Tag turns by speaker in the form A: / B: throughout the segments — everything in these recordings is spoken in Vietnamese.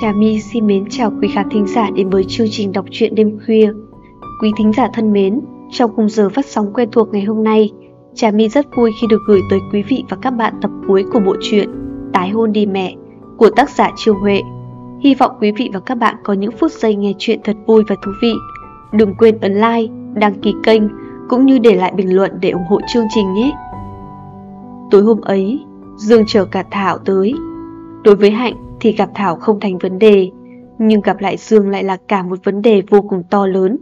A: Trà My xin mến chào quý khán thính giả đến với chương trình đọc truyện đêm khuya. Quý thính giả thân mến, trong khung giờ phát sóng quen thuộc ngày hôm nay, Trà My rất vui khi được gửi tới quý vị và các bạn tập cuối của bộ truyện Tái hôn đi mẹ của tác giả Triều Huệ. Hy vọng quý vị và các bạn có những phút giây nghe chuyện thật vui và thú vị. Đừng quên ấn like, đăng ký kênh cũng như để lại bình luận để ủng hộ chương trình nhé. Tối hôm ấy, Dương chờ cả Thảo tới. Đối với Hạnh, thì gặp Thảo không thành vấn đề, nhưng gặp lại Dương lại là cả một vấn đề vô cùng to lớn.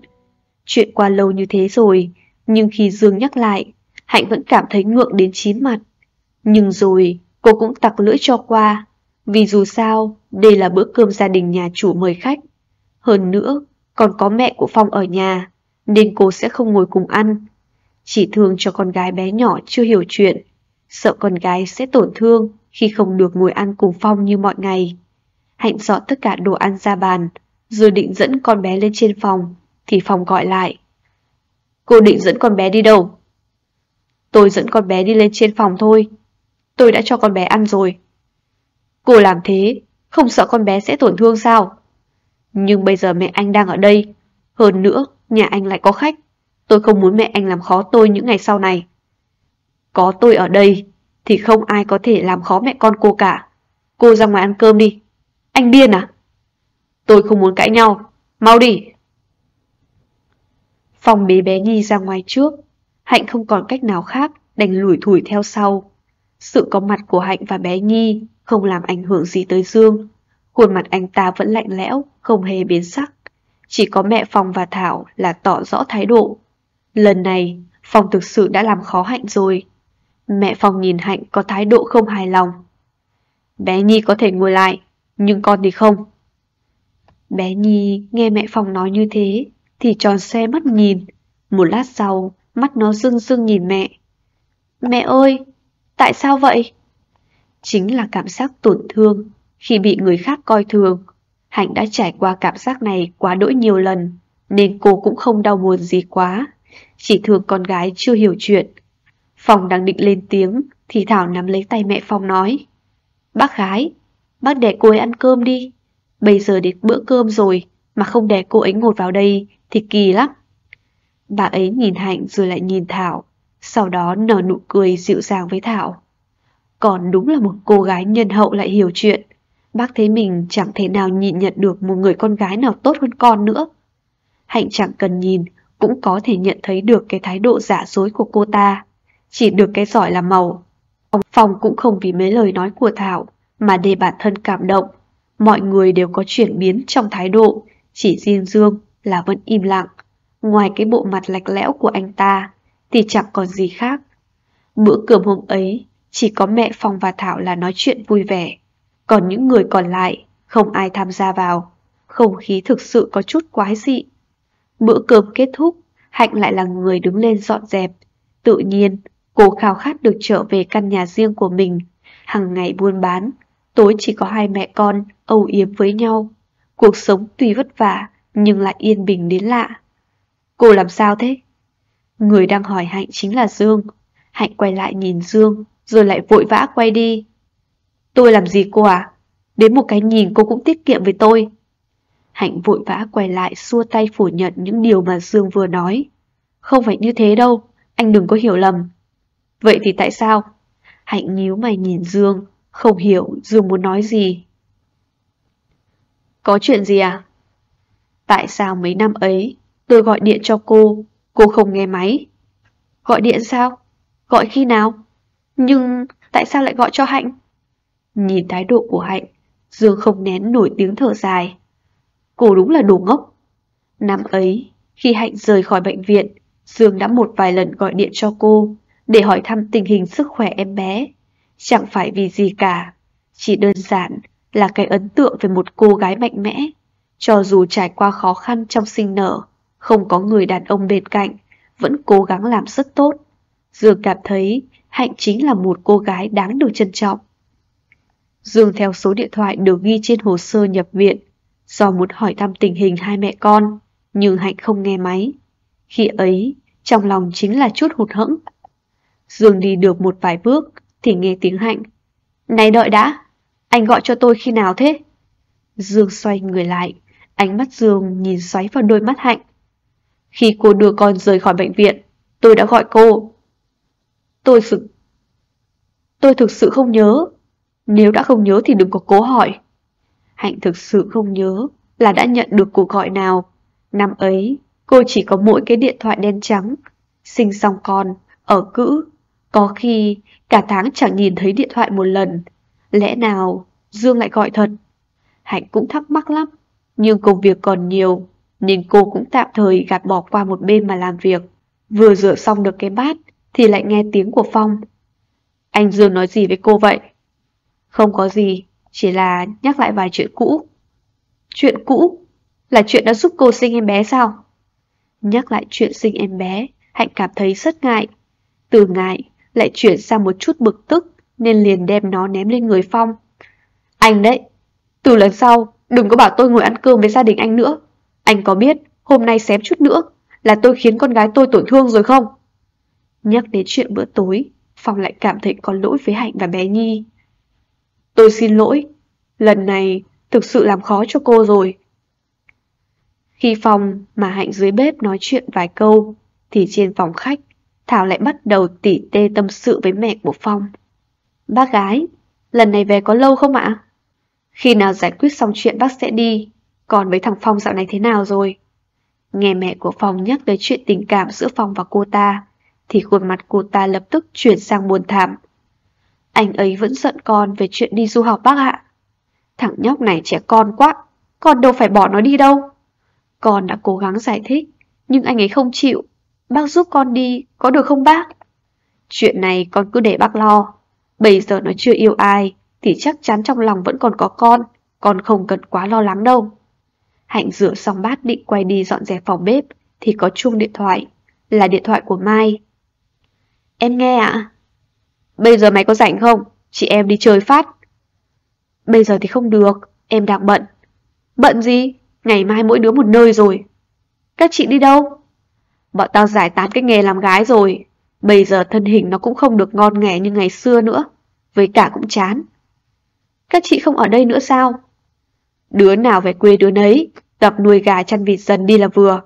A: Chuyện qua lâu như thế rồi, nhưng khi Dương nhắc lại, Hạnh vẫn cảm thấy ngượng đến chín mặt. Nhưng rồi, cô cũng tặc lưỡi cho qua, vì dù sao, đây là bữa cơm gia đình nhà chủ mời khách. Hơn nữa, còn có mẹ của Phong ở nhà, nên cô sẽ không ngồi cùng ăn. Chỉ thương cho con gái bé nhỏ chưa hiểu chuyện, sợ con gái sẽ tổn thương khi không được ngồi ăn cùng Phong như mọi ngày. Hạnh dọn tất cả đồ ăn ra bàn, rồi định dẫn con bé lên trên phòng, thì Phong gọi lại. Cô định dẫn con bé đi đâu? Tôi dẫn con bé đi lên trên phòng thôi. Tôi đã cho con bé ăn rồi. Cô làm thế, không sợ con bé sẽ tổn thương sao? Nhưng bây giờ mẹ anh đang ở đây. Hơn nữa, nhà anh lại có khách. Tôi không muốn mẹ anh làm khó tôi những ngày sau này. Có tôi ở đây, thì không ai có thể làm khó mẹ con cô cả. Cô ra ngoài ăn cơm đi. Anh điên à? Tôi không muốn cãi nhau. Mau đi. Phòng bế bé Nhi ra ngoài trước. Hạnh không còn cách nào khác đành lủi thủi theo sau. Sự có mặt của Hạnh và bé Nhi không làm ảnh hưởng gì tới Dương. Khuôn mặt anh ta vẫn lạnh lẽo, không hề biến sắc. Chỉ có mẹ Phong và Thảo là tỏ rõ thái độ. Lần này, Phong thực sự đã làm khó Hạnh rồi. Mẹ Phong nhìn Hạnh có thái độ không hài lòng. Bé Nhi có thể ngồi lại, nhưng con thì không. Bé Nhi nghe mẹ Phong nói như thế, thì tròn xe mắt nhìn. Một lát sau, mắt nó rưng rưng nhìn mẹ. Mẹ ơi, tại sao vậy? Chính là cảm giác tổn thương khi bị người khác coi thường. Hạnh đã trải qua cảm giác này quá đỗi nhiều lần, nên cô cũng không đau buồn gì quá. Chỉ thường con gái chưa hiểu chuyện, Phong đang định lên tiếng, thì Thảo nắm lấy tay mẹ Phong nói. Bác gái, bác để cô ấy ăn cơm đi. Bây giờ đến bữa cơm rồi, mà không để cô ấy ngồi vào đây thì kỳ lắm. Bà ấy nhìn Hạnh rồi lại nhìn Thảo, sau đó nở nụ cười dịu dàng với Thảo. Còn đúng là một cô gái nhân hậu lại hiểu chuyện. Bác thấy mình chẳng thể nào nhìn nhận được một người con gái nào tốt hơn con nữa. Hạnh chẳng cần nhìn, cũng có thể nhận thấy được cái thái độ giả dối của cô ta chỉ được cái giỏi là màu. Phong cũng không vì mấy lời nói của Thảo mà để bản thân cảm động. Mọi người đều có chuyển biến trong thái độ, chỉ riêng Dương là vẫn im lặng. Ngoài cái bộ mặt lạch lẽo của anh ta thì chẳng còn gì khác. Bữa cơm hôm ấy chỉ có mẹ Phong và Thảo là nói chuyện vui vẻ. Còn những người còn lại không ai tham gia vào. Không khí thực sự có chút quái dị. Bữa cơm kết thúc, Hạnh lại là người đứng lên dọn dẹp. Tự nhiên, Cô khao khát được trở về căn nhà riêng của mình, hàng ngày buôn bán, tối chỉ có hai mẹ con âu yếm với nhau. Cuộc sống tuy vất vả nhưng lại yên bình đến lạ. Cô làm sao thế? Người đang hỏi Hạnh chính là Dương. Hạnh quay lại nhìn Dương, rồi lại vội vã quay đi. Tôi làm gì cô à? Đến một cái nhìn cô cũng tiết kiệm với tôi. Hạnh vội vã quay lại xua tay phủ nhận những điều mà Dương vừa nói. Không phải như thế đâu, anh đừng có hiểu lầm. Vậy thì tại sao? Hạnh nhíu mày nhìn Dương, không hiểu Dương muốn nói gì. Có chuyện gì à? Tại sao mấy năm ấy tôi gọi điện cho cô, cô không nghe máy? Gọi điện sao? Gọi khi nào? Nhưng tại sao lại gọi cho Hạnh? Nhìn thái độ của Hạnh, Dương không nén nổi tiếng thở dài. Cô đúng là đồ ngốc. Năm ấy, khi Hạnh rời khỏi bệnh viện, Dương đã một vài lần gọi điện cho cô, để hỏi thăm tình hình sức khỏe em bé. Chẳng phải vì gì cả, chỉ đơn giản là cái ấn tượng về một cô gái mạnh mẽ. Cho dù trải qua khó khăn trong sinh nở, không có người đàn ông bên cạnh, vẫn cố gắng làm rất tốt. Dương cảm thấy Hạnh chính là một cô gái đáng được trân trọng. Dương theo số điện thoại được ghi trên hồ sơ nhập viện, do muốn hỏi thăm tình hình hai mẹ con, nhưng Hạnh không nghe máy. Khi ấy, trong lòng chính là chút hụt hẫng Dương đi được một vài bước thì nghe tiếng Hạnh. Này đợi đã, anh gọi cho tôi khi nào thế? Dương xoay người lại, ánh mắt Dương nhìn xoáy vào đôi mắt Hạnh. Khi cô đưa con rời khỏi bệnh viện, tôi đã gọi cô. Tôi sự... Tôi thực sự không nhớ. Nếu đã không nhớ thì đừng có cố hỏi. Hạnh thực sự không nhớ là đã nhận được cuộc gọi nào. Năm ấy, cô chỉ có mỗi cái điện thoại đen trắng. Sinh xong con, ở cữ có khi cả tháng chẳng nhìn thấy điện thoại một lần. Lẽ nào Dương lại gọi thật? Hạnh cũng thắc mắc lắm. Nhưng công việc còn nhiều nên cô cũng tạm thời gạt bỏ qua một bên mà làm việc. Vừa rửa xong được cái bát thì lại nghe tiếng của Phong. Anh Dương nói gì với cô vậy? Không có gì, chỉ là nhắc lại vài chuyện cũ. Chuyện cũ? Là chuyện đã giúp cô sinh em bé sao? Nhắc lại chuyện sinh em bé, Hạnh cảm thấy rất ngại. Từ ngại lại chuyển sang một chút bực tức nên liền đem nó ném lên người Phong. Anh đấy, từ lần sau đừng có bảo tôi ngồi ăn cơm với gia đình anh nữa. Anh có biết hôm nay xém chút nữa là tôi khiến con gái tôi tổn thương rồi không? Nhắc đến chuyện bữa tối, Phong lại cảm thấy có lỗi với Hạnh và bé Nhi. Tôi xin lỗi, lần này thực sự làm khó cho cô rồi. Khi Phong mà Hạnh dưới bếp nói chuyện vài câu, thì trên phòng khách Thảo lại bắt đầu tỉ tê tâm sự với mẹ của Phong. Bác gái, lần này về có lâu không ạ? Khi nào giải quyết xong chuyện bác sẽ đi, còn với thằng Phong dạo này thế nào rồi? Nghe mẹ của Phong nhắc tới chuyện tình cảm giữa Phong và cô ta, thì khuôn mặt cô ta lập tức chuyển sang buồn thảm. Anh ấy vẫn giận con về chuyện đi du học bác ạ. Thằng nhóc này trẻ con quá, con đâu phải bỏ nó đi đâu. Con đã cố gắng giải thích, nhưng anh ấy không chịu. Bác giúp con đi, có được không bác? Chuyện này con cứ để bác lo. Bây giờ nó chưa yêu ai, thì chắc chắn trong lòng vẫn còn có con. Con không cần quá lo lắng đâu. Hạnh rửa xong bát định quay đi dọn dẹp phòng bếp, thì có chuông điện thoại. Là điện thoại của Mai. Em nghe ạ. Bây giờ mày có rảnh không? Chị em đi chơi phát. Bây giờ thì không được, em đang bận. Bận gì? Ngày mai mỗi đứa một nơi rồi. Các chị đi đâu? Bọn tao giải tán cái nghề làm gái rồi. Bây giờ thân hình nó cũng không được ngon nghẻ như ngày xưa nữa. Với cả cũng chán. Các chị không ở đây nữa sao? Đứa nào về quê đứa nấy, tập nuôi gà chăn vịt dần đi là vừa.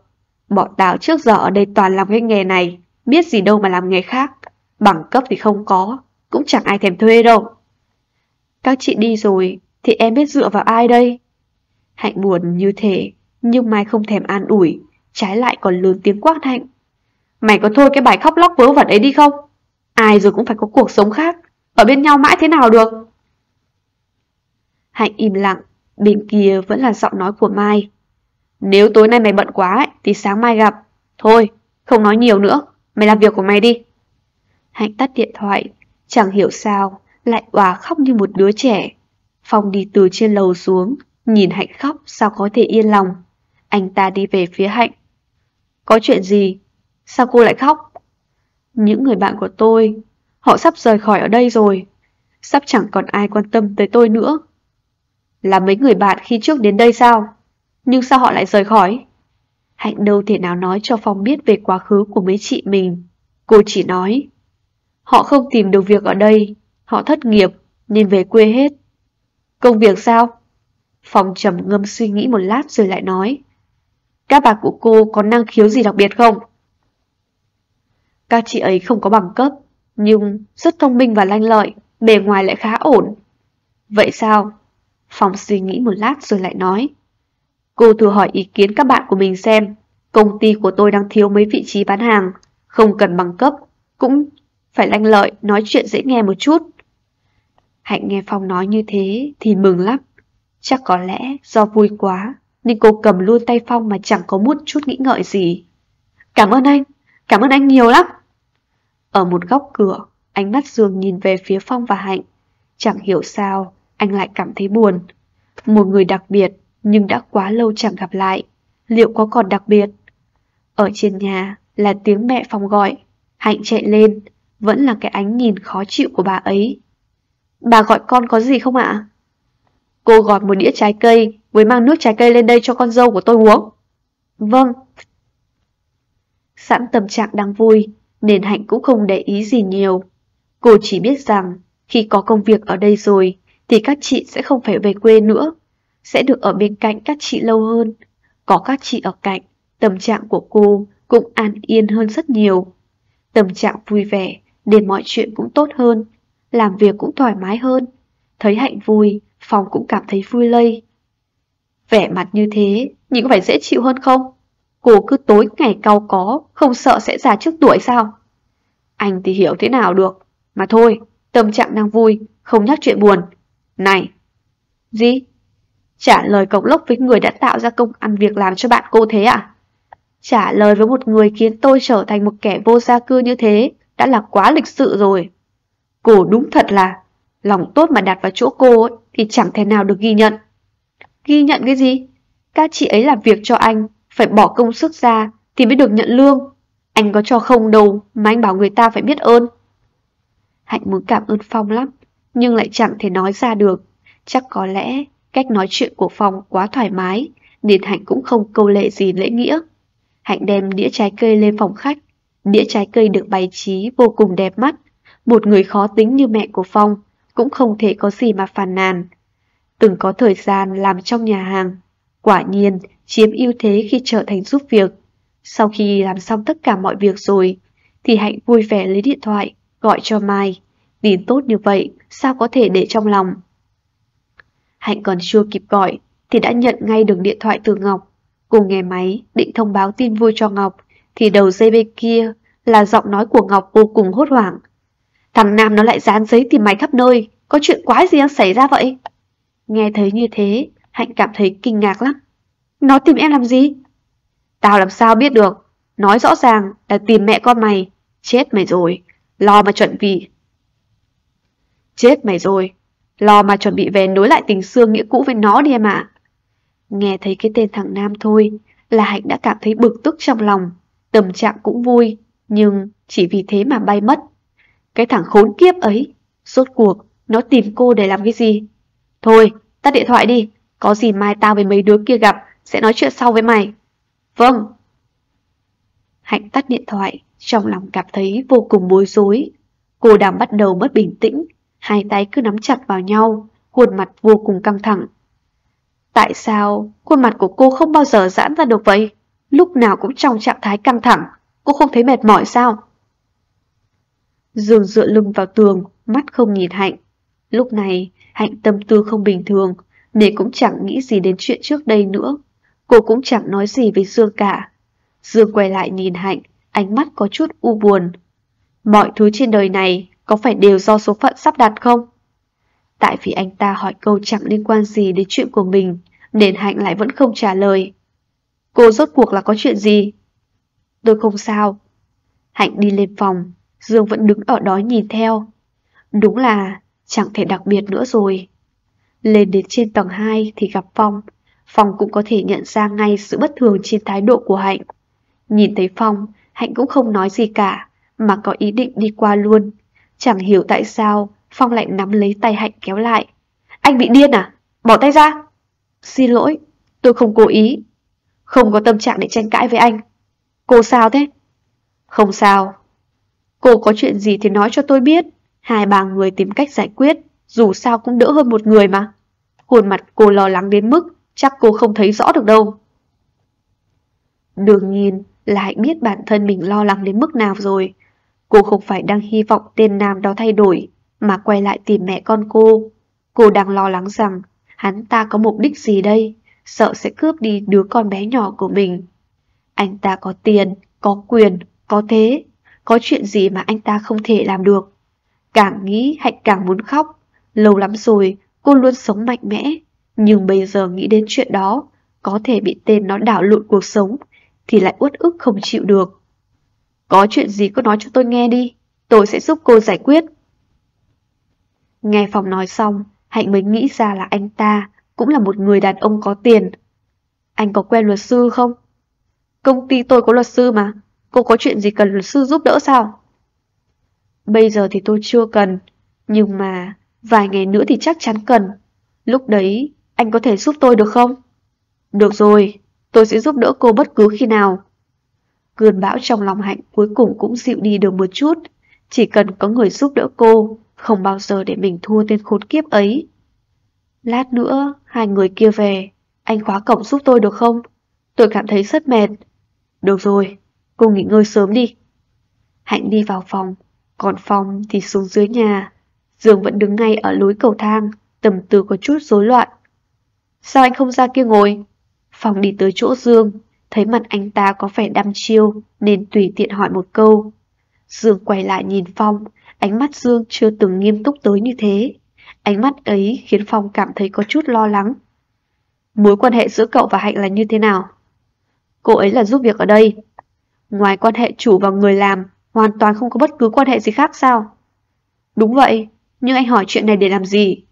A: Bọn tao trước giờ ở đây toàn làm cái nghề này, biết gì đâu mà làm nghề khác. Bằng cấp thì không có, cũng chẳng ai thèm thuê đâu. Các chị đi rồi, thì em biết dựa vào ai đây? Hạnh buồn như thế, nhưng Mai không thèm an ủi, trái lại còn lớn tiếng quát thạnh. Mày có thôi cái bài khóc lóc vớ vẩn ấy đi không? Ai rồi cũng phải có cuộc sống khác, ở bên nhau mãi thế nào được? Hạnh im lặng, bên kia vẫn là giọng nói của Mai. Nếu tối nay mày bận quá ấy, thì sáng mai gặp. Thôi, không nói nhiều nữa, mày làm việc của mày đi. Hạnh tắt điện thoại, chẳng hiểu sao, lại òa khóc như một đứa trẻ. Phong đi từ trên lầu xuống, nhìn Hạnh khóc sao có thể yên lòng. Anh ta đi về phía Hạnh, có chuyện gì? Sao cô lại khóc? Những người bạn của tôi, họ sắp rời khỏi ở đây rồi. Sắp chẳng còn ai quan tâm tới tôi nữa. Là mấy người bạn khi trước đến đây sao? Nhưng sao họ lại rời khỏi? Hạnh đâu thể nào nói cho Phong biết về quá khứ của mấy chị mình. Cô chỉ nói, họ không tìm được việc ở đây, họ thất nghiệp nên về quê hết. Công việc sao? Phong trầm ngâm suy nghĩ một lát rồi lại nói. Các bà của cô có năng khiếu gì đặc biệt không? Các chị ấy không có bằng cấp, nhưng rất thông minh và lanh lợi, bề ngoài lại khá ổn. Vậy sao? Phòng suy nghĩ một lát rồi lại nói. Cô thử hỏi ý kiến các bạn của mình xem, công ty của tôi đang thiếu mấy vị trí bán hàng, không cần bằng cấp, cũng phải lanh lợi, nói chuyện dễ nghe một chút. Hạnh nghe Phong nói như thế thì mừng lắm, chắc có lẽ do vui quá nên cô cầm luôn tay Phong mà chẳng có một chút nghĩ ngợi gì. Cảm ơn anh, cảm ơn anh nhiều lắm. Ở một góc cửa, ánh mắt Dương nhìn về phía Phong và Hạnh. Chẳng hiểu sao, anh lại cảm thấy buồn. Một người đặc biệt, nhưng đã quá lâu chẳng gặp lại. Liệu có còn đặc biệt? Ở trên nhà là tiếng mẹ Phong gọi. Hạnh chạy lên, vẫn là cái ánh nhìn khó chịu của bà ấy. Bà gọi con có gì không ạ? Cô gọi một đĩa trái cây với mang nước trái cây lên đây cho con dâu của tôi uống. Vâng. Sẵn tâm trạng đang vui, nên Hạnh cũng không để ý gì nhiều. Cô chỉ biết rằng khi có công việc ở đây rồi thì các chị sẽ không phải về quê nữa, sẽ được ở bên cạnh các chị lâu hơn. Có các chị ở cạnh, tâm trạng của cô cũng an yên hơn rất nhiều. Tâm trạng vui vẻ nên mọi chuyện cũng tốt hơn, làm việc cũng thoải mái hơn. Thấy Hạnh vui, phòng cũng cảm thấy vui lây. Vẻ mặt như thế, nhìn có phải dễ chịu hơn không? Cô cứ tối ngày cau có, không sợ sẽ già trước tuổi sao? Anh thì hiểu thế nào được. Mà thôi, tâm trạng đang vui, không nhắc chuyện buồn. Này! Gì? Trả lời cộng lốc với người đã tạo ra công ăn việc làm cho bạn cô thế à? Trả lời với một người khiến tôi trở thành một kẻ vô gia cư như thế đã là quá lịch sự rồi. Cô đúng thật là, lòng tốt mà đặt vào chỗ cô ấy, thì chẳng thể nào được ghi nhận. Ghi nhận cái gì? Các chị ấy làm việc cho anh, phải bỏ công sức ra thì mới được nhận lương. Anh có cho không đâu mà anh bảo người ta phải biết ơn. Hạnh muốn cảm ơn Phong lắm, nhưng lại chẳng thể nói ra được. Chắc có lẽ cách nói chuyện của Phong quá thoải mái, nên Hạnh cũng không câu lệ gì lễ nghĩa. Hạnh đem đĩa trái cây lên phòng khách. Đĩa trái cây được bày trí vô cùng đẹp mắt. Một người khó tính như mẹ của Phong cũng không thể có gì mà phàn nàn từng có thời gian làm trong nhà hàng. Quả nhiên, chiếm ưu thế khi trở thành giúp việc. Sau khi làm xong tất cả mọi việc rồi, thì Hạnh vui vẻ lấy điện thoại, gọi cho Mai. Tin tốt như vậy, sao có thể để trong lòng? Hạnh còn chưa kịp gọi, thì đã nhận ngay đường điện thoại từ Ngọc. Cùng nghe máy, định thông báo tin vui cho Ngọc, thì đầu dây bên kia là giọng nói của Ngọc vô cùng hốt hoảng. Thằng Nam nó lại dán giấy tìm mày khắp nơi, có chuyện quái gì đang xảy ra vậy? Nghe thấy như thế, Hạnh cảm thấy kinh ngạc lắm. Nó tìm em làm gì? Tao làm sao biết được. Nói rõ ràng là tìm mẹ con mày. Chết mày rồi. Lo mà chuẩn bị. Chết mày rồi. Lo mà chuẩn bị về nối lại tình xương nghĩa cũ với nó đi em ạ. Nghe thấy cái tên thằng Nam thôi là Hạnh đã cảm thấy bực tức trong lòng. Tâm trạng cũng vui, nhưng chỉ vì thế mà bay mất. Cái thằng khốn kiếp ấy, rốt cuộc nó tìm cô để làm cái gì? Thôi, tắt điện thoại đi, có gì mai tao với mấy đứa kia gặp, sẽ nói chuyện sau với mày. Vâng. Hạnh tắt điện thoại, trong lòng cảm thấy vô cùng bối rối. Cô đang bắt đầu mất bình tĩnh, hai tay cứ nắm chặt vào nhau, khuôn mặt vô cùng căng thẳng. Tại sao khuôn mặt của cô không bao giờ giãn ra được vậy? Lúc nào cũng trong trạng thái căng thẳng, cô không thấy mệt mỏi sao? Dương dựa lưng vào tường, mắt không nhìn Hạnh. Lúc này, Hạnh tâm tư không bình thường, nên cũng chẳng nghĩ gì đến chuyện trước đây nữa. Cô cũng chẳng nói gì với Dương cả. Dương quay lại nhìn Hạnh, ánh mắt có chút u buồn. Mọi thứ trên đời này có phải đều do số phận sắp đặt không? Tại vì anh ta hỏi câu chẳng liên quan gì đến chuyện của mình, nên Hạnh lại vẫn không trả lời. Cô rốt cuộc là có chuyện gì? Tôi không sao. Hạnh đi lên phòng, Dương vẫn đứng ở đó nhìn theo. Đúng là chẳng thể đặc biệt nữa rồi. Lên đến trên tầng 2 thì gặp Phong, Phong cũng có thể nhận ra ngay sự bất thường trên thái độ của Hạnh. Nhìn thấy Phong, Hạnh cũng không nói gì cả, mà có ý định đi qua luôn. Chẳng hiểu tại sao Phong lại nắm lấy tay Hạnh kéo lại. Anh bị điên à? Bỏ tay ra! Xin lỗi, tôi không cố ý. Không có tâm trạng để tranh cãi với anh. Cô sao thế? Không sao. Cô có chuyện gì thì nói cho tôi biết. Hai ba người tìm cách giải quyết, dù sao cũng đỡ hơn một người mà. Khuôn mặt cô lo lắng đến mức chắc cô không thấy rõ được đâu. Đương nhiên là hãy biết bản thân mình lo lắng đến mức nào rồi. Cô không phải đang hy vọng tên nam đó thay đổi, mà quay lại tìm mẹ con cô. Cô đang lo lắng rằng hắn ta có mục đích gì đây, sợ sẽ cướp đi đứa con bé nhỏ của mình. Anh ta có tiền, có quyền, có thế, có chuyện gì mà anh ta không thể làm được. Càng nghĩ Hạnh càng muốn khóc. Lâu lắm rồi, cô luôn sống mạnh mẽ. Nhưng bây giờ nghĩ đến chuyện đó, có thể bị tên nó đảo lộn cuộc sống, thì lại uất ức không chịu được. Có chuyện gì cô nói cho tôi nghe đi, tôi sẽ giúp cô giải quyết. Nghe Phòng nói xong, Hạnh mới nghĩ ra là anh ta cũng là một người đàn ông có tiền. Anh có quen luật sư không? Công ty tôi có luật sư mà, cô có chuyện gì cần luật sư giúp đỡ sao? Bây giờ thì tôi chưa cần, nhưng mà vài ngày nữa thì chắc chắn cần. Lúc đấy, anh có thể giúp tôi được không? Được rồi, tôi sẽ giúp đỡ cô bất cứ khi nào. Cơn bão trong lòng hạnh cuối cùng cũng dịu đi được một chút. Chỉ cần có người giúp đỡ cô, không bao giờ để mình thua tên khốn kiếp ấy. Lát nữa, hai người kia về, anh khóa cổng giúp tôi được không? Tôi cảm thấy rất mệt. Được rồi, cô nghỉ ngơi sớm đi. Hạnh đi vào phòng, còn phòng thì xuống dưới nhà. giường vẫn đứng ngay ở lối cầu thang, tầm từ có chút rối loạn. Sao anh không ra kia ngồi? Phòng đi tới chỗ Dương, thấy mặt anh ta có vẻ đăm chiêu nên tùy tiện hỏi một câu. Dương quay lại nhìn Phong, ánh mắt Dương chưa từng nghiêm túc tới như thế. Ánh mắt ấy khiến Phong cảm thấy có chút lo lắng. Mối quan hệ giữa cậu và Hạnh là như thế nào? Cô ấy là giúp việc ở đây. Ngoài quan hệ chủ và người làm, hoàn toàn không có bất cứ quan hệ gì khác sao? Đúng vậy, nhưng anh hỏi chuyện này để làm gì?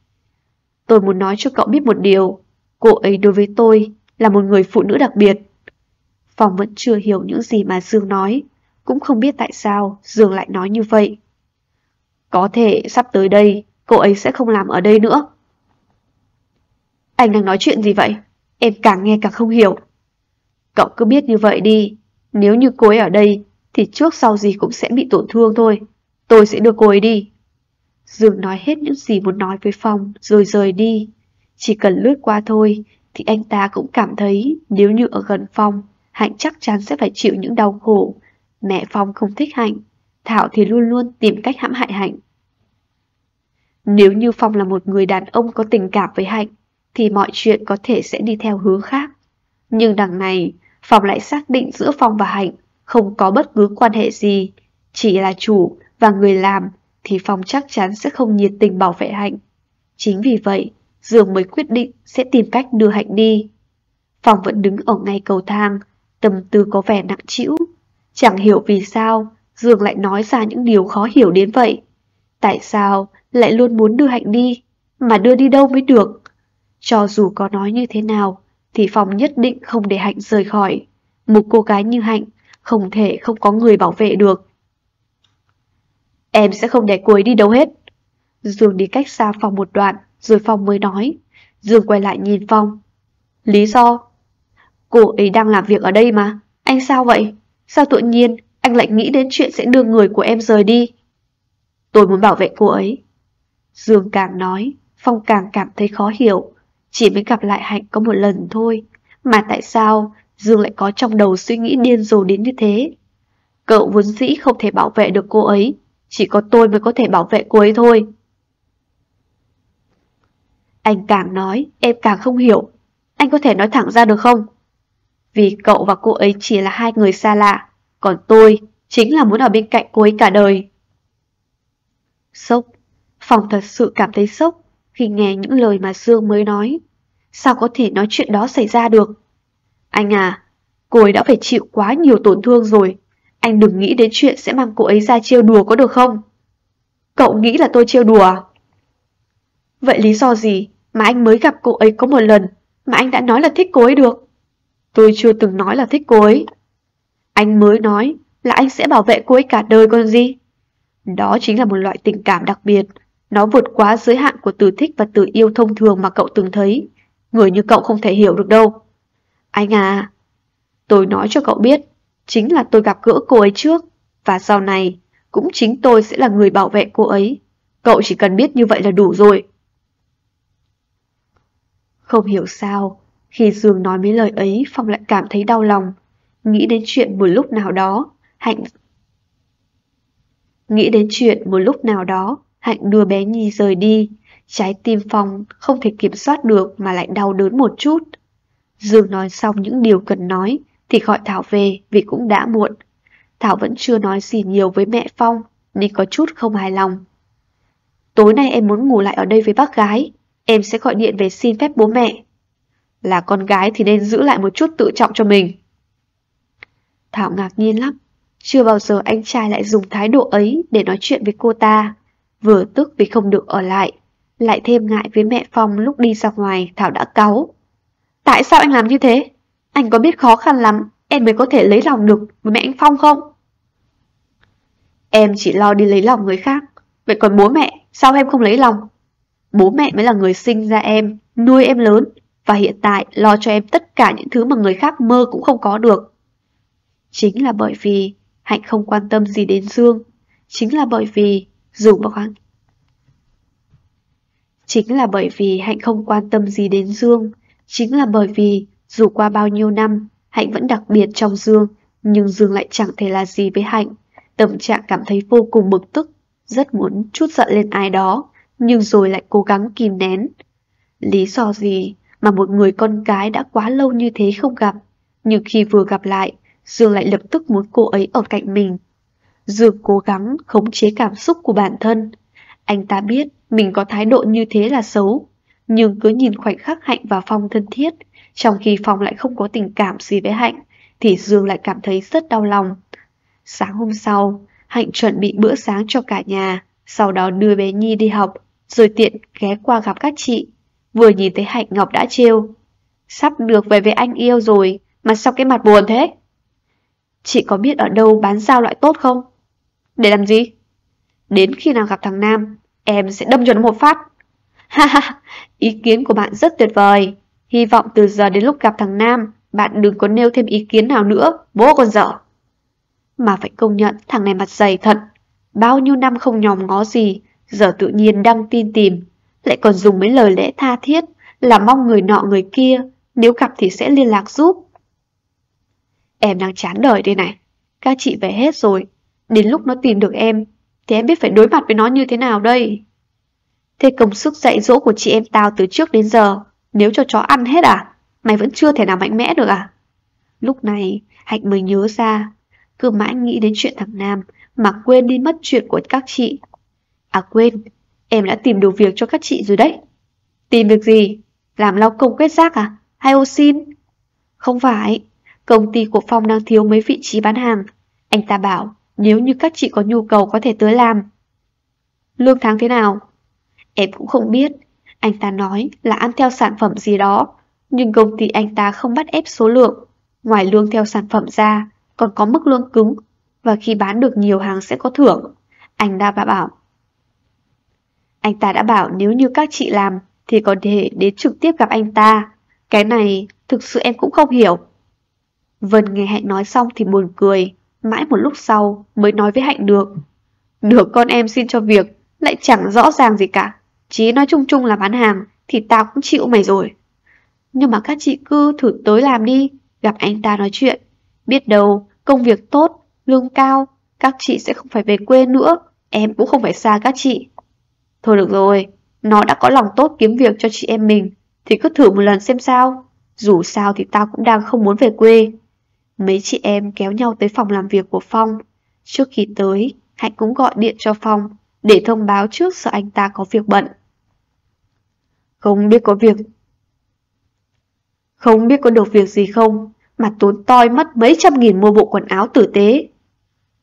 A: Tôi muốn nói cho cậu biết một điều, cô ấy đối với tôi là một người phụ nữ đặc biệt. Phòng vẫn chưa hiểu những gì mà Dương nói, cũng không biết tại sao Dương lại nói như vậy. Có thể sắp tới đây, cô ấy sẽ không làm ở đây nữa. Anh đang nói chuyện gì vậy? Em càng nghe càng không hiểu. Cậu cứ biết như vậy đi, nếu như cô ấy ở đây thì trước sau gì cũng sẽ bị tổn thương thôi. Tôi sẽ đưa cô ấy đi. Dương nói hết những gì muốn nói với Phong rồi rời đi. Chỉ cần lướt qua thôi thì anh ta cũng cảm thấy nếu như ở gần Phong, Hạnh chắc chắn sẽ phải chịu những đau khổ. Mẹ Phong không thích Hạnh, Thảo thì luôn luôn tìm cách hãm hại Hạnh. Nếu như Phong là một người đàn ông có tình cảm với Hạnh, thì mọi chuyện có thể sẽ đi theo hướng khác. Nhưng đằng này, Phong lại xác định giữa Phong và Hạnh không có bất cứ quan hệ gì, chỉ là chủ và người làm thì Phong chắc chắn sẽ không nhiệt tình bảo vệ Hạnh. Chính vì vậy, Dương mới quyết định sẽ tìm cách đưa Hạnh đi. Phong vẫn đứng ở ngay cầu thang, tâm tư có vẻ nặng trĩu. Chẳng hiểu vì sao Dương lại nói ra những điều khó hiểu đến vậy. Tại sao lại luôn muốn đưa Hạnh đi, mà đưa đi đâu mới được? Cho dù có nói như thế nào, thì Phong nhất định không để Hạnh rời khỏi. Một cô gái như Hạnh không thể không có người bảo vệ được. Em sẽ không để cô ấy đi đâu hết. Dương đi cách xa phòng một đoạn, rồi Phong mới nói. Dương quay lại nhìn Phong. Lý do? Cô ấy đang làm việc ở đây mà. Anh sao vậy? Sao tự nhiên anh lại nghĩ đến chuyện sẽ đưa người của em rời đi? Tôi muốn bảo vệ cô ấy. Dương càng nói, Phong càng cảm thấy khó hiểu. Chỉ mới gặp lại Hạnh có một lần thôi. Mà tại sao Dương lại có trong đầu suy nghĩ điên rồ đến như thế. Cậu vốn dĩ không thể bảo vệ được cô ấy, chỉ có tôi mới có thể bảo vệ cô ấy thôi. Anh càng nói, em càng không hiểu. Anh có thể nói thẳng ra được không? Vì cậu và cô ấy chỉ là hai người xa lạ, còn tôi chính là muốn ở bên cạnh cô ấy cả đời. Sốc, Phòng thật sự cảm thấy sốc khi nghe những lời mà Dương mới nói. Sao có thể nói chuyện đó xảy ra được? Anh à, cô ấy đã phải chịu quá nhiều tổn thương rồi. Anh đừng nghĩ đến chuyện sẽ mang cô ấy ra trêu đùa có được không? Cậu nghĩ là tôi trêu đùa à? Vậy lý do gì mà anh mới gặp cô ấy có một lần mà anh đã nói là thích cô ấy được? Tôi chưa từng nói là thích cô ấy. Anh mới nói là anh sẽ bảo vệ cô ấy cả đời còn gì. Đó chính là một loại tình cảm đặc biệt. Nó vượt quá giới hạn của từ thích và từ yêu thông thường mà cậu từng thấy. Người như cậu không thể hiểu được đâu. Anh à, tôi nói cho cậu biết, chính là tôi gặp gỡ cô ấy trước, và sau này cũng chính tôi sẽ là người bảo vệ cô ấy. Cậu chỉ cần biết như vậy là đủ rồi. Không hiểu sao, khi Dương nói mấy lời ấy, Phong lại cảm thấy đau lòng. Nghĩ đến chuyện một lúc nào đó, Hạnh... Nghĩ đến chuyện một lúc nào đó, Hạnh đưa bé Nhi rời đi. Trái tim Phong không thể kiểm soát được mà lại đau đớn một chút. Dương nói xong những điều cần nói thì gọi Thảo về vì cũng đã muộn. Thảo vẫn chưa nói gì nhiều với mẹ Phong nên có chút không hài lòng. Tối nay em muốn ngủ lại ở đây với bác gái, em sẽ gọi điện về xin phép bố mẹ. Là con gái thì nên giữ lại một chút tự trọng cho mình. Thảo ngạc nhiên lắm, chưa bao giờ anh trai lại dùng thái độ ấy để nói chuyện với cô ta. Vừa tức vì không được ở lại, lại thêm ngại với mẹ Phong lúc đi ra ngoài Thảo đã cáu. Tại sao anh làm như thế? Anh có biết khó khăn lắm, em mới có thể lấy lòng được với mẹ anh Phong không? Em chỉ lo đi lấy lòng người khác. Vậy còn bố mẹ, sao em không lấy lòng? Bố mẹ mới là người sinh ra em, nuôi em lớn và hiện tại lo cho em tất cả những thứ mà người khác mơ cũng không có được. Chính là bởi vì Hạnh không quan tâm gì đến Dương, chính là bởi vì dù mà khoan. Chính là bởi vì Hạnh không quan tâm gì đến Dương, Chính là bởi vì, dù qua bao nhiêu năm, Hạnh vẫn đặc biệt trong Dương, nhưng Dương lại chẳng thể là gì với Hạnh. Tâm trạng cảm thấy vô cùng bực tức, rất muốn chút giận lên ai đó, nhưng rồi lại cố gắng kìm nén. Lý do gì mà một người con gái đã quá lâu như thế không gặp, nhưng khi vừa gặp lại, Dương lại lập tức muốn cô ấy ở cạnh mình. Dương cố gắng khống chế cảm xúc của bản thân. Anh ta biết mình có thái độ như thế là xấu, nhưng cứ nhìn khoảnh khắc Hạnh và Phong thân thiết, trong khi Phong lại không có tình cảm gì với Hạnh, thì Dương lại cảm thấy rất đau lòng. Sáng hôm sau, Hạnh chuẩn bị bữa sáng cho cả nhà, sau đó đưa bé Nhi đi học, rồi tiện ghé qua gặp các chị. Vừa nhìn thấy Hạnh Ngọc đã trêu. Sắp được về với anh yêu rồi, mà sao cái mặt buồn thế? Chị có biết ở đâu bán dao loại tốt không? Để làm gì? Đến khi nào gặp thằng Nam, em sẽ đâm cho nó một phát. Ha ha, ý kiến của bạn rất tuyệt vời. Hy vọng từ giờ đến lúc gặp thằng Nam, bạn đừng có nêu thêm ý kiến nào nữa, bố con dở. Mà phải công nhận thằng này mặt dày thật. Bao nhiêu năm không nhòm ngó gì, giờ tự nhiên đăng tin tìm. Lại còn dùng mấy lời lẽ tha thiết là mong người nọ người kia, nếu gặp thì sẽ liên lạc giúp. Em đang chán đời đây này, các chị về hết rồi. Đến lúc nó tìm được em, thì em biết phải đối mặt với nó như thế nào đây? Thế công sức dạy dỗ của chị em tao từ trước đến giờ, nếu cho chó ăn hết à? Mày vẫn chưa thể nào mạnh mẽ được à? Lúc này, Hạnh mới nhớ ra, cứ mãi nghĩ đến chuyện thằng Nam mà quên đi mất chuyện của các chị. À quên, em đã tìm đủ việc cho các chị rồi đấy. Tìm việc gì? Làm lao công quét rác à? Hay ô xin? Không phải, công ty của Phong đang thiếu mấy vị trí bán hàng. Anh ta bảo nếu như các chị có nhu cầu có thể tới làm. Lương tháng thế nào? Em cũng không biết. Anh ta nói là ăn theo sản phẩm gì đó, nhưng công ty anh ta không bắt ép số lượng. Ngoài lương theo sản phẩm ra, còn có mức lương cứng, và khi bán được nhiều hàng sẽ có thưởng. Anh ta đã bảo. Anh ta đã bảo nếu như các chị làm thì có thể đến trực tiếp gặp anh ta. Cái này thực sự em cũng không hiểu. Vân nghe Hạnh nói xong thì buồn cười, mãi một lúc sau mới nói với Hạnh được. được con em xin cho việc, lại chẳng rõ ràng gì cả. Chí nói chung chung là bán hàng Thì tao cũng chịu mày rồi Nhưng mà các chị cứ thử tới làm đi Gặp anh ta nói chuyện Biết đâu công việc tốt, lương cao Các chị sẽ không phải về quê nữa Em cũng không phải xa các chị Thôi được rồi Nó đã có lòng tốt kiếm việc cho chị em mình Thì cứ thử một lần xem sao Dù sao thì tao cũng đang không muốn về quê Mấy chị em kéo nhau tới phòng làm việc của Phong Trước khi tới Hạnh cũng gọi điện cho Phong để thông báo trước sợ anh ta có việc bận. Không biết có việc. Không biết có được việc gì không, mà tốn toi mất mấy trăm nghìn mua bộ quần áo tử tế.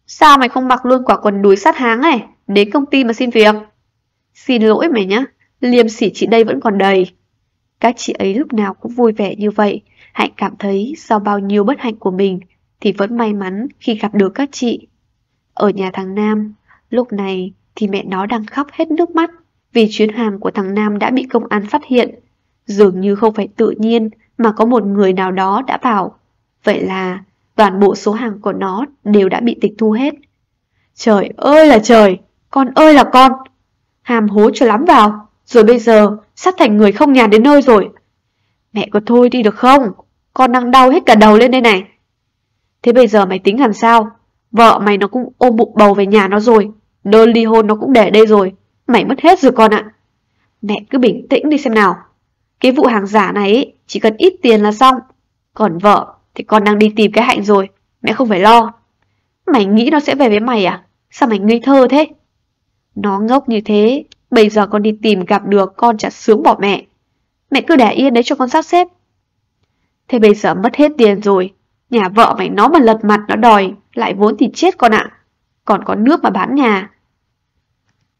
A: Sao mày không mặc luôn quả quần đùi sát háng này, đến công ty mà xin việc? Xin lỗi mày nhá, liêm sỉ chị đây vẫn còn đầy. Các chị ấy lúc nào cũng vui vẻ như vậy, Hạnh cảm thấy sau bao nhiêu bất hạnh của mình thì vẫn may mắn khi gặp được các chị. Ở nhà thằng Nam, lúc này thì mẹ nó đang khóc hết nước mắt vì chuyến hàng của thằng Nam đã bị công an phát hiện. Dường như không phải tự nhiên mà có một người nào đó đã vào. Vậy là toàn bộ số hàng của nó đều đã bị tịch thu hết. Trời ơi là trời, con ơi là con. Hàm hố cho lắm vào, rồi bây giờ sắp thành người không nhà đến nơi rồi. Mẹ có thôi đi được không? Con đang đau hết cả đầu lên đây này. Thế bây giờ mày tính làm sao? Vợ mày nó cũng ôm bụng bầu về nhà nó rồi. Đơn ly hôn nó cũng để đây rồi, mày mất hết rồi con ạ. Mẹ cứ bình tĩnh đi xem nào. Cái vụ hàng giả này chỉ cần ít tiền là xong. Còn vợ thì con đang đi tìm cái hạnh rồi, mẹ không phải lo. Mày nghĩ nó sẽ về với mày à? Sao mày ngây thơ thế? Nó ngốc như thế, bây giờ con đi tìm gặp được con chả sướng bỏ mẹ. Mẹ cứ để yên đấy cho con sắp xếp. Thế bây giờ mất hết tiền rồi, nhà vợ mày nó mà lật mặt nó đòi, lại vốn thì chết con ạ. À còn có nước mà bán nhà.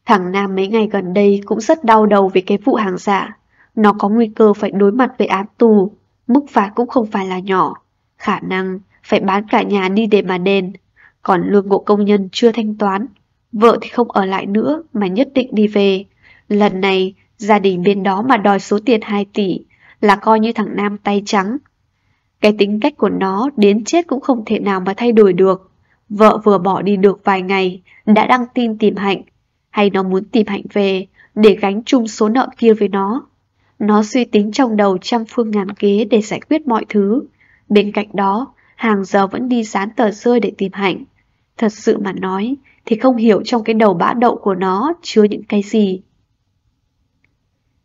A: Thằng Nam mấy ngày gần đây cũng rất đau đầu về cái vụ hàng giả. Nó có nguy cơ phải đối mặt với án tù, mức phạt cũng không phải là nhỏ. Khả năng phải bán cả nhà đi để mà đền, còn lương ngộ công nhân chưa thanh toán. Vợ thì không ở lại nữa mà nhất định đi về. Lần này, gia đình bên đó mà đòi số tiền 2 tỷ là coi như thằng Nam tay trắng. Cái tính cách của nó đến chết cũng không thể nào mà thay đổi được. Vợ vừa bỏ đi được vài ngày, đã đăng tin tìm Hạnh, hay nó muốn tìm Hạnh về để gánh chung số nợ kia với nó. Nó suy tính trong đầu trăm phương ngàn kế để giải quyết mọi thứ. Bên cạnh đó, hàng giờ vẫn đi dán tờ rơi để tìm Hạnh. Thật sự mà nói, thì không hiểu trong cái đầu bã đậu của nó chứa những cái gì.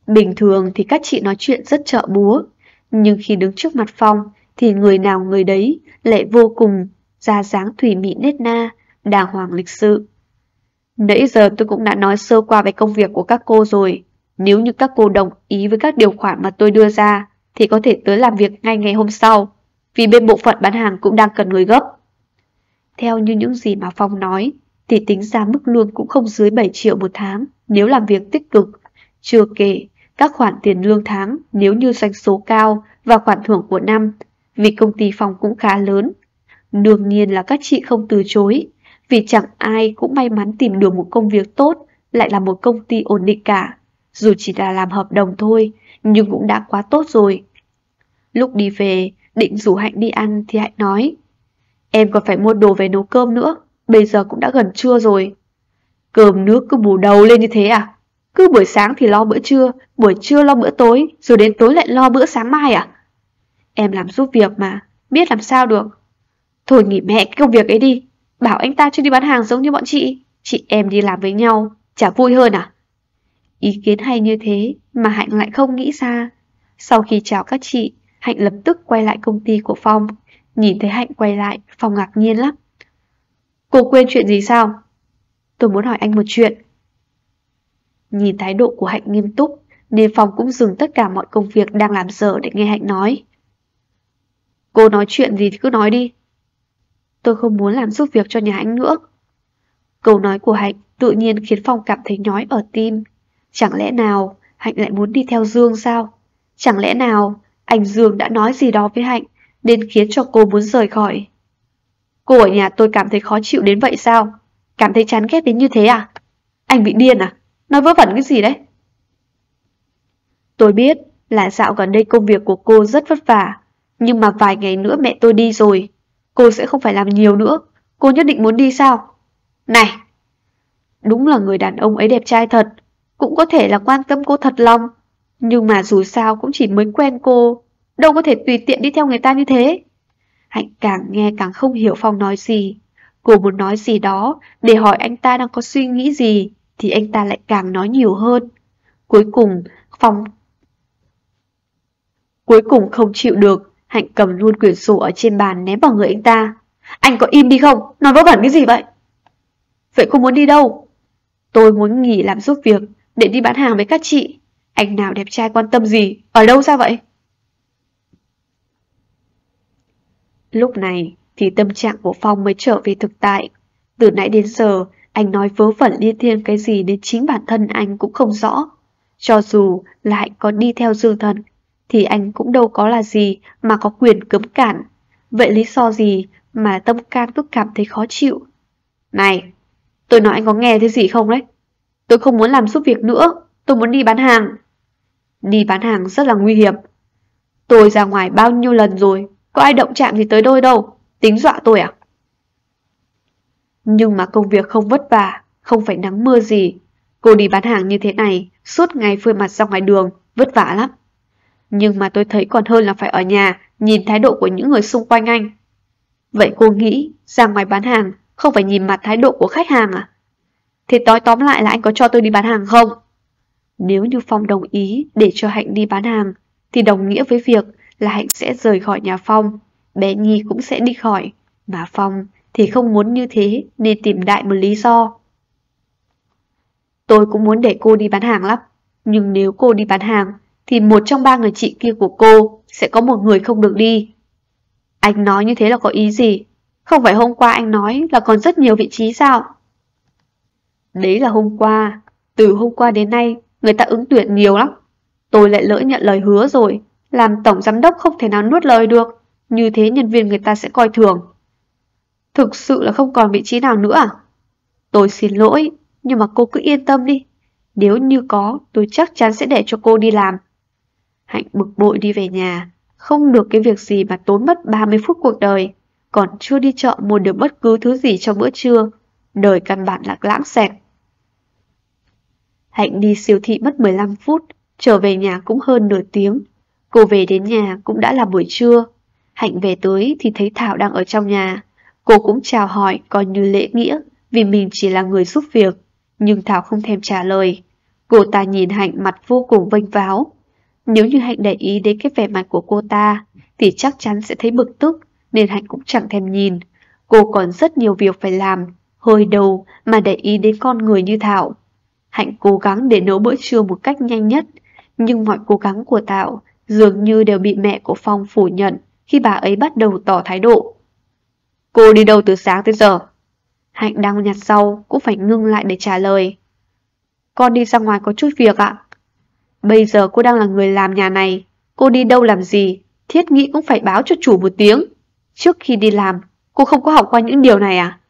A: Bình thường thì các chị nói chuyện rất trợ búa, nhưng khi đứng trước mặt Phong thì người nào người đấy lại vô cùng ra dáng thủy mỹ nết na, đàng hoàng lịch sự. Nãy giờ tôi cũng đã nói sơ qua về công việc của các cô rồi. Nếu như các cô đồng ý với các điều khoản mà tôi đưa ra, thì có thể tới làm việc ngay ngày hôm sau, vì bên bộ phận bán hàng cũng đang cần người gấp. Theo như những gì mà Phong nói, thì tính ra mức lương cũng không dưới 7 triệu một tháng nếu làm việc tích cực. Chưa kể, các khoản tiền lương tháng nếu như doanh số cao và khoản thưởng của năm, vì công ty Phong cũng khá lớn Đương nhiên là các chị không từ chối, vì chẳng ai cũng may mắn tìm được một công việc tốt, lại là một công ty ổn định cả. Dù chỉ là làm hợp đồng thôi, nhưng cũng đã quá tốt rồi. Lúc đi về, định rủ Hạnh đi ăn thì Hạnh nói Em còn phải mua đồ về nấu cơm nữa, bây giờ cũng đã gần trưa rồi. Cơm nước cứ bù đầu lên như thế à? Cứ buổi sáng thì lo bữa trưa, buổi trưa lo bữa tối, rồi đến tối lại lo bữa sáng mai à? Em làm giúp việc mà, biết làm sao được. Thôi nghỉ mẹ cái công việc ấy đi. Bảo anh ta cho đi bán hàng giống như bọn chị. Chị em đi làm với nhau, chả vui hơn à? Ý kiến hay như thế mà Hạnh lại không nghĩ ra. Sau khi chào các chị, Hạnh lập tức quay lại công ty của Phong. Nhìn thấy Hạnh quay lại, Phong ngạc nhiên lắm. Cô quên chuyện gì sao? Tôi muốn hỏi anh một chuyện. Nhìn thái độ của Hạnh nghiêm túc, nên Phong cũng dừng tất cả mọi công việc đang làm dở để nghe Hạnh nói. Cô nói chuyện gì thì cứ nói đi, tôi không muốn làm giúp việc cho nhà Hạnh nữa. Câu nói của Hạnh tự nhiên khiến Phong cảm thấy nhói ở tim. Chẳng lẽ nào Hạnh lại muốn đi theo Dương sao? Chẳng lẽ nào anh Dương đã nói gì đó với Hạnh nên khiến cho cô muốn rời khỏi? Cô ở nhà tôi cảm thấy khó chịu đến vậy sao? Cảm thấy chán ghét đến như thế à? Anh bị điên à? Nói vớ vẩn cái gì đấy? Tôi biết là dạo gần đây công việc của cô rất vất vả, nhưng mà vài ngày nữa mẹ tôi đi rồi, Cô sẽ không phải làm nhiều nữa Cô nhất định muốn đi sao Này Đúng là người đàn ông ấy đẹp trai thật Cũng có thể là quan tâm cô thật lòng Nhưng mà dù sao cũng chỉ mới quen cô Đâu có thể tùy tiện đi theo người ta như thế Hạnh càng nghe càng không hiểu Phong nói gì Cô muốn nói gì đó Để hỏi anh ta đang có suy nghĩ gì Thì anh ta lại càng nói nhiều hơn Cuối cùng Phong Cuối cùng không chịu được Hạnh cầm luôn quyển sổ ở trên bàn ném vào người anh ta. Anh có im đi không? Nói vớ vẩn cái gì vậy? Vậy cô muốn đi đâu? Tôi muốn nghỉ làm giúp việc để đi bán hàng với các chị. Anh nào đẹp trai quan tâm gì? Ở đâu ra vậy? Lúc này thì tâm trạng của Phong mới trở về thực tại. Từ nãy đến giờ, anh nói vớ vẩn liên thiên cái gì đến chính bản thân anh cũng không rõ. Cho dù là hạnh có đi theo dương thần thì anh cũng đâu có là gì mà có quyền cấm cản. Vậy lý do gì mà tâm can cứ cảm thấy khó chịu? Này, tôi nói anh có nghe thấy gì không đấy? Tôi không muốn làm giúp việc nữa, tôi muốn đi bán hàng. Đi bán hàng rất là nguy hiểm. Tôi ra ngoài bao nhiêu lần rồi, có ai động chạm gì tới đôi đâu, tính dọa tôi à? Nhưng mà công việc không vất vả, không phải nắng mưa gì. Cô đi bán hàng như thế này, suốt ngày phơi mặt ra ngoài đường, vất vả lắm nhưng mà tôi thấy còn hơn là phải ở nhà nhìn thái độ của những người xung quanh anh. Vậy cô nghĩ ra ngoài bán hàng không phải nhìn mặt thái độ của khách hàng à? Thế tối tóm lại là anh có cho tôi đi bán hàng không? Nếu như Phong đồng ý để cho Hạnh đi bán hàng thì đồng nghĩa với việc là Hạnh sẽ rời khỏi nhà Phong, bé Nhi cũng sẽ đi khỏi, mà Phong thì không muốn như thế nên tìm đại một lý do. Tôi cũng muốn để cô đi bán hàng lắm, nhưng nếu cô đi bán hàng thì một trong ba người chị kia của cô sẽ có một người không được đi. Anh nói như thế là có ý gì? Không phải hôm qua anh nói là còn rất nhiều vị trí sao? Đấy là hôm qua. Từ hôm qua đến nay, người ta ứng tuyển nhiều lắm. Tôi lại lỡ nhận lời hứa rồi. Làm tổng giám đốc không thể nào nuốt lời được. Như thế nhân viên người ta sẽ coi thường. Thực sự là không còn vị trí nào nữa à? Tôi xin lỗi, nhưng mà cô cứ yên tâm đi. Nếu như có, tôi chắc chắn sẽ để cho cô đi làm. Hạnh bực bội đi về nhà, không được cái việc gì mà tốn mất 30 phút cuộc đời, còn chưa đi chợ mua được bất cứ thứ gì cho bữa trưa, đời căn bản lạc lãng xẹt. Hạnh đi siêu thị mất 15 phút, trở về nhà cũng hơn nửa tiếng. Cô về đến nhà cũng đã là buổi trưa. Hạnh về tới thì thấy Thảo đang ở trong nhà. Cô cũng chào hỏi coi như lễ nghĩa vì mình chỉ là người giúp việc. Nhưng Thảo không thèm trả lời. Cô ta nhìn Hạnh mặt vô cùng vênh váo, nếu như Hạnh để ý đến cái vẻ mặt của cô ta, thì chắc chắn sẽ thấy bực tức, nên Hạnh cũng chẳng thèm nhìn. Cô còn rất nhiều việc phải làm, hơi đầu mà để ý đến con người như Thảo. Hạnh cố gắng để nấu bữa trưa một cách nhanh nhất, nhưng mọi cố gắng của Thảo dường như đều bị mẹ của Phong phủ nhận khi bà ấy bắt đầu tỏ thái độ. Cô đi đâu từ sáng tới giờ? Hạnh đang nhặt sau cũng phải ngưng lại để trả lời. Con đi ra ngoài có chút việc ạ. Bây giờ cô đang là người làm nhà này, cô đi đâu làm gì, thiết nghĩ cũng phải báo cho chủ một tiếng. Trước khi đi làm, cô không có học qua những điều này à?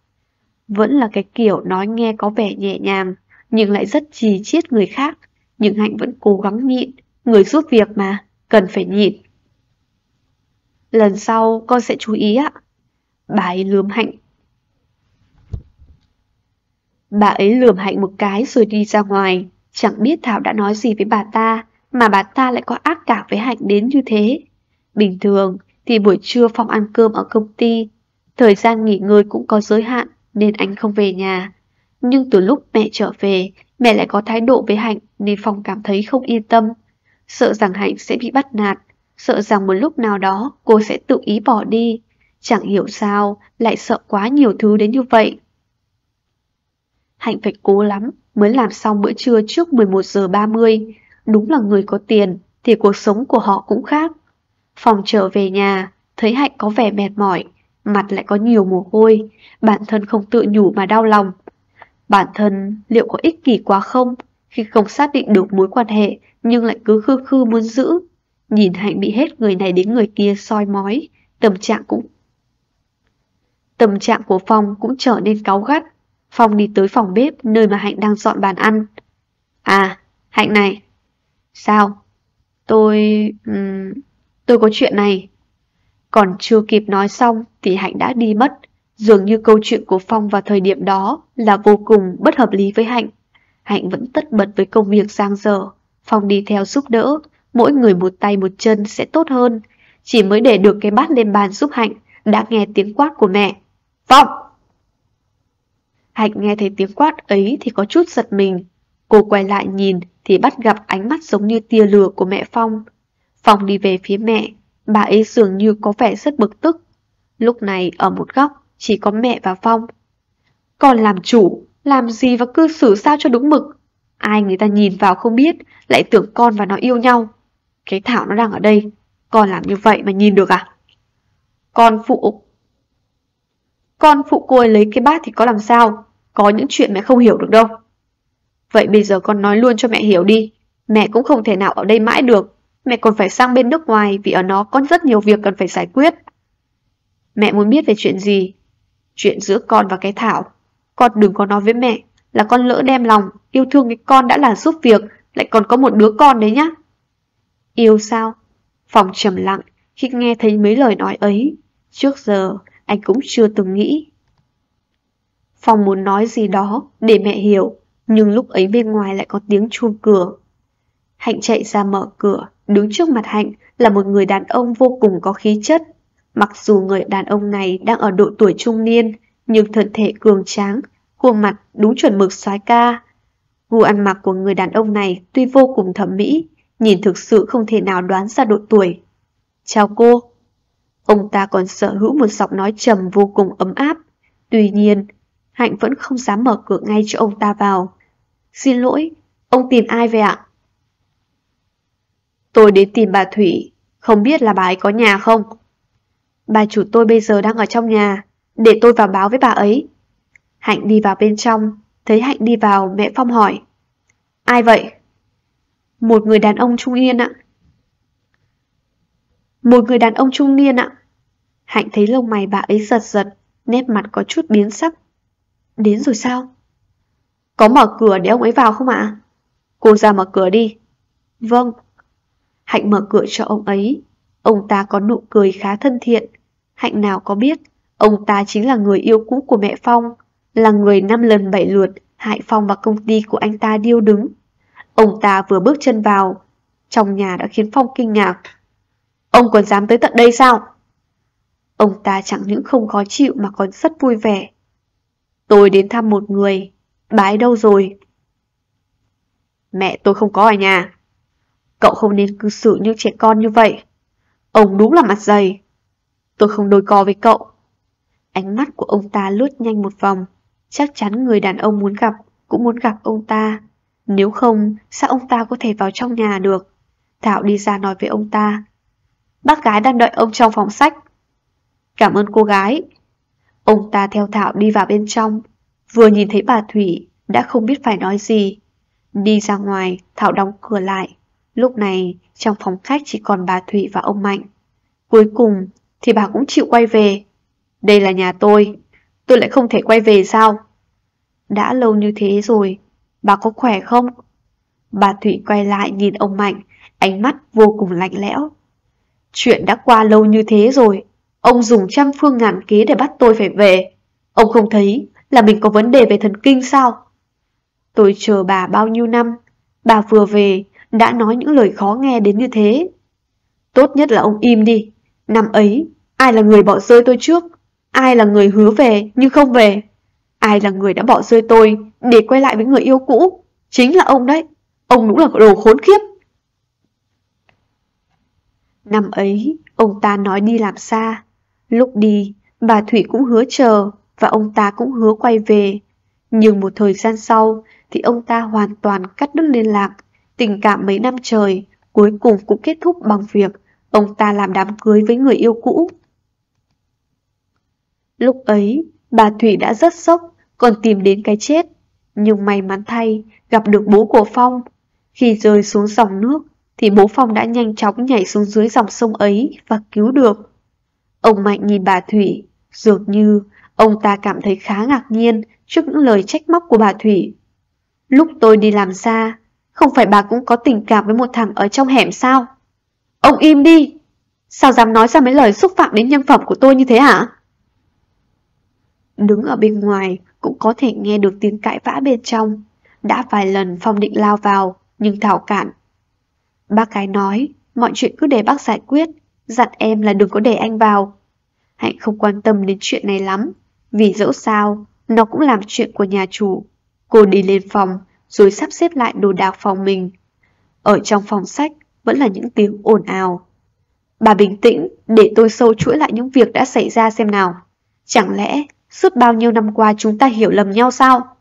A: Vẫn là cái kiểu nói nghe có vẻ nhẹ nhàng, nhưng lại rất trì chiết người khác. Nhưng Hạnh vẫn cố gắng nhịn, người giúp việc mà, cần phải nhịn. Lần sau con sẽ chú ý ạ. Bà ấy lườm Hạnh. Bà ấy lườm Hạnh một cái rồi đi ra ngoài. Chẳng biết Thảo đã nói gì với bà ta Mà bà ta lại có ác cảm với Hạnh đến như thế Bình thường thì buổi trưa Phong ăn cơm ở công ty Thời gian nghỉ ngơi cũng có giới hạn Nên anh không về nhà Nhưng từ lúc mẹ trở về Mẹ lại có thái độ với Hạnh Nên Phong cảm thấy không yên tâm Sợ rằng Hạnh sẽ bị bắt nạt Sợ rằng một lúc nào đó cô sẽ tự ý bỏ đi Chẳng hiểu sao lại sợ quá nhiều thứ đến như vậy Hạnh phải cố lắm mới làm xong bữa trưa trước 11 giờ 30. Đúng là người có tiền thì cuộc sống của họ cũng khác. Phòng trở về nhà, thấy Hạnh có vẻ mệt mỏi, mặt lại có nhiều mồ hôi, bản thân không tự nhủ mà đau lòng. Bản thân liệu có ích kỷ quá không khi không xác định được mối quan hệ nhưng lại cứ khư khư muốn giữ. Nhìn Hạnh bị hết người này đến người kia soi mói, tâm trạng cũng Tâm trạng của Phong cũng trở nên cáu gắt, Phong đi tới phòng bếp nơi mà Hạnh đang dọn bàn ăn. À, Hạnh này. Sao? Tôi... Um, tôi có chuyện này. Còn chưa kịp nói xong thì Hạnh đã đi mất. Dường như câu chuyện của Phong vào thời điểm đó là vô cùng bất hợp lý với Hạnh. Hạnh vẫn tất bật với công việc sang giờ. Phong đi theo giúp đỡ, mỗi người một tay một chân sẽ tốt hơn. Chỉ mới để được cái bát lên bàn giúp Hạnh, đã nghe tiếng quát của mẹ. Phong! Hạnh nghe thấy tiếng quát ấy thì có chút giật mình. Cô quay lại nhìn thì bắt gặp ánh mắt giống như tia lửa của mẹ Phong. Phong đi về phía mẹ, bà ấy dường như có vẻ rất bực tức. Lúc này ở một góc chỉ có mẹ và Phong. Còn làm chủ, làm gì và cư xử sao cho đúng mực. Ai người ta nhìn vào không biết, lại tưởng con và nó yêu nhau. Cái Thảo nó đang ở đây, con làm như vậy mà nhìn được à? Con phụ... Con phụ cô ấy lấy cái bát thì có làm sao? có những chuyện mẹ không hiểu được đâu. Vậy bây giờ con nói luôn cho mẹ hiểu đi, mẹ cũng không thể nào ở đây mãi được, mẹ còn phải sang bên nước ngoài vì ở nó có rất nhiều việc cần phải giải quyết. Mẹ muốn biết về chuyện gì? Chuyện giữa con và cái Thảo. Con đừng có nói với mẹ là con lỡ đem lòng, yêu thương cái con đã là giúp việc, lại còn có một đứa con đấy nhá. Yêu sao? Phòng trầm lặng khi nghe thấy mấy lời nói ấy. Trước giờ, anh cũng chưa từng nghĩ Phong muốn nói gì đó để mẹ hiểu, nhưng lúc ấy bên ngoài lại có tiếng chuông cửa. Hạnh chạy ra mở cửa, đứng trước mặt Hạnh là một người đàn ông vô cùng có khí chất. Mặc dù người đàn ông này đang ở độ tuổi trung niên, nhưng thân thể cường tráng, khuôn mặt đúng chuẩn mực soái ca. Gu ăn mặc của người đàn ông này tuy vô cùng thẩm mỹ, nhìn thực sự không thể nào đoán ra độ tuổi. Chào cô. Ông ta còn sở hữu một giọng nói trầm vô cùng ấm áp. Tuy nhiên, Hạnh vẫn không dám mở cửa ngay cho ông ta vào. Xin lỗi, ông tìm ai vậy ạ? Tôi đến tìm bà Thủy, không biết là bà ấy có nhà không? Bà chủ tôi bây giờ đang ở trong nhà, để tôi vào báo với bà ấy. Hạnh đi vào bên trong, thấy Hạnh đi vào mẹ Phong hỏi. Ai vậy? Một người đàn ông trung niên ạ. Một người đàn ông trung niên ạ. Hạnh thấy lông mày bà ấy giật giật, nét mặt có chút biến sắc. Đến rồi sao? Có mở cửa để ông ấy vào không ạ? Cô ra mở cửa đi. Vâng. Hạnh mở cửa cho ông ấy. Ông ta có nụ cười khá thân thiện. Hạnh nào có biết, ông ta chính là người yêu cũ của mẹ Phong, là người năm lần bảy lượt hại Phong và công ty của anh ta điêu đứng. Ông ta vừa bước chân vào, trong nhà đã khiến Phong kinh ngạc. Ông còn dám tới tận đây sao? Ông ta chẳng những không khó chịu mà còn rất vui vẻ. Tôi đến thăm một người, bà ấy đâu rồi? Mẹ tôi không có ở nhà. Cậu không nên cư xử như trẻ con như vậy. Ông đúng là mặt dày. Tôi không đôi co với cậu. Ánh mắt của ông ta lướt nhanh một vòng. Chắc chắn người đàn ông muốn gặp cũng muốn gặp ông ta. Nếu không, sao ông ta có thể vào trong nhà được? Thảo đi ra nói với ông ta. Bác gái đang đợi ông trong phòng sách. Cảm ơn cô gái. Ông ta theo thạo đi vào bên trong, vừa nhìn thấy bà Thủy đã không biết phải nói gì. Đi ra ngoài, Thảo đóng cửa lại. Lúc này, trong phòng khách chỉ còn bà Thủy và ông Mạnh. Cuối cùng, thì bà cũng chịu quay về. Đây là nhà tôi, tôi lại không thể quay về sao? Đã lâu như thế rồi, bà có khỏe không? Bà Thủy quay lại nhìn ông Mạnh, ánh mắt vô cùng lạnh lẽo. Chuyện đã qua lâu như thế rồi, Ông dùng trăm phương ngàn kế để bắt tôi phải về. Ông không thấy là mình có vấn đề về thần kinh sao? Tôi chờ bà bao nhiêu năm, bà vừa về đã nói những lời khó nghe đến như thế. Tốt nhất là ông im đi. Năm ấy, ai là người bỏ rơi tôi trước? Ai là người hứa về nhưng không về? Ai là người đã bỏ rơi tôi để quay lại với người yêu cũ? Chính là ông đấy. Ông đúng là đồ khốn khiếp. Năm ấy, ông ta nói đi làm xa. Lúc đi, bà Thủy cũng hứa chờ và ông ta cũng hứa quay về. Nhưng một thời gian sau thì ông ta hoàn toàn cắt đứt liên lạc. Tình cảm mấy năm trời cuối cùng cũng kết thúc bằng việc ông ta làm đám cưới với người yêu cũ. Lúc ấy, bà Thủy đã rất sốc, còn tìm đến cái chết. Nhưng may mắn thay, gặp được bố của Phong. Khi rơi xuống dòng nước, thì bố Phong đã nhanh chóng nhảy xuống dưới dòng sông ấy và cứu được. Ông Mạnh nhìn bà Thủy, dường như ông ta cảm thấy khá ngạc nhiên trước những lời trách móc của bà Thủy. Lúc tôi đi làm xa, không phải bà cũng có tình cảm với một thằng ở trong hẻm sao? Ông im đi! Sao dám nói ra mấy lời xúc phạm đến nhân phẩm của tôi như thế hả? Đứng ở bên ngoài cũng có thể nghe được tiếng cãi vã bên trong. Đã vài lần Phong định lao vào, nhưng thảo cản. Bác cái nói, mọi chuyện cứ để bác giải quyết, dặn em là đừng có để anh vào. Hạnh không quan tâm đến chuyện này lắm, vì dẫu sao, nó cũng làm chuyện của nhà chủ. Cô đi lên phòng, rồi sắp xếp lại đồ đạc phòng mình. Ở trong phòng sách vẫn là những tiếng ồn ào. Bà bình tĩnh để tôi sâu chuỗi lại những việc đã xảy ra xem nào. Chẳng lẽ suốt bao nhiêu năm qua chúng ta hiểu lầm nhau sao?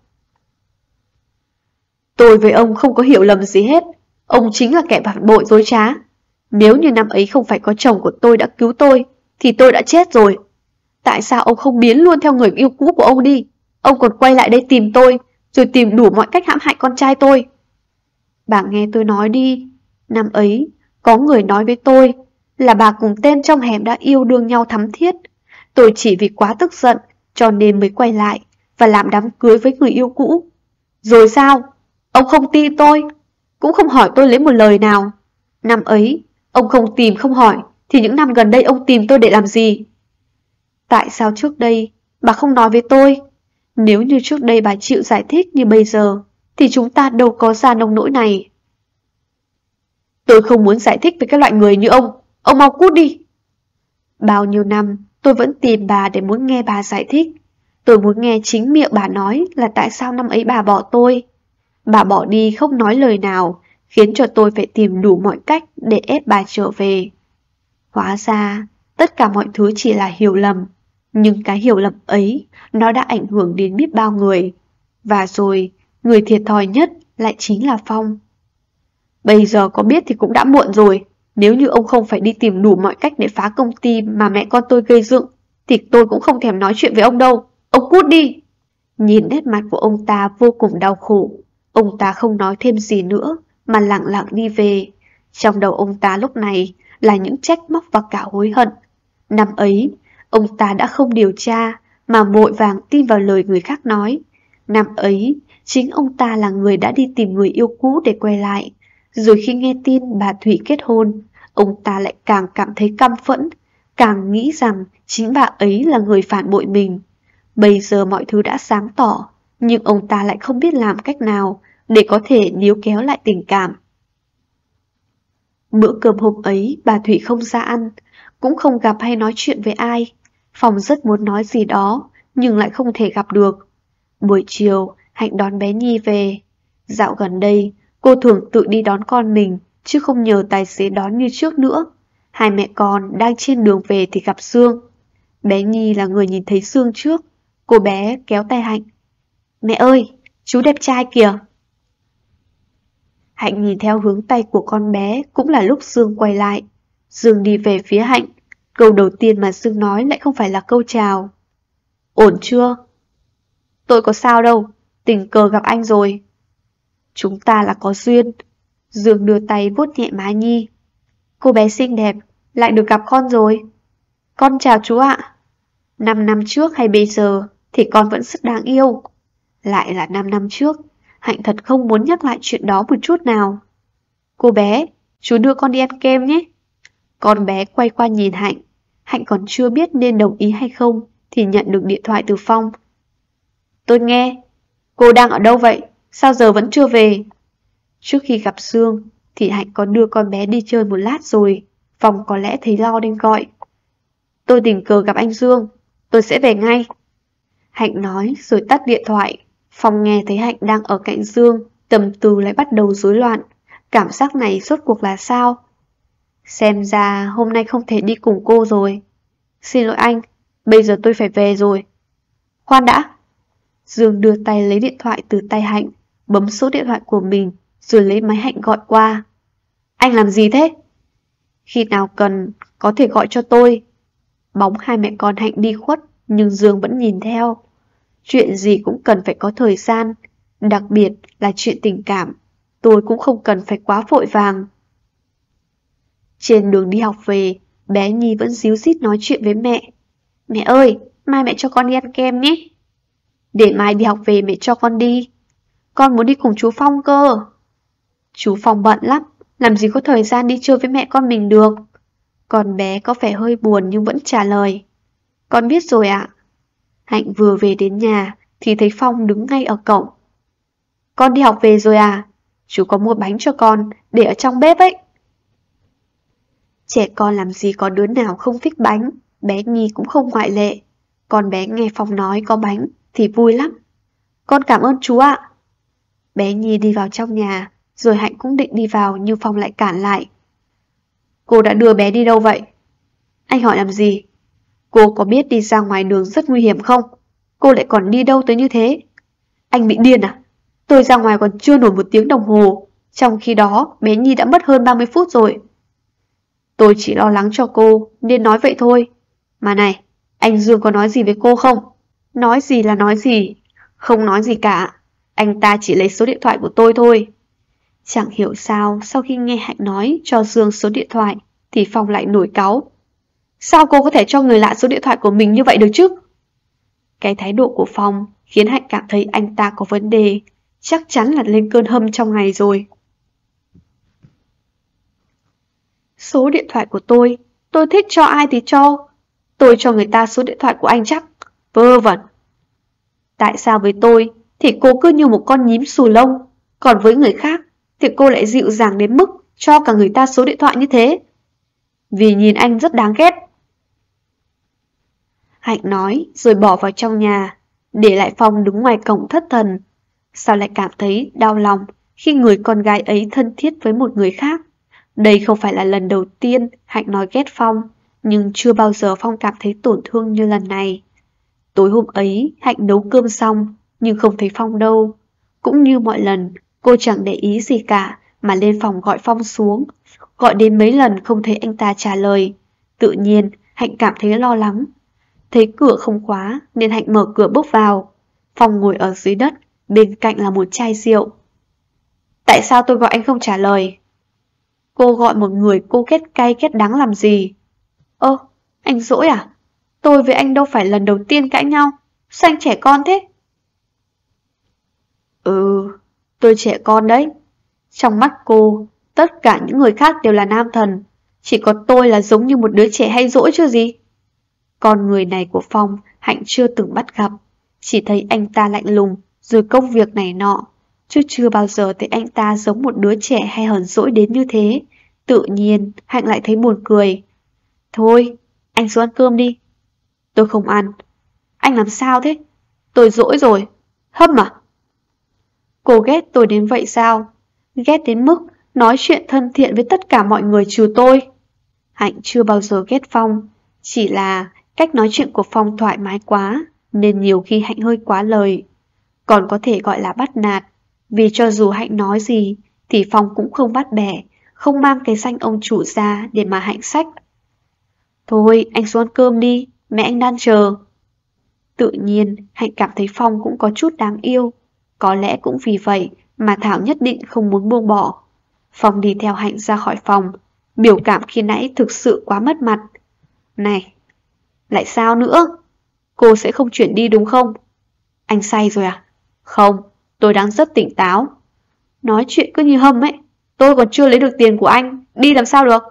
A: Tôi với ông không có hiểu lầm gì hết. Ông chính là kẻ phản bội dối trá. Nếu như năm ấy không phải có chồng của tôi đã cứu tôi, thì tôi đã chết rồi. Tại sao ông không biến luôn theo người yêu cũ của ông đi? Ông còn quay lại đây tìm tôi, rồi tìm đủ mọi cách hãm hại con trai tôi. Bà nghe tôi nói đi, năm ấy có người nói với tôi là bà cùng tên trong hẻm đã yêu đương nhau thắm thiết. Tôi chỉ vì quá tức giận cho nên mới quay lại và làm đám cưới với người yêu cũ. Rồi sao? Ông không tin tôi, cũng không hỏi tôi lấy một lời nào. Năm ấy, Ông không tìm không hỏi, thì những năm gần đây ông tìm tôi để làm gì? Tại sao trước đây bà không nói với tôi? Nếu như trước đây bà chịu giải thích như bây giờ, thì chúng ta đâu có ra nông nỗi này. Tôi không muốn giải thích với các loại người như ông, ông mau cút đi. Bao nhiêu năm tôi vẫn tìm bà để muốn nghe bà giải thích. Tôi muốn nghe chính miệng bà nói là tại sao năm ấy bà bỏ tôi. Bà bỏ đi không nói lời nào, khiến cho tôi phải tìm đủ mọi cách để ép bà trở về. Hóa ra, tất cả mọi thứ chỉ là hiểu lầm, nhưng cái hiểu lầm ấy nó đã ảnh hưởng đến biết bao người. Và rồi, người thiệt thòi nhất lại chính là Phong. Bây giờ có biết thì cũng đã muộn rồi. Nếu như ông không phải đi tìm đủ mọi cách để phá công ty mà mẹ con tôi gây dựng, thì tôi cũng không thèm nói chuyện với ông đâu. Ông cút đi! Nhìn nét mặt của ông ta vô cùng đau khổ. Ông ta không nói thêm gì nữa mà lặng lặng đi về. Trong đầu ông ta lúc này là những trách móc và cả hối hận. Năm ấy, ông ta đã không điều tra mà vội vàng tin vào lời người khác nói. Năm ấy, chính ông ta là người đã đi tìm người yêu cũ để quay lại. Rồi khi nghe tin bà Thủy kết hôn, ông ta lại càng cảm thấy căm phẫn, càng nghĩ rằng chính bà ấy là người phản bội mình. Bây giờ mọi thứ đã sáng tỏ, nhưng ông ta lại không biết làm cách nào để có thể níu kéo lại tình cảm. Bữa cơm hôm ấy bà Thủy không ra ăn, cũng không gặp hay nói chuyện với ai. Phòng rất muốn nói gì đó, nhưng lại không thể gặp được. Buổi chiều, Hạnh đón bé Nhi về. Dạo gần đây, cô thường tự đi đón con mình, chứ không nhờ tài xế đón như trước nữa. Hai mẹ con đang trên đường về thì gặp Dương. Bé Nhi là người nhìn thấy Dương trước. Cô bé kéo tay Hạnh. Mẹ ơi, chú đẹp trai kìa. Hạnh nhìn theo hướng tay của con bé cũng là lúc Dương quay lại. Dương đi về phía Hạnh. Câu đầu tiên mà Dương nói lại không phải là câu chào. Ổn chưa? Tôi có sao đâu, tình cờ gặp anh rồi. Chúng ta là có duyên. Dương đưa tay vuốt nhẹ má Nhi. Cô bé xinh đẹp, lại được gặp con rồi. Con chào chú ạ. Năm năm trước hay bây giờ thì con vẫn rất đáng yêu. Lại là năm năm trước, Hạnh thật không muốn nhắc lại chuyện đó một chút nào. Cô bé, chú đưa con đi ăn kem nhé. Con bé quay qua nhìn Hạnh. Hạnh còn chưa biết nên đồng ý hay không thì nhận được điện thoại từ Phong. Tôi nghe, cô đang ở đâu vậy? Sao giờ vẫn chưa về? Trước khi gặp Sương thì Hạnh có đưa con bé đi chơi một lát rồi. Phong có lẽ thấy lo nên gọi. Tôi tình cờ gặp anh Dương, tôi sẽ về ngay. Hạnh nói rồi tắt điện thoại. Phong nghe thấy Hạnh đang ở cạnh Dương, tầm từ lại bắt đầu rối loạn. Cảm giác này suốt cuộc là sao? Xem ra hôm nay không thể đi cùng cô rồi. Xin lỗi anh, bây giờ tôi phải về rồi. Khoan đã. Dương đưa tay lấy điện thoại từ tay Hạnh, bấm số điện thoại của mình, rồi lấy máy Hạnh gọi qua. Anh làm gì thế? Khi nào cần, có thể gọi cho tôi. Bóng hai mẹ con Hạnh đi khuất, nhưng Dương vẫn nhìn theo. Chuyện gì cũng cần phải có thời gian, đặc biệt là chuyện tình cảm. Tôi cũng không cần phải quá vội vàng. Trên đường đi học về, bé Nhi vẫn díu dít nói chuyện với mẹ. Mẹ ơi, mai mẹ cho con đi ăn kem nhé. Để mai đi học về mẹ cho con đi. Con muốn đi cùng chú Phong cơ. Chú Phong bận lắm, làm gì có thời gian đi chơi với mẹ con mình được. còn bé có vẻ hơi buồn nhưng vẫn trả lời. Con biết rồi ạ. À? Hạnh vừa về đến nhà thì thấy Phong đứng ngay ở cổng. Con đi học về rồi à? Chú có mua bánh cho con, để ở trong bếp ấy. Trẻ con làm gì có đứa nào không thích bánh, bé Nhi cũng không ngoại lệ. Con bé nghe Phong nói có bánh thì vui lắm. Con cảm ơn chú ạ. Bé Nhi đi vào trong nhà, rồi Hạnh cũng định đi vào nhưng Phong lại cản lại. Cô đã đưa bé đi đâu vậy? Anh hỏi làm gì? Cô có biết đi ra ngoài đường rất nguy hiểm không? Cô lại còn đi đâu tới như thế? Anh bị điên à? Tôi ra ngoài còn chưa nổi một tiếng đồng hồ. Trong khi đó, bé Nhi đã mất hơn 30 phút rồi. Tôi chỉ lo lắng cho cô, nên nói vậy thôi. Mà này, anh Dương có nói gì với cô không? Nói gì là nói gì? Không nói gì cả. Anh ta chỉ lấy số điện thoại của tôi thôi. Chẳng hiểu sao, sau khi nghe Hạnh nói cho Dương số điện thoại, thì Phong lại nổi cáu. Sao cô có thể cho người lạ số điện thoại của mình như vậy được chứ? Cái thái độ của Phong khiến Hạnh cảm thấy anh ta có vấn đề, chắc chắn là lên cơn hâm trong ngày rồi. Số điện thoại của tôi, tôi thích cho ai thì cho. Tôi cho người ta số điện thoại của anh chắc, vơ vẩn. Tại sao với tôi thì cô cứ như một con nhím xù lông, còn với người khác thì cô lại dịu dàng đến mức cho cả người ta số điện thoại như thế. Vì nhìn anh rất đáng ghét, Hạnh nói rồi bỏ vào trong nhà, để lại Phong đứng ngoài cổng thất thần. Sao lại cảm thấy đau lòng khi người con gái ấy thân thiết với một người khác? Đây không phải là lần đầu tiên Hạnh nói ghét Phong, nhưng chưa bao giờ Phong cảm thấy tổn thương như lần này. Tối hôm ấy, Hạnh nấu cơm xong, nhưng không thấy Phong đâu. Cũng như mọi lần, cô chẳng để ý gì cả mà lên phòng gọi Phong xuống. Gọi đến mấy lần không thấy anh ta trả lời. Tự nhiên, Hạnh cảm thấy lo lắng Thấy cửa không khóa nên Hạnh mở cửa bước vào. phòng ngồi ở dưới đất, bên cạnh là một chai rượu. Tại sao tôi gọi anh không trả lời? Cô gọi một người cô kết cay kết đắng làm gì? Ơ, anh dỗi à? Tôi với anh đâu phải lần đầu tiên cãi nhau. Sao anh trẻ con thế? Ừ, tôi trẻ con đấy. Trong mắt cô, tất cả những người khác đều là nam thần. Chỉ có tôi là giống như một đứa trẻ hay dỗi chưa gì con người này của Phong, Hạnh chưa từng bắt gặp. Chỉ thấy anh ta lạnh lùng, rồi công việc này nọ. Chứ chưa bao giờ thấy anh ta giống một đứa trẻ hay hờn dỗi đến như thế. Tự nhiên, Hạnh lại thấy buồn cười. Thôi, anh xuống ăn cơm đi. Tôi không ăn. Anh làm sao thế? Tôi dỗi rồi. Hâm à? Cô ghét tôi đến vậy sao? Ghét đến mức nói chuyện thân thiện với tất cả mọi người trừ tôi. Hạnh chưa bao giờ ghét Phong, chỉ là Cách nói chuyện của Phong thoải mái quá, nên nhiều khi Hạnh hơi quá lời. Còn có thể gọi là bắt nạt, vì cho dù Hạnh nói gì, thì Phong cũng không bắt bẻ, không mang cái danh ông chủ ra để mà Hạnh sách. Thôi, anh xuống ăn cơm đi, mẹ anh đang chờ. Tự nhiên, Hạnh cảm thấy Phong cũng có chút đáng yêu. Có lẽ cũng vì vậy mà Thảo nhất định không muốn buông bỏ. Phong đi theo Hạnh ra khỏi phòng, biểu cảm khi nãy thực sự quá mất mặt. Này, lại sao nữa? Cô sẽ không chuyển đi đúng không? Anh say rồi à? Không, tôi đang rất tỉnh táo. Nói chuyện cứ như hâm ấy, tôi còn chưa lấy được tiền của anh, đi làm sao được?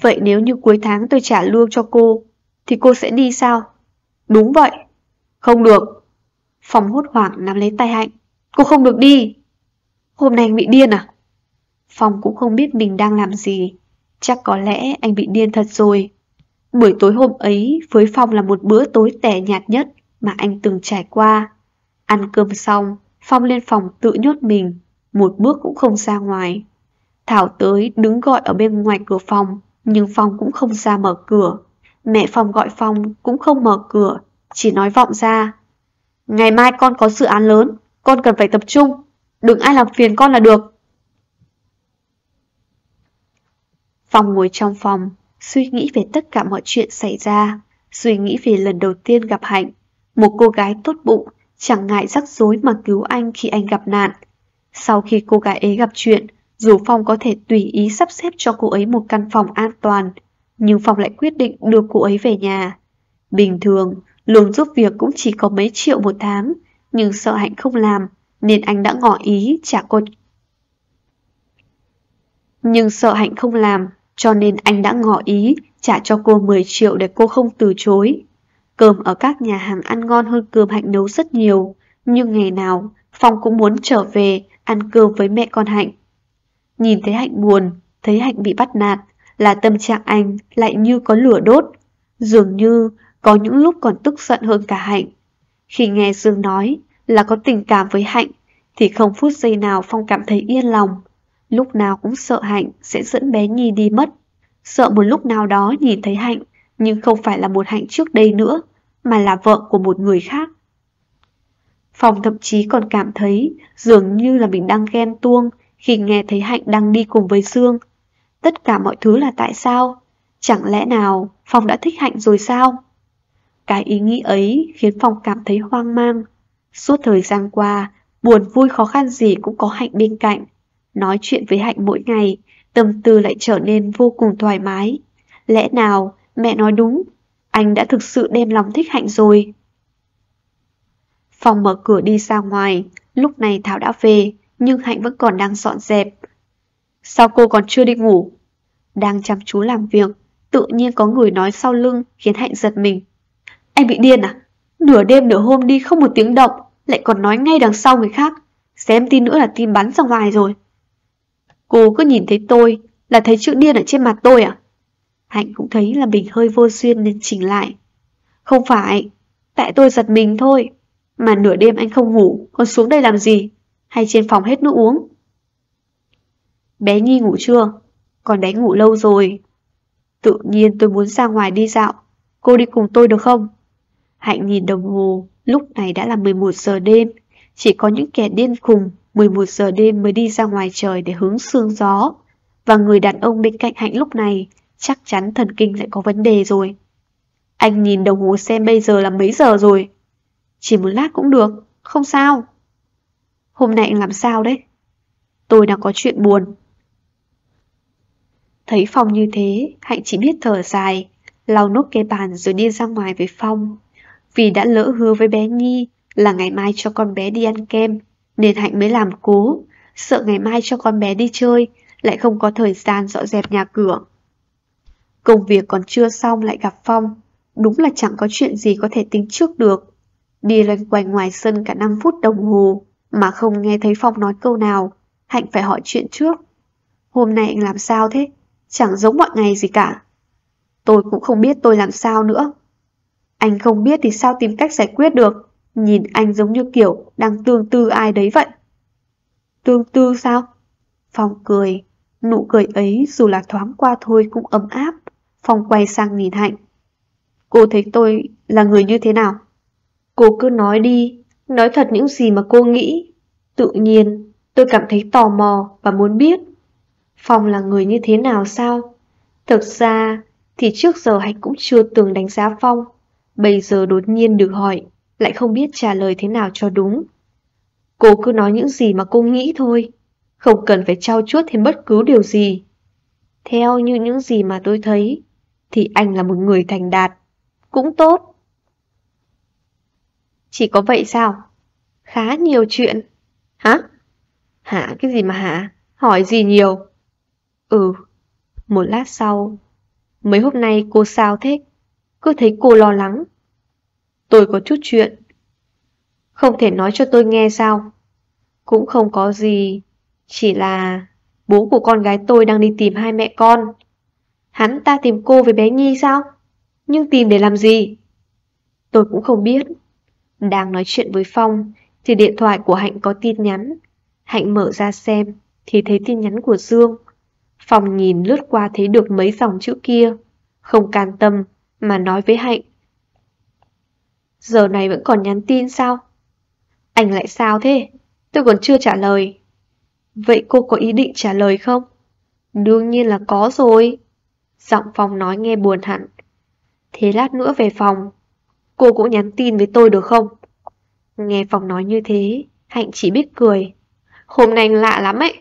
A: Vậy nếu như cuối tháng tôi trả lương cho cô, thì cô sẽ đi sao? Đúng vậy. Không được. Phòng hốt hoảng nắm lấy tay Hạnh. Cô không được đi. Hôm nay anh bị điên à? phòng cũng không biết mình đang làm gì. Chắc có lẽ anh bị điên thật rồi. Buổi tối hôm ấy với Phong là một bữa tối tẻ nhạt nhất mà anh từng trải qua. Ăn cơm xong, Phong lên phòng tự nhốt mình, một bước cũng không ra ngoài. Thảo tới đứng gọi ở bên ngoài cửa phòng, nhưng Phong cũng không ra mở cửa. Mẹ Phong gọi Phong cũng không mở cửa, chỉ nói vọng ra. Ngày mai con có dự án lớn, con cần phải tập trung, đừng ai làm phiền con là được. Phong ngồi trong phòng, suy nghĩ về tất cả mọi chuyện xảy ra, suy nghĩ về lần đầu tiên gặp Hạnh, một cô gái tốt bụng, chẳng ngại rắc rối mà cứu anh khi anh gặp nạn. Sau khi cô gái ấy gặp chuyện, dù Phong có thể tùy ý sắp xếp cho cô ấy một căn phòng an toàn, nhưng Phong lại quyết định đưa cô ấy về nhà. Bình thường, lương giúp việc cũng chỉ có mấy triệu một tháng, nhưng sợ Hạnh không làm, nên anh đã ngỏ ý trả cô. Nhưng sợ Hạnh không làm, cho nên anh đã ngỏ ý trả cho cô 10 triệu để cô không từ chối. Cơm ở các nhà hàng ăn ngon hơn cơm Hạnh nấu rất nhiều, nhưng ngày nào Phong cũng muốn trở về ăn cơm với mẹ con Hạnh. Nhìn thấy Hạnh buồn, thấy Hạnh bị bắt nạt, là tâm trạng anh lại như có lửa đốt. Dường như có những lúc còn tức giận hơn cả Hạnh. Khi nghe Dương nói là có tình cảm với Hạnh, thì không phút giây nào Phong cảm thấy yên lòng, lúc nào cũng sợ Hạnh sẽ dẫn bé Nhi đi mất. Sợ một lúc nào đó nhìn thấy Hạnh, nhưng không phải là một Hạnh trước đây nữa, mà là vợ của một người khác. Phòng thậm chí còn cảm thấy dường như là mình đang ghen tuông khi nghe thấy Hạnh đang đi cùng với Dương. Tất cả mọi thứ là tại sao? Chẳng lẽ nào Phong đã thích Hạnh rồi sao? Cái ý nghĩ ấy khiến Phong cảm thấy hoang mang. Suốt thời gian qua, buồn vui khó khăn gì cũng có Hạnh bên cạnh nói chuyện với Hạnh mỗi ngày, tâm tư lại trở nên vô cùng thoải mái. Lẽ nào mẹ nói đúng, anh đã thực sự đem lòng thích Hạnh rồi. Phòng mở cửa đi ra ngoài, lúc này Thảo đã về, nhưng Hạnh vẫn còn đang dọn dẹp. Sao cô còn chưa đi ngủ? Đang chăm chú làm việc, tự nhiên có người nói sau lưng khiến Hạnh giật mình. Em bị điên à? Nửa đêm nửa hôm đi không một tiếng động, lại còn nói ngay đằng sau người khác. Xem tin nữa là tin bắn ra ngoài rồi. Cô cứ nhìn thấy tôi là thấy chữ điên ở trên mặt tôi à? Hạnh cũng thấy là mình hơi vô duyên nên chỉnh lại. Không phải, tại tôi giật mình thôi. Mà nửa đêm anh không ngủ, còn xuống đây làm gì? Hay trên phòng hết nước uống? Bé Nhi ngủ chưa? Còn đánh ngủ lâu rồi. Tự nhiên tôi muốn ra ngoài đi dạo. Cô đi cùng tôi được không? Hạnh nhìn đồng hồ, lúc này đã là 11 giờ đêm. Chỉ có những kẻ điên khùng 11 giờ đêm mới đi ra ngoài trời để hứng sương gió. Và người đàn ông bên cạnh Hạnh lúc này chắc chắn thần kinh lại có vấn đề rồi. Anh nhìn đồng hồ xem bây giờ là mấy giờ rồi. Chỉ một lát cũng được, không sao. Hôm nay anh làm sao đấy? Tôi đang có chuyện buồn. Thấy Phong như thế, Hạnh chỉ biết thở dài, lau nốt cái bàn rồi đi ra ngoài với Phong. Vì đã lỡ hứa với bé Nhi là ngày mai cho con bé đi ăn kem, nên Hạnh mới làm cố, sợ ngày mai cho con bé đi chơi, lại không có thời gian dọn dẹp nhà cửa. Công việc còn chưa xong lại gặp Phong, đúng là chẳng có chuyện gì có thể tính trước được. Đi loanh quanh ngoài sân cả 5 phút đồng hồ mà không nghe thấy Phong nói câu nào, Hạnh phải hỏi chuyện trước. Hôm nay anh làm sao thế? Chẳng giống mọi ngày gì cả. Tôi cũng không biết tôi làm sao nữa. Anh không biết thì sao tìm cách giải quyết được? Nhìn anh giống như kiểu đang tương tư ai đấy vậy. Tương tư sao? Phong cười. Nụ cười ấy dù là thoáng qua thôi cũng ấm áp. Phong quay sang nhìn Hạnh. Cô thấy tôi là người như thế nào? Cô cứ nói đi, nói thật những gì mà cô nghĩ. Tự nhiên, tôi cảm thấy tò mò và muốn biết. Phong là người như thế nào sao? Thực ra thì trước giờ Hạnh cũng chưa từng đánh giá Phong. Bây giờ đột nhiên được hỏi lại không biết trả lời thế nào cho đúng. Cô cứ nói những gì mà cô nghĩ thôi, không cần phải trao chuốt thêm bất cứ điều gì. Theo như những gì mà tôi thấy, thì anh là một người thành đạt, cũng tốt. Chỉ có vậy sao? Khá nhiều chuyện. Hả? Hả cái gì mà hả? Hỏi gì nhiều? Ừ, một lát sau. Mấy hôm nay cô sao thế? Cứ thấy cô lo lắng, Tôi có chút chuyện. Không thể nói cho tôi nghe sao? Cũng không có gì. Chỉ là bố của con gái tôi đang đi tìm hai mẹ con. Hắn ta tìm cô với bé Nhi sao? Nhưng tìm để làm gì? Tôi cũng không biết. Đang nói chuyện với Phong thì điện thoại của Hạnh có tin nhắn. Hạnh mở ra xem thì thấy tin nhắn của Dương. Phong nhìn lướt qua thấy được mấy dòng chữ kia. Không can tâm mà nói với Hạnh. Giờ này vẫn còn nhắn tin sao? Anh lại sao thế? Tôi còn chưa trả lời. Vậy cô có ý định trả lời không? Đương nhiên là có rồi. Giọng phòng nói nghe buồn hẳn. Thế lát nữa về phòng, cô cũng nhắn tin với tôi được không? Nghe phòng nói như thế, Hạnh chỉ biết cười. Hôm nay lạ lắm ấy,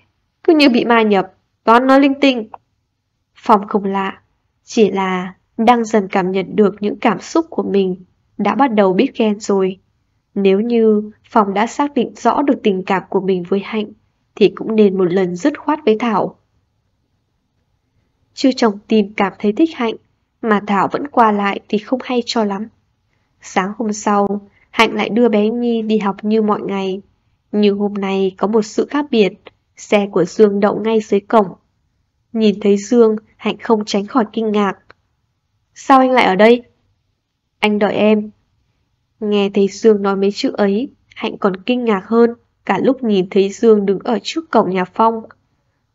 A: cứ như bị ma nhập, toán nói linh tinh. Phòng không lạ, chỉ là đang dần cảm nhận được những cảm xúc của mình đã bắt đầu biết ghen rồi. Nếu như Phong đã xác định rõ được tình cảm của mình với Hạnh, thì cũng nên một lần dứt khoát với Thảo. Chưa chồng tìm cảm thấy thích Hạnh, mà Thảo vẫn qua lại thì không hay cho lắm. Sáng hôm sau, Hạnh lại đưa bé Nhi đi học như mọi ngày. Nhưng hôm nay có một sự khác biệt, xe của Dương đậu ngay dưới cổng. Nhìn thấy Dương, Hạnh không tránh khỏi kinh ngạc. Sao anh lại ở đây? anh đợi em. Nghe thấy Dương nói mấy chữ ấy, Hạnh còn kinh ngạc hơn cả lúc nhìn thấy Dương đứng ở trước cổng nhà Phong.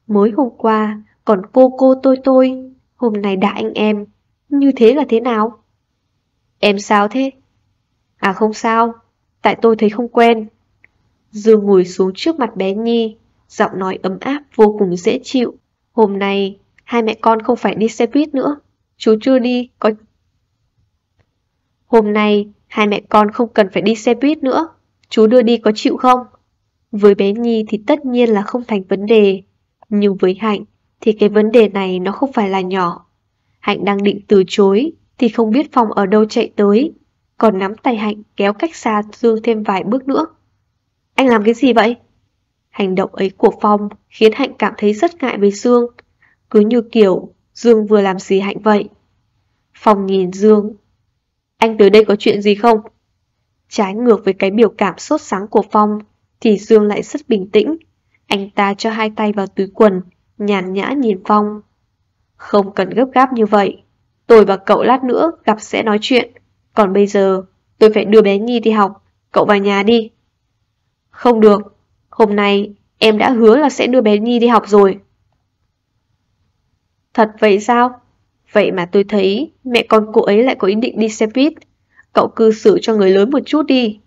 A: Mới hôm qua, còn cô cô tôi tôi, hôm nay đã anh em, như thế là thế nào? Em sao thế? À không sao, tại tôi thấy không quen. Dương ngồi xuống trước mặt bé Nhi, giọng nói ấm áp vô cùng dễ chịu. Hôm nay, hai mẹ con không phải đi xe buýt nữa. Chú chưa đi, có Hôm nay, hai mẹ con không cần phải đi xe buýt nữa. Chú đưa đi có chịu không? Với bé Nhi thì tất nhiên là không thành vấn đề. Nhưng với Hạnh thì cái vấn đề này nó không phải là nhỏ. Hạnh đang định từ chối thì không biết Phong ở đâu chạy tới. Còn nắm tay Hạnh kéo cách xa Dương thêm vài bước nữa. Anh làm cái gì vậy? Hành động ấy của Phong khiến Hạnh cảm thấy rất ngại với Dương. Cứ như kiểu Dương vừa làm gì Hạnh vậy. Phong nhìn Dương anh tới đây có chuyện gì không? Trái ngược với cái biểu cảm sốt sáng của Phong, thì Dương lại rất bình tĩnh. Anh ta cho hai tay vào túi quần, nhàn nhã nhìn Phong. Không cần gấp gáp như vậy. Tôi và cậu lát nữa gặp sẽ nói chuyện. Còn bây giờ, tôi phải đưa bé Nhi đi học. Cậu vào nhà đi. Không được. Hôm nay, em đã hứa là sẽ đưa bé Nhi đi học rồi. Thật vậy sao? Vậy mà tôi thấy mẹ con cô ấy lại có ý định đi xe buýt. Cậu cư xử cho người lớn một chút đi.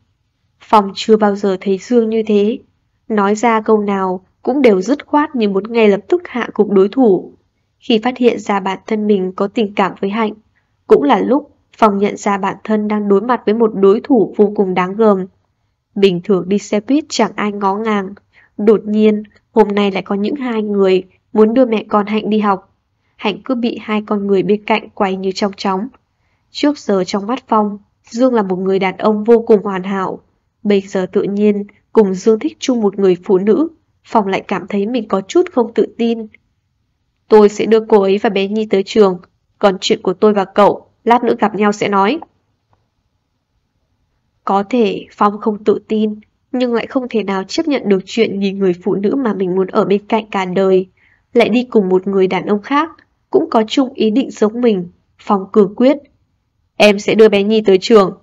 A: Phòng chưa bao giờ thấy Dương như thế. Nói ra câu nào cũng đều dứt khoát như muốn ngay lập tức hạ cục đối thủ. Khi phát hiện ra bản thân mình có tình cảm với Hạnh, cũng là lúc Phòng nhận ra bản thân đang đối mặt với một đối thủ vô cùng đáng gờm. Bình thường đi xe buýt chẳng ai ngó ngàng. Đột nhiên, hôm nay lại có những hai người muốn đưa mẹ con Hạnh đi học. Hạnh cứ bị hai con người bên cạnh quay như trong chóng. Trước giờ trong mắt Phong, Dương là một người đàn ông vô cùng hoàn hảo. Bây giờ tự nhiên, cùng Dương thích chung một người phụ nữ, Phong lại cảm thấy mình có chút không tự tin. Tôi sẽ đưa cô ấy và bé Nhi tới trường, còn chuyện của tôi và cậu, lát nữa gặp nhau sẽ nói. Có thể Phong không tự tin, nhưng lại không thể nào chấp nhận được chuyện nhìn người phụ nữ mà mình muốn ở bên cạnh cả đời, lại đi cùng một người đàn ông khác, cũng có chung ý định giống mình, Phong cường quyết. Em sẽ đưa bé Nhi tới trường.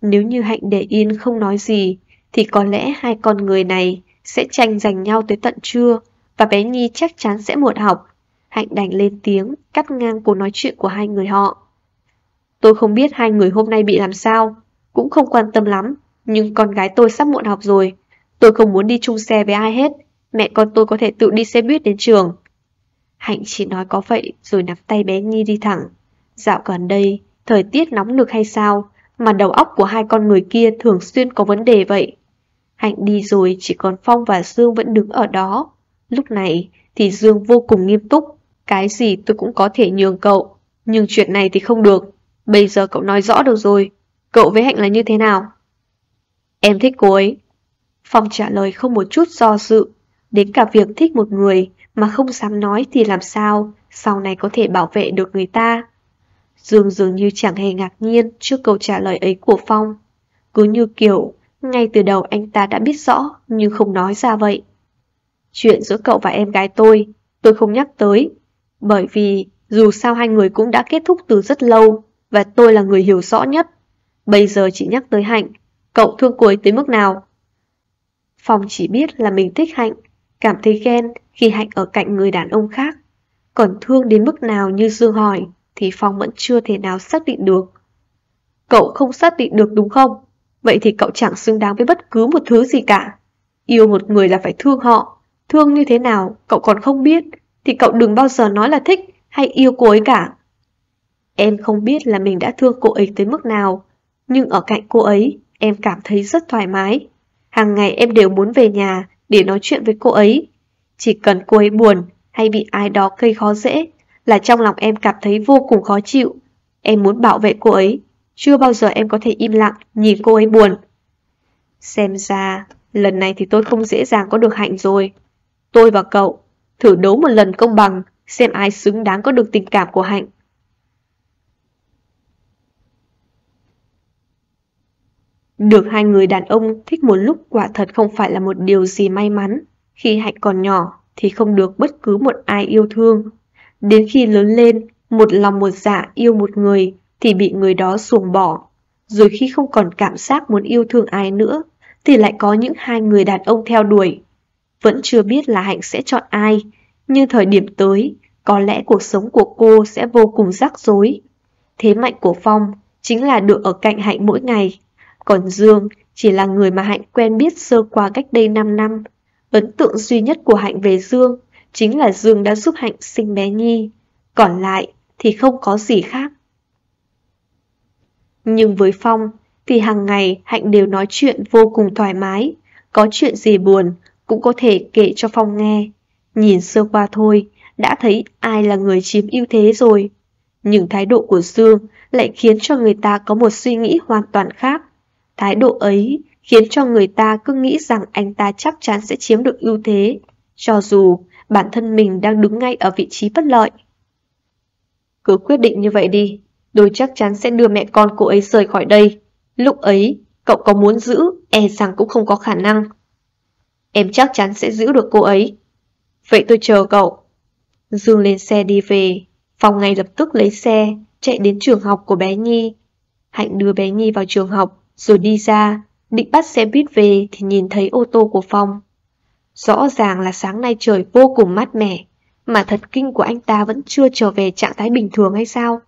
A: Nếu như Hạnh để yên không nói gì, thì có lẽ hai con người này sẽ tranh giành nhau tới tận trưa và bé Nhi chắc chắn sẽ muộn học. Hạnh đành lên tiếng, cắt ngang cuộc nói chuyện của hai người họ. Tôi không biết hai người hôm nay bị làm sao, cũng không quan tâm lắm, nhưng con gái tôi sắp muộn học rồi. Tôi không muốn đi chung xe với ai hết, mẹ con tôi có thể tự đi xe buýt đến trường. Hạnh chỉ nói có vậy rồi nắm tay bé Nhi đi thẳng. Dạo gần đây, thời tiết nóng nực hay sao, mà đầu óc của hai con người kia thường xuyên có vấn đề vậy. Hạnh đi rồi chỉ còn Phong và Dương vẫn đứng ở đó. Lúc này thì Dương vô cùng nghiêm túc, cái gì tôi cũng có thể nhường cậu, nhưng chuyện này thì không được. Bây giờ cậu nói rõ được rồi, cậu với Hạnh là như thế nào? Em thích cô ấy. Phong trả lời không một chút do dự, đến cả việc thích một người mà không dám nói thì làm sao sau này có thể bảo vệ được người ta. Dương dường như chẳng hề ngạc nhiên trước câu trả lời ấy của Phong. Cứ như kiểu, ngay từ đầu anh ta đã biết rõ nhưng không nói ra vậy. Chuyện giữa cậu và em gái tôi, tôi không nhắc tới. Bởi vì dù sao hai người cũng đã kết thúc từ rất lâu và tôi là người hiểu rõ nhất. Bây giờ chỉ nhắc tới Hạnh, cậu thương cô ấy tới mức nào? Phong chỉ biết là mình thích Hạnh, cảm thấy ghen khi Hạnh ở cạnh người đàn ông khác, còn thương đến mức nào như dư hỏi thì Phong vẫn chưa thể nào xác định được. Cậu không xác định được đúng không? Vậy thì cậu chẳng xứng đáng với bất cứ một thứ gì cả. Yêu một người là phải thương họ. Thương như thế nào cậu còn không biết thì cậu đừng bao giờ nói là thích hay yêu cô ấy cả. Em không biết là mình đã thương cô ấy tới mức nào, nhưng ở cạnh cô ấy em cảm thấy rất thoải mái. Hàng ngày em đều muốn về nhà để nói chuyện với cô ấy chỉ cần cô ấy buồn hay bị ai đó gây khó dễ là trong lòng em cảm thấy vô cùng khó chịu. Em muốn bảo vệ cô ấy. Chưa bao giờ em có thể im lặng nhìn cô ấy buồn. Xem ra, lần này thì tôi không dễ dàng có được hạnh rồi. Tôi và cậu thử đấu một lần công bằng xem ai xứng đáng có được tình cảm của hạnh. Được hai người đàn ông thích một lúc quả thật không phải là một điều gì may mắn. Khi Hạnh còn nhỏ thì không được bất cứ một ai yêu thương. Đến khi lớn lên, một lòng một dạ yêu một người thì bị người đó xuồng bỏ. Rồi khi không còn cảm giác muốn yêu thương ai nữa thì lại có những hai người đàn ông theo đuổi. Vẫn chưa biết là Hạnh sẽ chọn ai, nhưng thời điểm tới, có lẽ cuộc sống của cô sẽ vô cùng rắc rối. Thế mạnh của Phong chính là được ở cạnh Hạnh mỗi ngày, còn Dương chỉ là người mà Hạnh quen biết sơ qua cách đây 5 năm, Ấn tượng duy nhất của Hạnh về Dương chính là Dương đã giúp Hạnh sinh bé Nhi, còn lại thì không có gì khác. Nhưng với Phong thì hàng ngày Hạnh đều nói chuyện vô cùng thoải mái, có chuyện gì buồn cũng có thể kể cho Phong nghe. Nhìn sơ qua thôi, đã thấy ai là người chiếm ưu thế rồi. Nhưng thái độ của Dương lại khiến cho người ta có một suy nghĩ hoàn toàn khác. Thái độ ấy khiến cho người ta cứ nghĩ rằng anh ta chắc chắn sẽ chiếm được ưu thế, cho dù bản thân mình đang đứng ngay ở vị trí bất lợi. Cứ quyết định như vậy đi, tôi chắc chắn sẽ đưa mẹ con cô ấy rời khỏi đây. Lúc ấy, cậu có muốn giữ, e rằng cũng không có khả năng. Em chắc chắn sẽ giữ được cô ấy. Vậy tôi chờ cậu. Dương lên xe đi về, Phòng ngay lập tức lấy xe, chạy đến trường học của bé Nhi. Hạnh đưa bé Nhi vào trường học, rồi đi ra, Định bắt xe buýt về thì nhìn thấy ô tô của Phong. Rõ ràng là sáng nay trời vô cùng mát mẻ, mà thật kinh của anh ta vẫn chưa trở về trạng thái bình thường hay sao?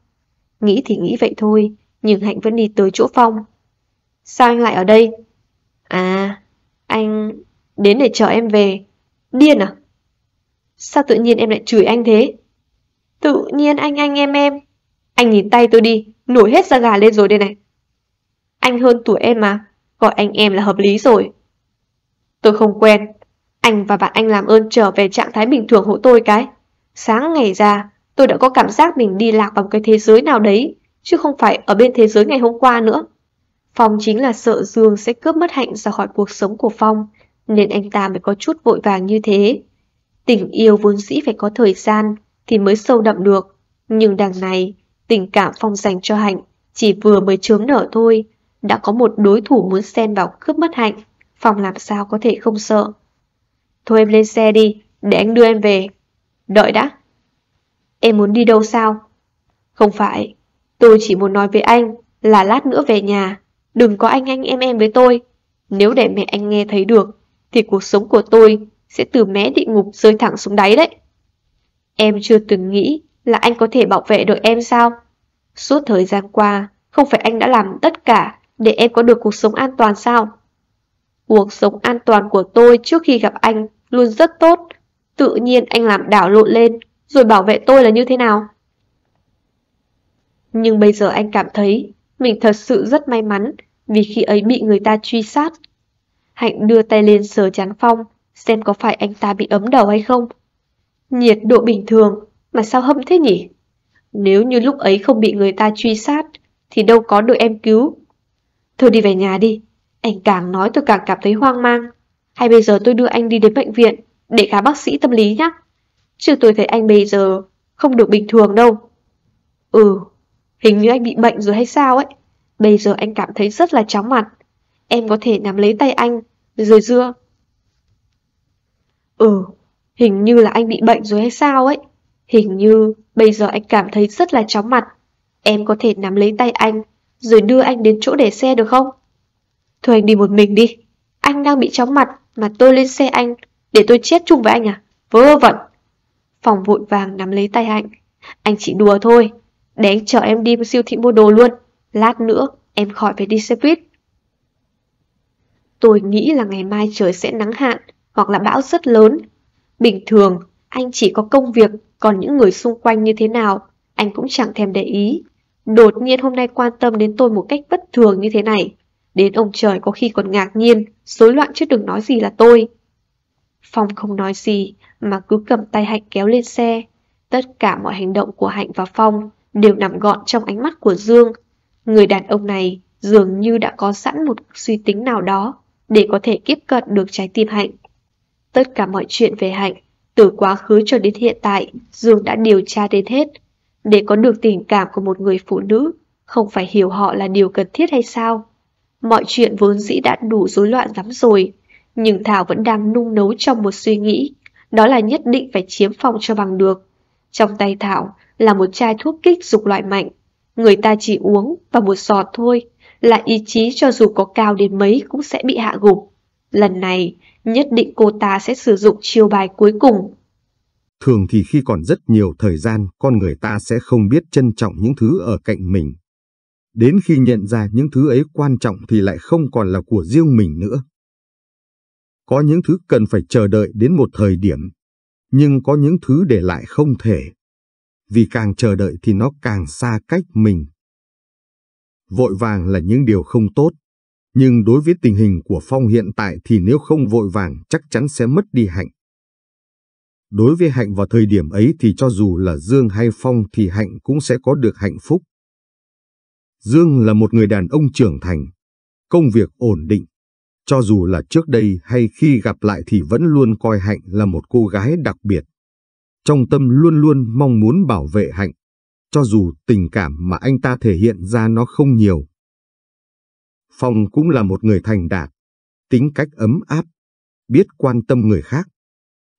A: Nghĩ thì nghĩ vậy thôi, nhưng Hạnh vẫn đi tới chỗ Phong. Sao anh lại ở đây? À, anh... đến để chờ em về. Điên à? Sao tự nhiên em lại chửi anh thế? Tự nhiên anh anh em em. Anh nhìn tay tôi đi, nổi hết da gà lên rồi đây này. Anh hơn tuổi em mà, gọi anh em là hợp lý rồi. Tôi không quen. Anh và bạn anh làm ơn trở về trạng thái bình thường hộ tôi cái. Sáng ngày ra, tôi đã có cảm giác mình đi lạc vào một cái thế giới nào đấy, chứ không phải ở bên thế giới ngày hôm qua nữa. Phong chính là sợ Dương sẽ cướp mất hạnh ra khỏi cuộc sống của Phong, nên anh ta mới có chút vội vàng như thế. Tình yêu vốn dĩ phải có thời gian thì mới sâu đậm được, nhưng đằng này, tình cảm Phong dành cho Hạnh chỉ vừa mới chớm nở thôi, đã có một đối thủ muốn xen vào cướp mất hạnh, phòng làm sao có thể không sợ. Thôi em lên xe đi, để anh đưa em về. Đợi đã. Em muốn đi đâu sao? Không phải, tôi chỉ muốn nói với anh là lát nữa về nhà, đừng có anh anh em em với tôi. Nếu để mẹ anh nghe thấy được, thì cuộc sống của tôi sẽ từ mé địa ngục rơi thẳng xuống đáy đấy. Em chưa từng nghĩ là anh có thể bảo vệ được em sao? Suốt thời gian qua, không phải anh đã làm tất cả để em có được cuộc sống an toàn sao? Cuộc sống an toàn của tôi trước khi gặp anh luôn rất tốt. Tự nhiên anh làm đảo lộn lên, rồi bảo vệ tôi là như thế nào? Nhưng bây giờ anh cảm thấy mình thật sự rất may mắn vì khi ấy bị người ta truy sát. Hạnh đưa tay lên sờ chán phong, xem có phải anh ta bị ấm đầu hay không. Nhiệt độ bình thường, mà sao hâm thế nhỉ? Nếu như lúc ấy không bị người ta truy sát, thì đâu có đội em cứu Thôi đi về nhà đi. Anh càng nói tôi càng cảm thấy hoang mang. Hay bây giờ tôi đưa anh đi đến bệnh viện để khám bác sĩ tâm lý nhé. Chứ tôi thấy anh bây giờ không được bình thường đâu. Ừ, hình như anh bị bệnh rồi hay sao ấy. Bây giờ anh cảm thấy rất là chóng mặt. Em có thể nắm lấy tay anh rồi dưa. Ừ, hình như là anh bị bệnh rồi hay sao ấy. Hình như bây giờ anh cảm thấy rất là chóng mặt. Em có thể nắm lấy tay anh rồi đưa anh đến chỗ để xe được không? Thôi anh đi một mình đi. Anh đang bị chóng mặt mà tôi lên xe anh để tôi chết chung với anh à? Vớ vẩn. Phòng vội vàng nắm lấy tay hạnh. Anh chỉ đùa thôi. Để anh chở em đi siêu thị mua đồ luôn. Lát nữa em khỏi phải đi xe buýt. Tôi nghĩ là ngày mai trời sẽ nắng hạn hoặc là bão rất lớn. Bình thường, anh chỉ có công việc, còn những người xung quanh như thế nào, anh cũng chẳng thèm để ý. Đột nhiên hôm nay quan tâm đến tôi một cách bất thường như thế này. Đến ông trời có khi còn ngạc nhiên, rối loạn chứ đừng nói gì là tôi. Phong không nói gì mà cứ cầm tay Hạnh kéo lên xe. Tất cả mọi hành động của Hạnh và Phong đều nằm gọn trong ánh mắt của Dương. Người đàn ông này dường như đã có sẵn một suy tính nào đó để có thể tiếp cận được trái tim Hạnh. Tất cả mọi chuyện về Hạnh, từ quá khứ cho đến hiện tại, Dương đã điều tra đến hết. Để có được tình cảm của một người phụ nữ, không phải hiểu họ là điều cần thiết hay sao? Mọi chuyện vốn dĩ đã đủ rối loạn lắm rồi, nhưng Thảo vẫn đang nung nấu trong một suy nghĩ, đó là nhất định phải chiếm phòng cho bằng được. Trong tay Thảo là một chai thuốc kích dục loại mạnh, người ta chỉ uống và một giọt thôi, là ý chí cho dù có cao đến mấy cũng sẽ bị hạ gục. Lần này, nhất định cô ta sẽ sử dụng chiêu bài cuối cùng
B: Thường thì khi còn rất nhiều thời gian, con người ta sẽ không biết trân trọng những thứ ở cạnh mình. Đến khi nhận ra những thứ ấy quan trọng thì lại không còn là của riêng mình nữa. Có những thứ cần phải chờ đợi đến một thời điểm, nhưng có những thứ để lại không thể. Vì càng chờ đợi thì nó càng xa cách mình. Vội vàng là những điều không tốt, nhưng đối với tình hình của Phong hiện tại thì nếu không vội vàng chắc chắn sẽ mất đi hạnh Đối với Hạnh vào thời điểm ấy thì cho dù là Dương hay Phong thì Hạnh cũng sẽ có được hạnh phúc. Dương là một người đàn ông trưởng thành, công việc ổn định. Cho dù là trước đây hay khi gặp lại thì vẫn luôn coi Hạnh là một cô gái đặc biệt. Trong tâm luôn luôn mong muốn bảo vệ Hạnh, cho dù tình cảm mà anh ta thể hiện ra nó không nhiều. Phong cũng là một người thành đạt, tính cách ấm áp, biết quan tâm người khác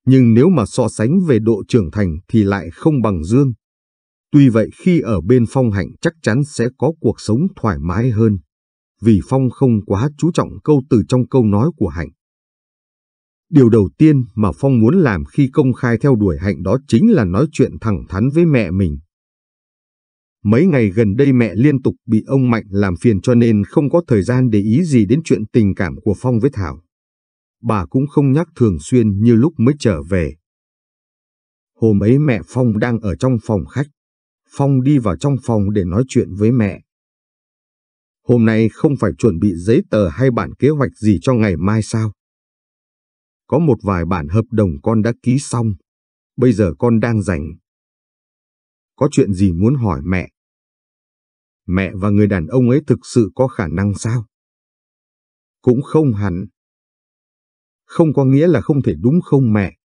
B: nhưng nếu mà so sánh về độ trưởng thành thì lại không bằng Dương. Tuy vậy khi ở bên Phong Hạnh chắc chắn sẽ có cuộc sống thoải mái hơn, vì Phong không quá chú trọng câu từ trong câu nói của Hạnh. Điều đầu tiên mà Phong muốn làm khi công khai theo đuổi Hạnh đó chính là nói chuyện thẳng thắn với mẹ mình. Mấy ngày gần đây mẹ liên tục bị ông Mạnh làm phiền cho nên không có thời gian để ý gì đến chuyện tình cảm của Phong với Thảo bà cũng không nhắc thường xuyên như lúc mới trở về. Hôm ấy mẹ Phong đang ở trong phòng khách. Phong đi vào trong phòng để nói chuyện với mẹ. Hôm nay không phải chuẩn bị giấy tờ hay bản kế hoạch gì cho ngày mai sao? Có một vài bản hợp đồng con đã ký xong. Bây giờ con đang rảnh. Có chuyện gì muốn hỏi mẹ? Mẹ và người đàn ông ấy thực sự có khả năng sao? Cũng không hẳn không có nghĩa là không thể đúng không mẹ.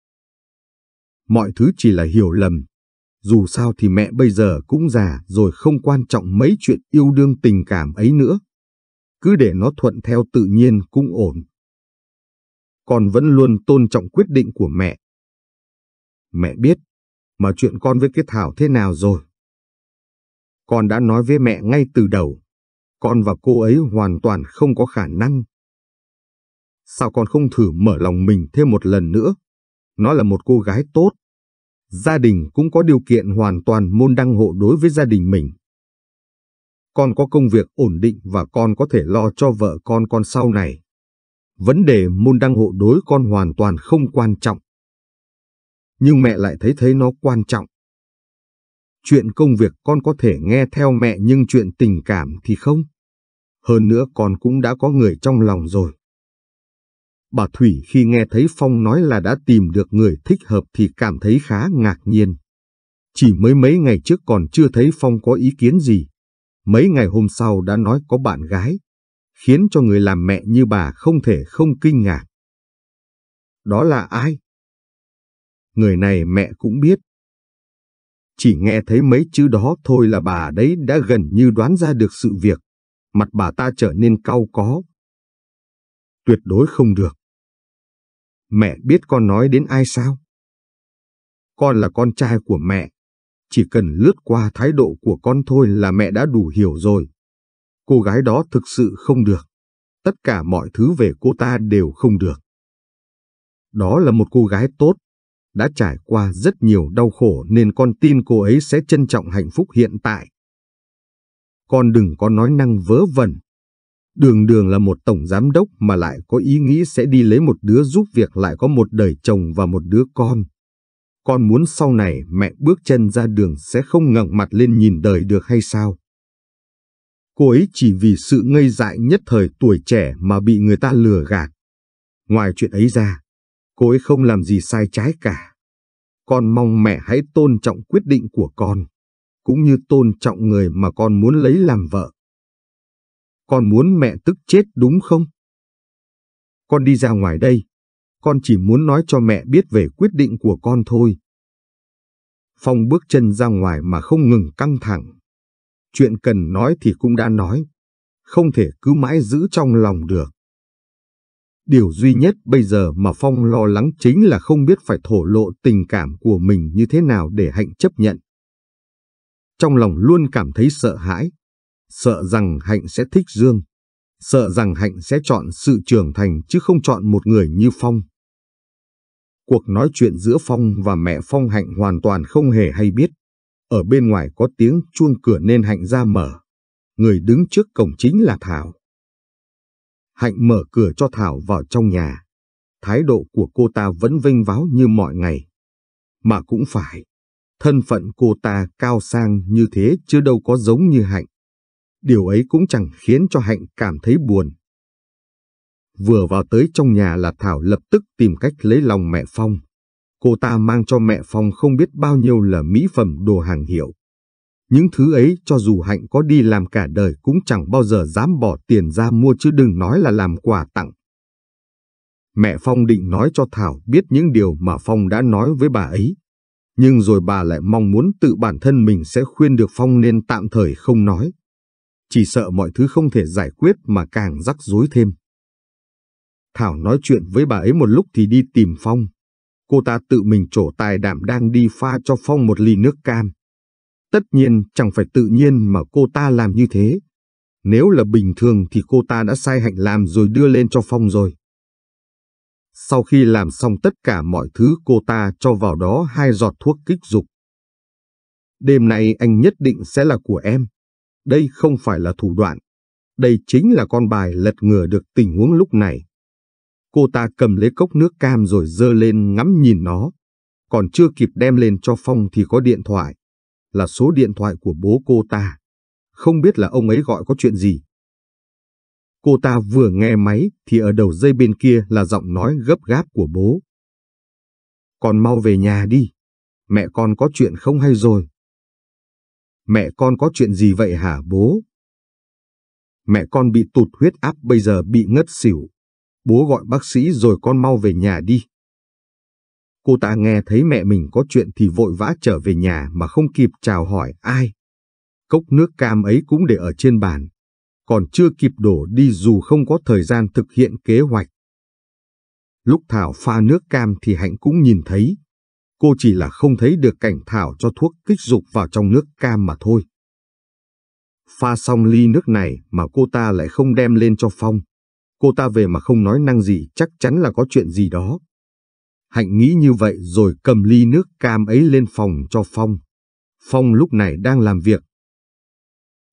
B: Mọi thứ chỉ là hiểu lầm. Dù sao thì mẹ bây giờ cũng già rồi không quan trọng mấy chuyện yêu đương tình cảm ấy nữa. Cứ để nó thuận theo tự nhiên cũng ổn. Con vẫn luôn tôn trọng quyết định của mẹ. Mẹ biết, mà chuyện con với cái Thảo thế nào rồi? Con đã nói với mẹ ngay từ đầu, con và cô ấy hoàn toàn không có khả năng sao con không thử mở lòng mình thêm một lần nữa? Nó là một cô gái tốt. Gia đình cũng có điều kiện hoàn toàn môn đăng hộ đối với gia đình mình. Con có công việc ổn định và con có thể lo cho vợ con con sau này. Vấn đề môn đăng hộ đối con hoàn toàn không quan trọng. Nhưng mẹ lại thấy thấy nó quan trọng. Chuyện công việc con có thể nghe theo mẹ nhưng chuyện tình cảm thì không. Hơn nữa con cũng đã có người trong lòng rồi. Bà Thủy khi nghe thấy Phong nói là đã tìm được người thích hợp thì cảm thấy khá ngạc nhiên. Chỉ mới mấy ngày trước còn chưa thấy Phong có ý kiến gì. Mấy ngày hôm sau đã nói có bạn gái, khiến cho người làm mẹ như bà không thể không kinh ngạc. Đó là ai? Người này mẹ cũng biết. Chỉ nghe thấy mấy chữ đó thôi là bà đấy đã gần như đoán ra được sự việc. Mặt bà ta trở nên cau có. Tuyệt đối không được. Mẹ biết con nói đến ai sao? Con là con trai của mẹ. Chỉ cần lướt qua thái độ của con thôi là mẹ đã đủ hiểu rồi. Cô gái đó thực sự không được. Tất cả mọi thứ về cô ta đều không được. Đó là một cô gái tốt, đã trải qua rất nhiều đau khổ nên con tin cô ấy sẽ trân trọng hạnh phúc hiện tại. Con đừng có nói năng vớ vẩn, Đường đường là một tổng giám đốc mà lại có ý nghĩ sẽ đi lấy một đứa giúp việc lại có một đời chồng và một đứa con. Con muốn sau này mẹ bước chân ra đường sẽ không ngẩng mặt lên nhìn đời được hay sao? Cô ấy chỉ vì sự ngây dại nhất thời tuổi trẻ mà bị người ta lừa gạt. Ngoài chuyện ấy ra, cô ấy không làm gì sai trái cả. Con mong mẹ hãy tôn trọng quyết định của con, cũng như tôn trọng người mà con muốn lấy làm vợ. Con muốn mẹ tức chết đúng không? Con đi ra ngoài đây. Con chỉ muốn nói cho mẹ biết về quyết định của con thôi. Phong bước chân ra ngoài mà không ngừng căng thẳng. Chuyện cần nói thì cũng đã nói. Không thể cứ mãi giữ trong lòng được. Điều duy nhất bây giờ mà Phong lo lắng chính là không biết phải thổ lộ tình cảm của mình như thế nào để Hạnh chấp nhận. Trong lòng luôn cảm thấy sợ hãi, sợ rằng Hạnh sẽ thích Dương, sợ rằng Hạnh sẽ chọn sự trưởng thành chứ không chọn một người như Phong. Cuộc nói chuyện giữa Phong và mẹ Phong Hạnh hoàn toàn không hề hay biết. Ở bên ngoài có tiếng chuông cửa nên Hạnh ra mở. Người đứng trước cổng chính là Thảo. Hạnh mở cửa cho Thảo vào trong nhà. Thái độ của cô ta vẫn vinh váo như mọi ngày. Mà cũng phải, thân phận cô ta cao sang như thế chứ đâu có giống như Hạnh. Điều ấy cũng chẳng khiến cho Hạnh cảm thấy buồn. Vừa vào tới trong nhà là Thảo lập tức tìm cách lấy lòng mẹ Phong. Cô ta mang cho mẹ Phong không biết bao nhiêu là mỹ phẩm đồ hàng hiệu. Những thứ ấy cho dù Hạnh có đi làm cả đời cũng chẳng bao giờ dám bỏ tiền ra mua chứ đừng nói là làm quà tặng. Mẹ Phong định nói cho Thảo biết những điều mà Phong đã nói với bà ấy. Nhưng rồi bà lại mong muốn tự bản thân mình sẽ khuyên được Phong nên tạm thời không nói chỉ sợ mọi thứ không thể giải quyết mà càng rắc rối thêm. Thảo nói chuyện với bà ấy một lúc thì đi tìm Phong. Cô ta tự mình trổ tài đảm đang đi pha cho Phong một ly nước cam. Tất nhiên chẳng phải tự nhiên mà cô ta làm như thế. Nếu là bình thường thì cô ta đã sai hạnh làm rồi đưa lên cho Phong rồi. Sau khi làm xong tất cả mọi thứ cô ta cho vào đó hai giọt thuốc kích dục. Đêm nay anh nhất định sẽ là của em. Đây không phải là thủ đoạn, đây chính là con bài lật ngửa được tình huống lúc này. Cô ta cầm lấy cốc nước cam rồi dơ lên ngắm nhìn nó. Còn chưa kịp đem lên cho Phong thì có điện thoại. Là số điện thoại của bố cô ta. Không biết là ông ấy gọi có chuyện gì. Cô ta vừa nghe máy thì ở đầu dây bên kia là giọng nói gấp gáp của bố. Con mau về nhà đi. Mẹ con có chuyện không hay rồi. Mẹ con có chuyện gì vậy hả bố? Mẹ con bị tụt huyết áp bây giờ bị ngất xỉu. Bố gọi bác sĩ rồi con mau về nhà đi. Cô ta nghe thấy mẹ mình có chuyện thì vội vã trở về nhà mà không kịp chào hỏi ai. Cốc nước cam ấy cũng để ở trên bàn. Còn chưa kịp đổ đi dù không có thời gian thực hiện kế hoạch. Lúc Thảo pha nước cam thì Hạnh cũng nhìn thấy, cô chỉ là không thấy được cảnh thảo cho thuốc kích dục vào trong nước cam mà thôi. Pha xong ly nước này mà cô ta lại không đem lên cho Phong. Cô ta về mà không nói năng gì chắc chắn là có chuyện gì đó. Hạnh nghĩ như vậy rồi cầm ly nước cam ấy lên phòng cho Phong. Phong lúc này đang làm việc.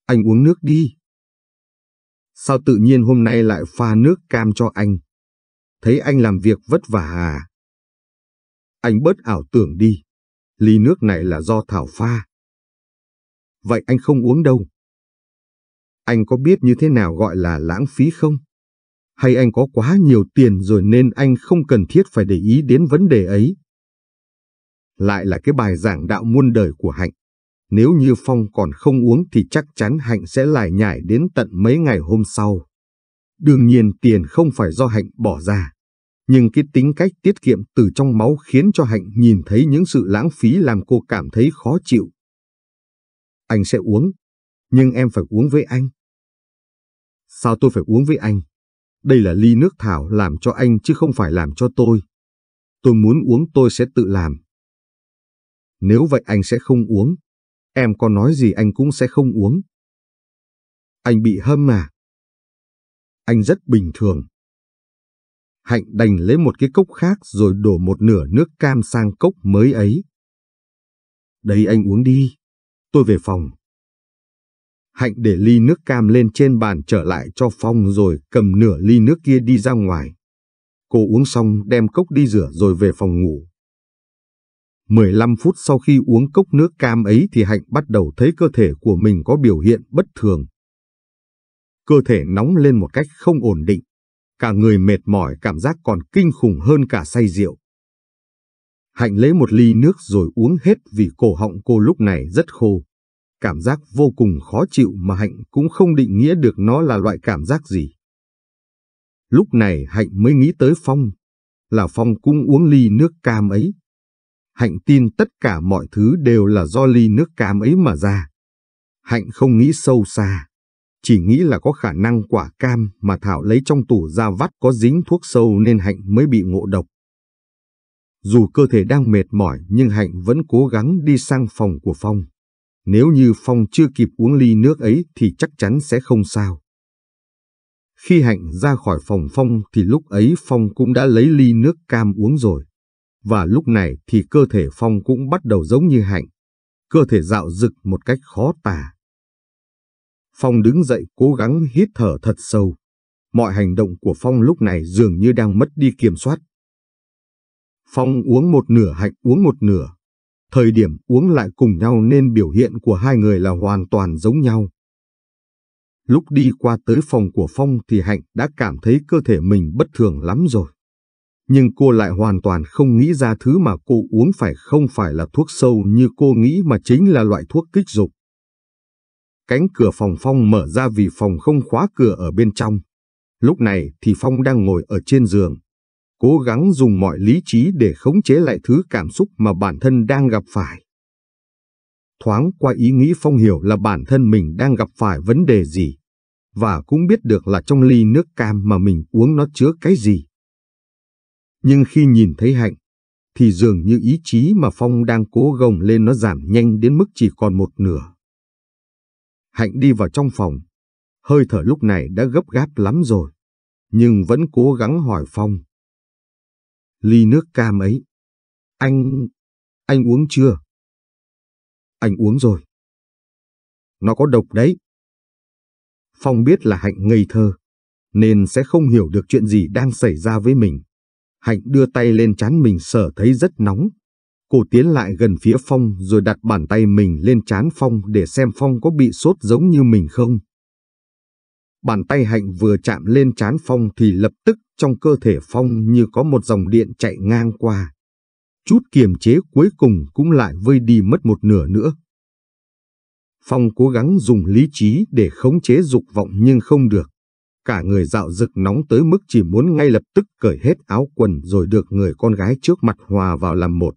B: Anh uống nước đi. Sao tự nhiên hôm nay lại pha nước cam cho anh? Thấy anh làm việc vất vả à? Anh bớt ảo tưởng đi. Ly nước này là do Thảo pha. Vậy anh không uống đâu. Anh có biết như thế nào gọi là lãng phí không? Hay anh có quá nhiều tiền rồi nên anh không cần thiết phải để ý đến vấn đề ấy? Lại là cái bài giảng đạo muôn đời của Hạnh. Nếu như Phong còn không uống thì chắc chắn Hạnh sẽ lải nhải đến tận mấy ngày hôm sau. Đương nhiên tiền không phải do Hạnh bỏ ra nhưng cái tính cách tiết kiệm từ trong máu khiến cho Hạnh nhìn thấy những sự lãng phí làm cô cảm thấy khó chịu. Anh sẽ uống, nhưng em phải uống với anh. Sao tôi phải uống với anh? Đây là ly nước thảo làm cho anh chứ không phải làm cho tôi. Tôi muốn uống tôi sẽ tự làm. Nếu vậy anh sẽ không uống. Em có nói gì anh cũng sẽ không uống. Anh bị hâm mà Anh rất bình thường, Hạnh đành lấy một cái cốc khác rồi đổ một nửa nước cam sang cốc mới ấy. Đây anh uống đi, tôi về phòng. Hạnh để ly nước cam lên trên bàn trở lại cho Phong rồi cầm nửa ly nước kia đi ra ngoài. Cô uống xong đem cốc đi rửa rồi về phòng ngủ. 15 phút sau khi uống cốc nước cam ấy thì Hạnh bắt đầu thấy cơ thể của mình có biểu hiện bất thường. Cơ thể nóng lên một cách không ổn định cả người mệt mỏi cảm giác còn kinh khủng hơn cả say rượu. Hạnh lấy một ly nước rồi uống hết vì cổ họng cô lúc này rất khô. Cảm giác vô cùng khó chịu mà Hạnh cũng không định nghĩa được nó là loại cảm giác gì. Lúc này Hạnh mới nghĩ tới Phong, là Phong cũng uống ly nước cam ấy. Hạnh tin tất cả mọi thứ đều là do ly nước cam ấy mà ra. Hạnh không nghĩ sâu xa chỉ nghĩ là có khả năng quả cam mà Thảo lấy trong tủ ra vắt có dính thuốc sâu nên Hạnh mới bị ngộ độc. Dù cơ thể đang mệt mỏi nhưng Hạnh vẫn cố gắng đi sang phòng của Phong. Nếu như Phong chưa kịp uống ly nước ấy thì chắc chắn sẽ không sao. Khi Hạnh ra khỏi phòng Phong thì lúc ấy Phong cũng đã lấy ly nước cam uống rồi. Và lúc này thì cơ thể Phong cũng bắt đầu giống như Hạnh. Cơ thể dạo dực một cách khó tả. Phong đứng dậy cố gắng hít thở thật sâu. Mọi hành động của Phong lúc này dường như đang mất đi kiểm soát. Phong uống một nửa hạnh uống một nửa. Thời điểm uống lại cùng nhau nên biểu hiện của hai người là hoàn toàn giống nhau. Lúc đi qua tới phòng của Phong thì Hạnh đã cảm thấy cơ thể mình bất thường lắm rồi. Nhưng cô lại hoàn toàn không nghĩ ra thứ mà cô uống phải không phải là thuốc sâu như cô nghĩ mà chính là loại thuốc kích dục. Cánh cửa phòng Phong mở ra vì phòng không khóa cửa ở bên trong. Lúc này thì Phong đang ngồi ở trên giường, cố gắng dùng mọi lý trí để khống chế lại thứ cảm xúc mà bản thân đang gặp phải. Thoáng qua ý nghĩ Phong hiểu là bản thân mình đang gặp phải vấn đề gì, và cũng biết được là trong ly nước cam mà mình uống nó chứa cái gì. Nhưng khi nhìn thấy Hạnh, thì dường như ý chí mà Phong đang cố gồng lên nó giảm nhanh đến mức chỉ còn một nửa. Hạnh đi vào trong phòng. Hơi thở lúc này đã gấp gáp lắm rồi, nhưng vẫn cố gắng hỏi Phong. Ly nước cam ấy, anh, anh uống chưa? Anh uống rồi. Nó có độc đấy. Phong biết là Hạnh ngây thơ, nên sẽ không hiểu được chuyện gì đang xảy ra với mình. Hạnh đưa tay lên chán mình sở thấy rất nóng, Cô tiến lại gần phía Phong rồi đặt bàn tay mình lên chán Phong để xem Phong có bị sốt giống như mình không. Bàn tay Hạnh vừa chạm lên chán Phong thì lập tức trong cơ thể Phong như có một dòng điện chạy ngang qua. Chút kiềm chế cuối cùng cũng lại vơi đi mất một nửa nữa. Phong cố gắng dùng lý trí để khống chế dục vọng nhưng không được. Cả người dạo rực nóng tới mức chỉ muốn ngay lập tức cởi hết áo quần rồi được người con gái trước mặt hòa vào làm một.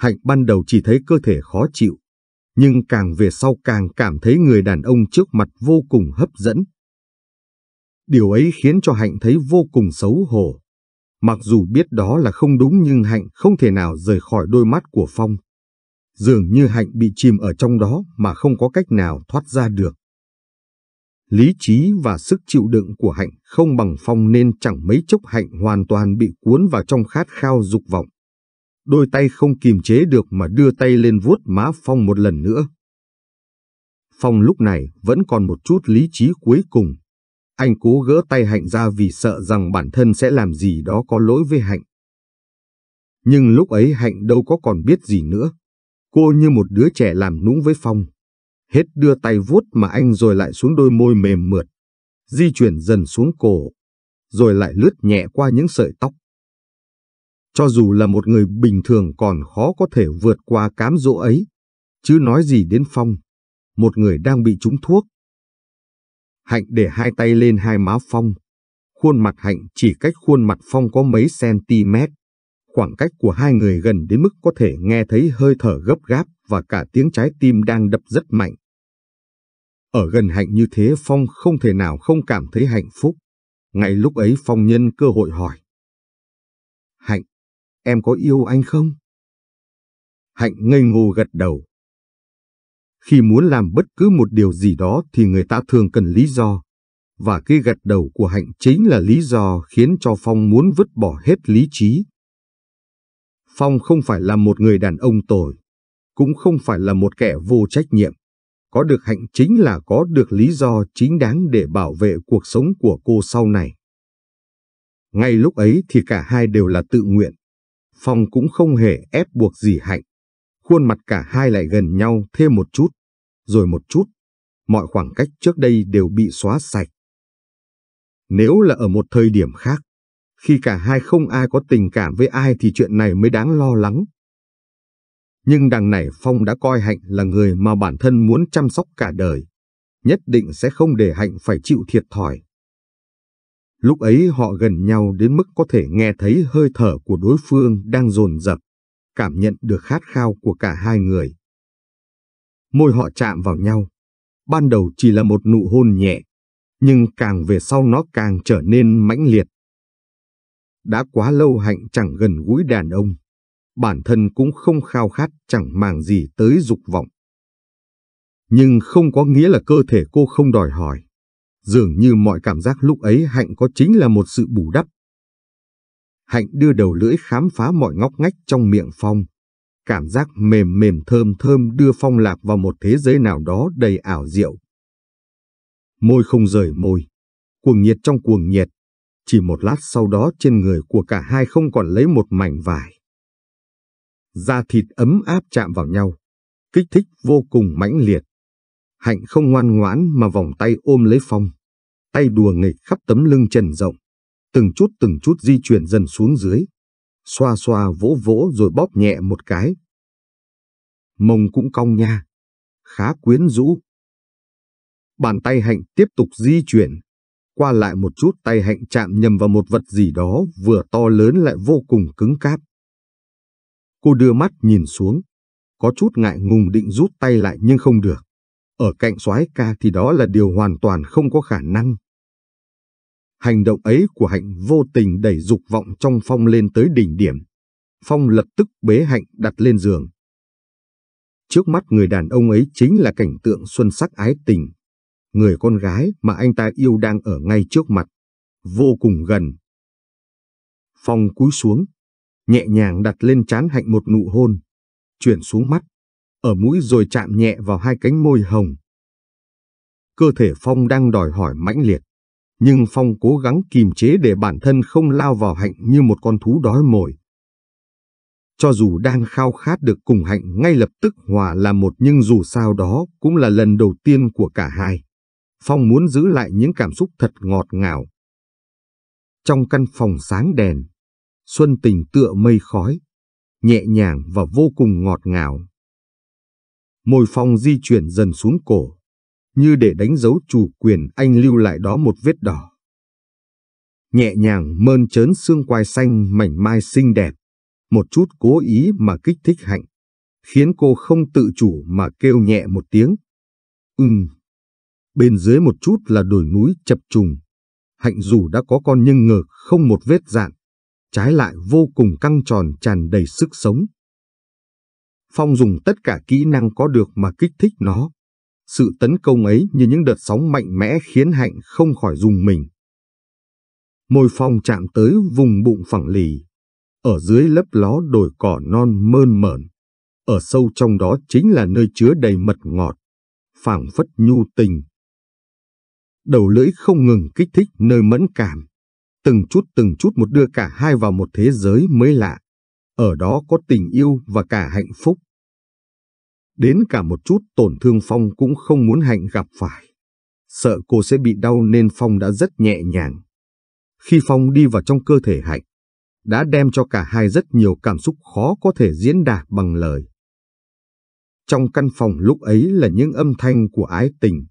B: Hạnh ban đầu chỉ thấy cơ thể khó chịu, nhưng càng về sau càng cảm thấy người đàn ông trước mặt vô cùng hấp dẫn. Điều ấy khiến cho Hạnh thấy vô cùng xấu hổ. Mặc dù biết đó là không đúng nhưng Hạnh không thể nào rời khỏi đôi mắt của Phong. Dường như Hạnh bị chìm ở trong đó mà không có cách nào thoát ra được. Lý trí và sức chịu đựng của Hạnh không bằng Phong nên chẳng mấy chốc Hạnh hoàn toàn bị cuốn vào trong khát khao dục vọng đôi tay không kìm chế được mà đưa tay lên vuốt má Phong một lần nữa. Phong lúc này vẫn còn một chút lý trí cuối cùng. Anh cố gỡ tay Hạnh ra vì sợ rằng bản thân sẽ làm gì đó có lỗi với Hạnh. Nhưng lúc ấy Hạnh đâu có còn biết gì nữa. Cô như một đứa trẻ làm nũng với Phong. Hết đưa tay vuốt mà anh rồi lại xuống đôi môi mềm mượt. Di chuyển dần xuống cổ. Rồi lại lướt nhẹ qua những sợi tóc. Cho dù là một người bình thường còn khó có thể vượt qua cám dỗ ấy, chứ nói gì đến Phong, một người đang bị trúng thuốc. Hạnh để hai tay lên hai má Phong. Khuôn mặt Hạnh chỉ cách khuôn mặt Phong có mấy centimet, Khoảng cách của hai người gần đến mức có thể nghe thấy hơi thở gấp gáp và cả tiếng trái tim đang đập rất mạnh. Ở gần Hạnh như thế Phong không thể nào không cảm thấy hạnh phúc. Ngay lúc ấy Phong nhân cơ hội hỏi em có yêu anh không? Hạnh ngây ngô gật đầu. Khi muốn làm bất cứ một điều gì đó thì người ta thường cần lý do, và cái gật đầu của Hạnh chính là lý do khiến cho Phong muốn vứt bỏ hết lý trí. Phong không phải là một người đàn ông tồi, cũng không phải là một kẻ vô trách nhiệm. Có được Hạnh chính là có được lý do chính đáng để bảo vệ cuộc sống của cô sau này. Ngay lúc ấy thì cả hai đều là tự nguyện. Phong cũng không hề ép buộc gì Hạnh. Khuôn mặt cả hai lại gần nhau thêm một chút, rồi một chút. Mọi khoảng cách trước đây đều bị xóa sạch. Nếu là ở một thời điểm khác, khi cả hai không ai có tình cảm với ai thì chuyện này mới đáng lo lắng. Nhưng đằng này Phong đã coi Hạnh là người mà bản thân muốn chăm sóc cả đời, nhất định sẽ không để Hạnh phải chịu thiệt thòi. Lúc ấy họ gần nhau đến mức có thể nghe thấy hơi thở của đối phương đang rồn rập, cảm nhận được khát khao của cả hai người. Môi họ chạm vào nhau. Ban đầu chỉ là một nụ hôn nhẹ, nhưng càng về sau nó càng trở nên mãnh liệt. Đã quá lâu Hạnh chẳng gần gũi đàn ông, bản thân cũng không khao khát chẳng màng gì tới dục vọng. Nhưng không có nghĩa là cơ thể cô không đòi hỏi. Dường như mọi cảm giác lúc ấy Hạnh có chính là một sự bù đắp. Hạnh đưa đầu lưỡi khám phá mọi ngóc ngách trong miệng Phong. Cảm giác mềm mềm thơm thơm đưa Phong lạc vào một thế giới nào đó đầy ảo diệu. Môi không rời môi, cuồng nhiệt trong cuồng nhiệt. Chỉ một lát sau đó trên người của cả hai không còn lấy một mảnh vải. Da thịt ấm áp chạm vào nhau, kích thích vô cùng mãnh liệt. Hạnh không ngoan ngoãn mà vòng tay ôm lấy Phong. Tay đùa nghịch khắp tấm lưng trần rộng. Từng chút từng chút di chuyển dần xuống dưới. Xoa xoa vỗ vỗ rồi bóp nhẹ một cái. Mông cũng cong nha. Khá quyến rũ. Bàn tay Hạnh tiếp tục di chuyển. Qua lại một chút tay Hạnh chạm nhầm vào một vật gì đó vừa to lớn lại vô cùng cứng cáp. Cô đưa mắt nhìn xuống, có chút ngại ngùng định rút tay lại nhưng không được ở cạnh soái ca thì đó là điều hoàn toàn không có khả năng. Hành động ấy của Hạnh vô tình đẩy dục vọng trong Phong lên tới đỉnh điểm. Phong lập tức bế Hạnh đặt lên giường. Trước mắt người đàn ông ấy chính là cảnh tượng xuân sắc ái tình. Người con gái mà anh ta yêu đang ở ngay trước mặt, vô cùng gần. Phong cúi xuống, nhẹ nhàng đặt lên trán Hạnh một nụ hôn, chuyển xuống mắt ở mũi rồi chạm nhẹ vào hai cánh môi hồng. Cơ thể Phong đang đòi hỏi mãnh liệt, nhưng Phong cố gắng kiềm chế để bản thân không lao vào hạnh như một con thú đói mồi. Cho dù đang khao khát được cùng hạnh ngay lập tức hòa là một nhưng dù sao đó cũng là lần đầu tiên của cả hai. Phong muốn giữ lại những cảm xúc thật ngọt ngào. Trong căn phòng sáng đèn, Xuân tình tựa mây khói, nhẹ nhàng và vô cùng ngọt ngào môi phong di chuyển dần xuống cổ, như để đánh dấu chủ quyền anh lưu lại đó một vết đỏ. Nhẹ nhàng mơn trớn xương quai xanh mảnh mai xinh đẹp, một chút cố ý mà kích thích hạnh, khiến cô không tự chủ mà kêu nhẹ một tiếng. Ừm. Bên dưới một chút là đồi núi chập trùng. Hạnh dù đã có con nhưng ngờ không một vết dạn, trái lại vô cùng căng tròn tràn đầy sức sống. Phong dùng tất cả kỹ năng có được mà kích thích nó. Sự tấn công ấy như những đợt sóng mạnh mẽ khiến Hạnh không khỏi dùng mình. Môi Phong chạm tới vùng bụng phẳng lì. Ở dưới lớp ló đồi cỏ non mơn mởn. Ở sâu trong đó chính là nơi chứa đầy mật ngọt, phảng phất nhu tình. Đầu lưỡi không ngừng kích thích nơi mẫn cảm. Từng chút từng chút một đưa cả hai vào một thế giới mới lạ ở đó có tình yêu và cả hạnh phúc. Đến cả một chút tổn thương Phong cũng không muốn Hạnh gặp phải. Sợ cô sẽ bị đau nên Phong đã rất nhẹ nhàng. Khi Phong đi vào trong cơ thể Hạnh, đã đem cho cả hai rất nhiều cảm xúc khó có thể diễn đạt bằng lời. Trong căn phòng lúc ấy là những âm thanh của ái tình,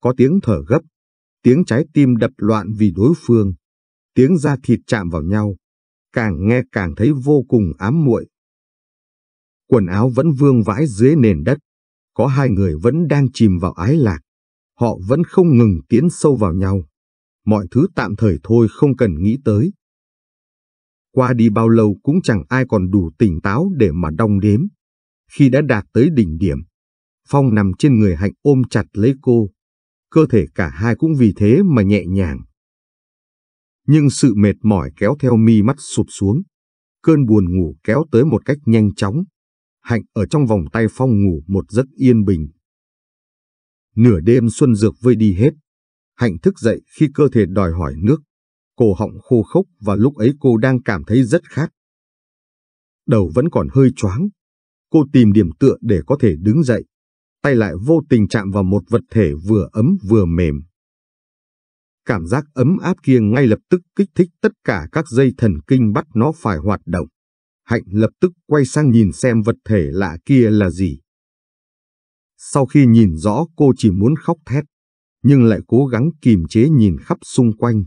B: có tiếng thở gấp, tiếng trái tim đập loạn vì đối phương, tiếng da thịt chạm vào nhau, càng nghe càng thấy vô cùng ám muội. Quần áo vẫn vương vãi dưới nền đất, có hai người vẫn đang chìm vào ái lạc, họ vẫn không ngừng tiến sâu vào nhau. Mọi thứ tạm thời thôi không cần nghĩ tới. Qua đi bao lâu cũng chẳng ai còn đủ tỉnh táo để mà đong đếm. Khi đã đạt tới đỉnh điểm, Phong nằm trên người Hạnh ôm chặt lấy cô. Cơ thể cả hai cũng vì thế mà nhẹ nhàng, nhưng sự mệt mỏi kéo theo mi mắt sụp xuống. Cơn buồn ngủ kéo tới một cách nhanh chóng. Hạnh ở trong vòng tay Phong ngủ một giấc yên bình. Nửa đêm xuân dược vơi đi hết. Hạnh thức dậy khi cơ thể đòi hỏi nước. Cổ họng khô khốc và lúc ấy cô đang cảm thấy rất khát. Đầu vẫn còn hơi choáng. Cô tìm điểm tựa để có thể đứng dậy. Tay lại vô tình chạm vào một vật thể vừa ấm vừa mềm. Cảm giác ấm áp kia ngay lập tức kích thích tất cả các dây thần kinh bắt nó phải hoạt động. Hạnh lập tức quay sang nhìn xem vật thể lạ kia là gì. Sau khi nhìn rõ cô chỉ muốn khóc thét, nhưng lại cố gắng kìm chế nhìn khắp xung quanh.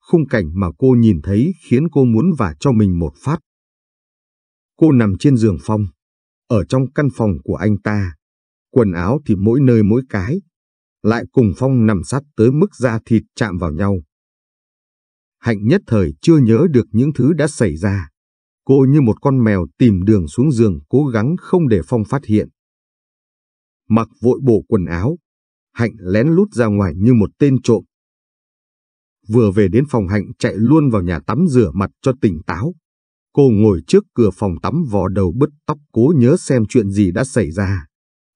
B: Khung cảnh mà cô nhìn thấy khiến cô muốn vả cho mình một phát. Cô nằm trên giường phong, ở trong căn phòng của anh ta. Quần áo thì mỗi nơi mỗi cái, lại cùng Phong nằm sát tới mức da thịt chạm vào nhau. Hạnh nhất thời chưa nhớ được những thứ đã xảy ra. Cô như một con mèo tìm đường xuống giường cố gắng không để Phong phát hiện. Mặc vội bộ quần áo, Hạnh lén lút ra ngoài như một tên trộm. Vừa về đến phòng Hạnh chạy luôn vào nhà tắm rửa mặt cho tỉnh táo. Cô ngồi trước cửa phòng tắm vò đầu bứt tóc cố nhớ xem chuyện gì đã xảy ra.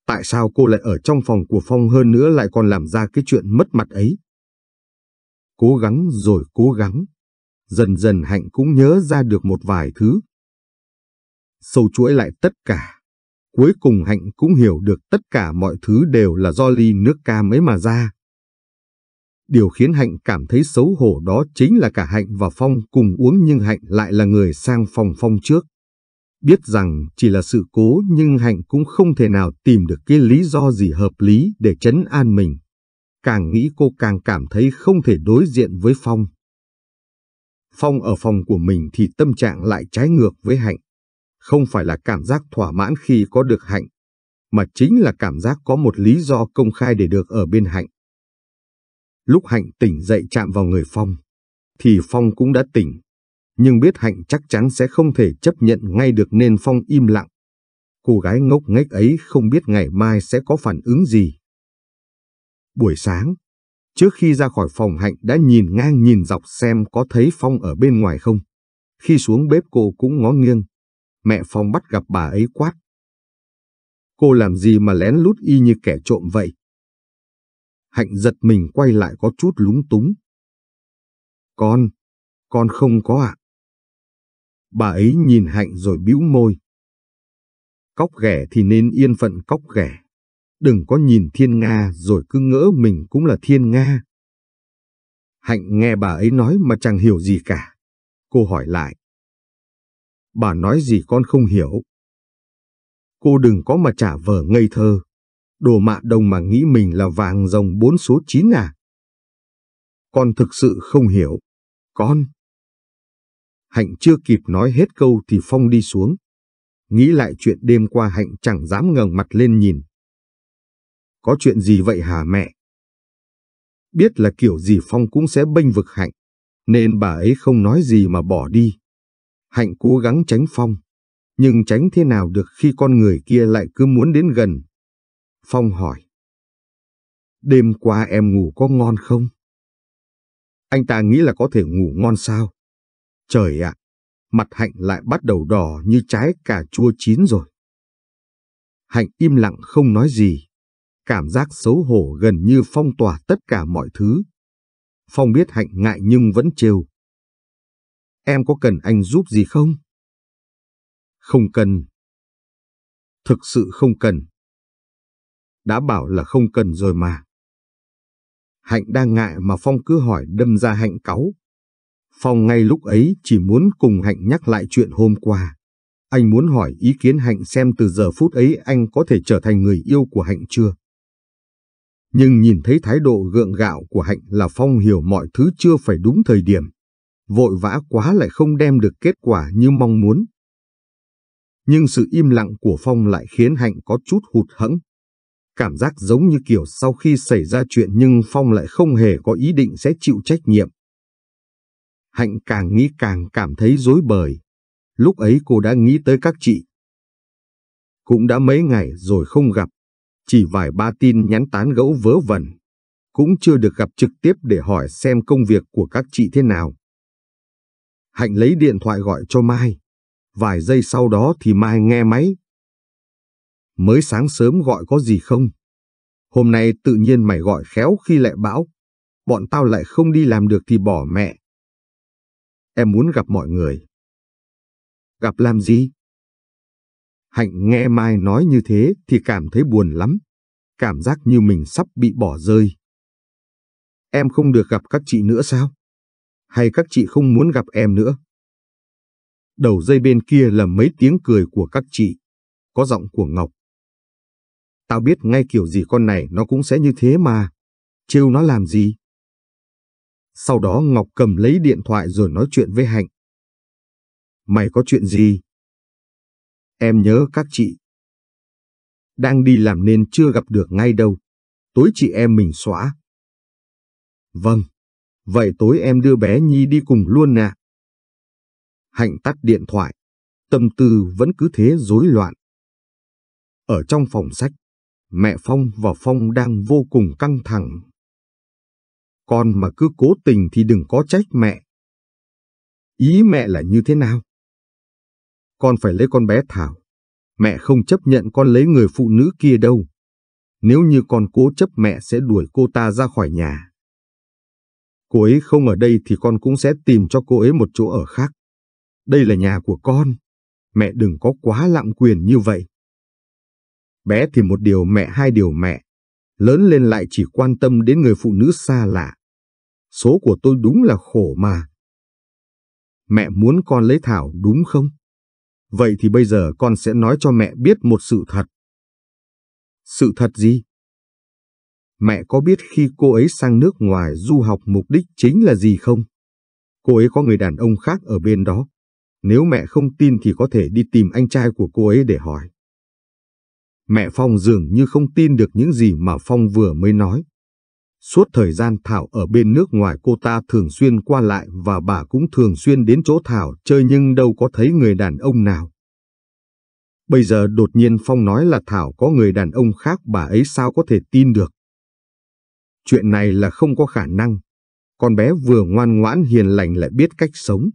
B: Tại sao cô lại ở trong phòng của Phong hơn nữa lại còn làm ra cái chuyện mất mặt ấy? Cố gắng rồi cố gắng. Dần dần Hạnh cũng nhớ ra được một vài thứ. Sâu chuỗi lại tất cả. Cuối cùng Hạnh cũng hiểu được tất cả mọi thứ đều là do ly nước cam ấy mà ra. Điều khiến Hạnh cảm thấy xấu hổ đó chính là cả Hạnh và Phong cùng uống nhưng Hạnh lại là người sang phòng Phong trước biết rằng chỉ là sự cố nhưng Hạnh cũng không thể nào tìm được cái lý do gì hợp lý để chấn an mình. Càng nghĩ cô càng cảm thấy không thể đối diện với Phong. Phong ở phòng của mình thì tâm trạng lại trái ngược với Hạnh. Không phải là cảm giác thỏa mãn khi có được Hạnh, mà chính là cảm giác có một lý do công khai để được ở bên Hạnh. Lúc Hạnh tỉnh dậy chạm vào người Phong, thì Phong cũng đã tỉnh nhưng biết Hạnh chắc chắn sẽ không thể chấp nhận ngay được nên Phong im lặng. Cô gái ngốc nghếch ấy không biết ngày mai sẽ có phản ứng gì. Buổi sáng, trước khi ra khỏi phòng Hạnh đã nhìn ngang nhìn dọc xem có thấy Phong ở bên ngoài không. Khi xuống bếp cô cũng ngó nghiêng. Mẹ Phong bắt gặp bà ấy quát. Cô làm gì mà lén lút y như kẻ trộm vậy? Hạnh giật mình quay lại có chút lúng túng. Con, con không có ạ. À? Bà ấy nhìn Hạnh rồi bĩu môi. Cóc ghẻ thì nên yên phận cóc ghẻ. Đừng có nhìn thiên Nga rồi cứ ngỡ mình cũng là thiên Nga. Hạnh nghe bà ấy nói mà chẳng hiểu gì cả. Cô hỏi lại. Bà nói gì con không hiểu. Cô đừng có mà trả vờ ngây thơ. Đồ mạ đồng mà nghĩ mình là vàng rồng bốn số chín à? Con thực sự không hiểu. Con! Hạnh chưa kịp nói hết câu thì Phong đi xuống. Nghĩ lại chuyện đêm qua Hạnh chẳng dám ngẩng mặt lên nhìn. Có chuyện gì vậy hả mẹ? Biết là kiểu gì Phong cũng sẽ bênh vực Hạnh, nên bà ấy không nói gì mà bỏ đi. Hạnh cố gắng tránh Phong, nhưng tránh thế nào được khi con người kia lại cứ muốn đến gần. Phong hỏi. Đêm qua em ngủ có ngon không? Anh ta nghĩ là có thể ngủ ngon sao? Trời ạ, mặt Hạnh lại bắt đầu đỏ như trái cà chua chín rồi. Hạnh im lặng không nói gì. Cảm giác xấu hổ gần như phong tỏa tất cả mọi thứ. Phong biết Hạnh ngại nhưng vẫn trêu. Em có cần anh giúp gì không? Không cần. Thực sự không cần. Đã bảo là không cần rồi mà. Hạnh đang ngại mà Phong cứ hỏi đâm ra Hạnh cáu. Phong ngay lúc ấy chỉ muốn cùng Hạnh nhắc lại chuyện hôm qua. Anh muốn hỏi ý kiến Hạnh xem từ giờ phút ấy anh có thể trở thành người yêu của Hạnh chưa. Nhưng nhìn thấy thái độ gượng gạo của Hạnh là Phong hiểu mọi thứ chưa phải đúng thời điểm. Vội vã quá lại không đem được kết quả như mong muốn. Nhưng sự im lặng của Phong lại khiến Hạnh có chút hụt hẫng. Cảm giác giống như kiểu sau khi xảy ra chuyện nhưng Phong lại không hề có ý định sẽ chịu trách nhiệm. Hạnh càng nghĩ càng cảm thấy dối bời. Lúc ấy cô đã nghĩ tới các chị. Cũng đã mấy ngày rồi không gặp, chỉ vài ba tin nhắn tán gẫu vớ vẩn. Cũng chưa được gặp trực tiếp để hỏi xem công việc của các chị thế nào. Hạnh lấy điện thoại gọi cho Mai. Vài giây sau đó thì Mai nghe máy. Mới sáng sớm gọi có gì không? Hôm nay tự nhiên mày gọi khéo khi lại bão. Bọn tao lại không đi làm được thì bỏ mẹ. Em muốn gặp mọi người. Gặp làm gì? Hạnh nghe Mai nói như thế thì cảm thấy buồn lắm. Cảm giác như mình sắp bị bỏ rơi. Em không được gặp các chị nữa sao? Hay các chị không muốn gặp em nữa? Đầu dây bên kia là mấy tiếng cười của các chị. Có giọng của Ngọc. Tao biết ngay kiểu gì con này nó cũng sẽ như thế mà. Trêu nó làm gì? Sau đó Ngọc cầm lấy điện thoại rồi nói chuyện với Hạnh. Mày có chuyện gì? Em nhớ các chị. Đang đi làm nên chưa gặp được ngay đâu. Tối chị em mình xóa. Vâng, vậy tối em đưa bé Nhi đi cùng luôn nè. Hạnh tắt điện thoại, tâm tư vẫn cứ thế rối loạn. Ở trong phòng sách, mẹ Phong và Phong đang vô cùng căng thẳng con mà cứ cố tình thì đừng có trách mẹ. Ý mẹ là như thế nào? Con phải lấy con bé Thảo. Mẹ không chấp nhận con lấy người phụ nữ kia đâu. Nếu như con cố chấp mẹ sẽ đuổi cô ta ra khỏi nhà. Cô ấy không ở đây thì con cũng sẽ tìm cho cô ấy một chỗ ở khác. Đây là nhà của con. Mẹ đừng có quá lạm quyền như vậy. Bé thì một điều mẹ hai điều mẹ, lớn lên lại chỉ quan tâm đến người phụ nữ xa lạ. Số của tôi đúng là khổ mà. Mẹ muốn con lấy Thảo đúng không? Vậy thì bây giờ con sẽ nói cho mẹ biết một sự thật. Sự thật gì? Mẹ có biết khi cô ấy sang nước ngoài du học mục đích chính là gì không? Cô ấy có người đàn ông khác ở bên đó. Nếu mẹ không tin thì có thể đi tìm anh trai của cô ấy để hỏi. Mẹ Phong dường như không tin được những gì mà Phong vừa mới nói. Suốt thời gian Thảo ở bên nước ngoài cô ta thường xuyên qua lại và bà cũng thường xuyên đến chỗ Thảo chơi nhưng đâu có thấy người đàn ông nào. Bây giờ đột nhiên Phong nói là Thảo có người đàn ông khác bà ấy sao có thể tin được. Chuyện này là không có khả năng. Con bé vừa ngoan ngoãn hiền lành lại biết cách sống.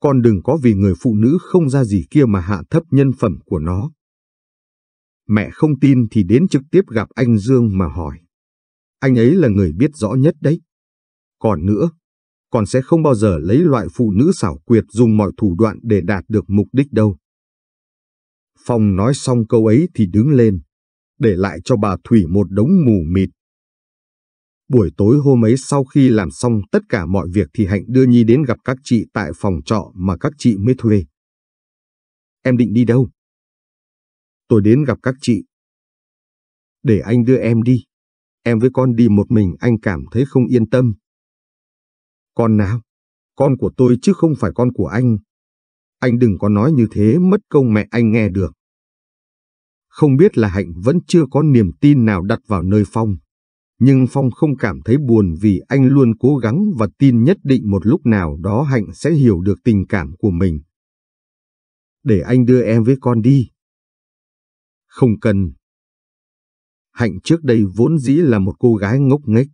B: Con đừng có vì người phụ nữ không ra gì kia mà hạ thấp nhân phẩm của nó. Mẹ không tin thì đến trực tiếp gặp anh Dương mà hỏi. Anh ấy là người biết rõ nhất đấy. Còn nữa, còn sẽ không bao giờ lấy loại phụ nữ xảo quyệt dùng mọi thủ đoạn để đạt được mục đích đâu. Phong nói xong câu ấy thì đứng lên, để lại cho bà Thủy một đống mù mịt. Buổi tối hôm ấy sau khi làm xong tất cả mọi việc thì Hạnh đưa Nhi đến gặp các chị tại phòng trọ mà các chị mới thuê. Em định đi đâu? tôi đến gặp các chị. Để anh đưa em đi. Em với con đi một mình anh cảm thấy không yên tâm. Con nào? Con của tôi chứ không phải con của anh. Anh đừng có nói như thế mất công mẹ anh nghe được. Không biết là Hạnh vẫn chưa có niềm tin nào đặt vào nơi Phong. Nhưng Phong không cảm thấy buồn vì anh luôn cố gắng và tin nhất định một lúc nào đó Hạnh sẽ hiểu được tình cảm của mình. Để anh đưa em với con đi không cần. Hạnh trước đây vốn dĩ là một cô gái ngốc nghếch,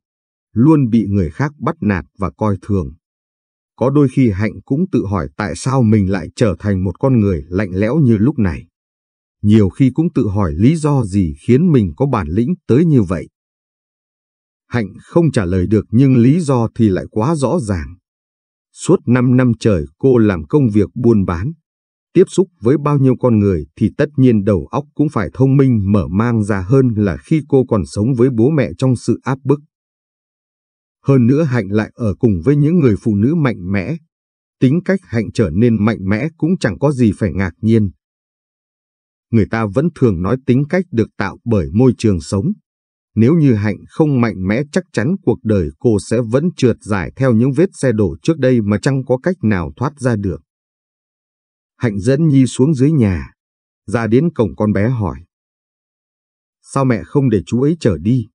B: luôn bị người khác bắt nạt và coi thường. Có đôi khi Hạnh cũng tự hỏi tại sao mình lại trở thành một con người lạnh lẽo như lúc này. Nhiều khi cũng tự hỏi lý do gì khiến mình có bản lĩnh tới như vậy. Hạnh không trả lời được nhưng lý do thì lại quá rõ ràng. Suốt 5 năm trời cô làm công việc buôn bán, tiếp xúc với bao nhiêu con người thì tất nhiên đầu óc cũng phải thông minh mở mang ra hơn là khi cô còn sống với bố mẹ trong sự áp bức. Hơn nữa Hạnh lại ở cùng với những người phụ nữ mạnh mẽ. Tính cách Hạnh trở nên mạnh mẽ cũng chẳng có gì phải ngạc nhiên. Người ta vẫn thường nói tính cách được tạo bởi môi trường sống. Nếu như Hạnh không mạnh mẽ chắc chắn cuộc đời cô sẽ vẫn trượt dài theo những vết xe đổ trước đây mà chẳng có cách nào thoát ra được. Hạnh dẫn Nhi xuống dưới nhà, ra đến cổng con bé hỏi. Sao mẹ không để chú ấy trở đi?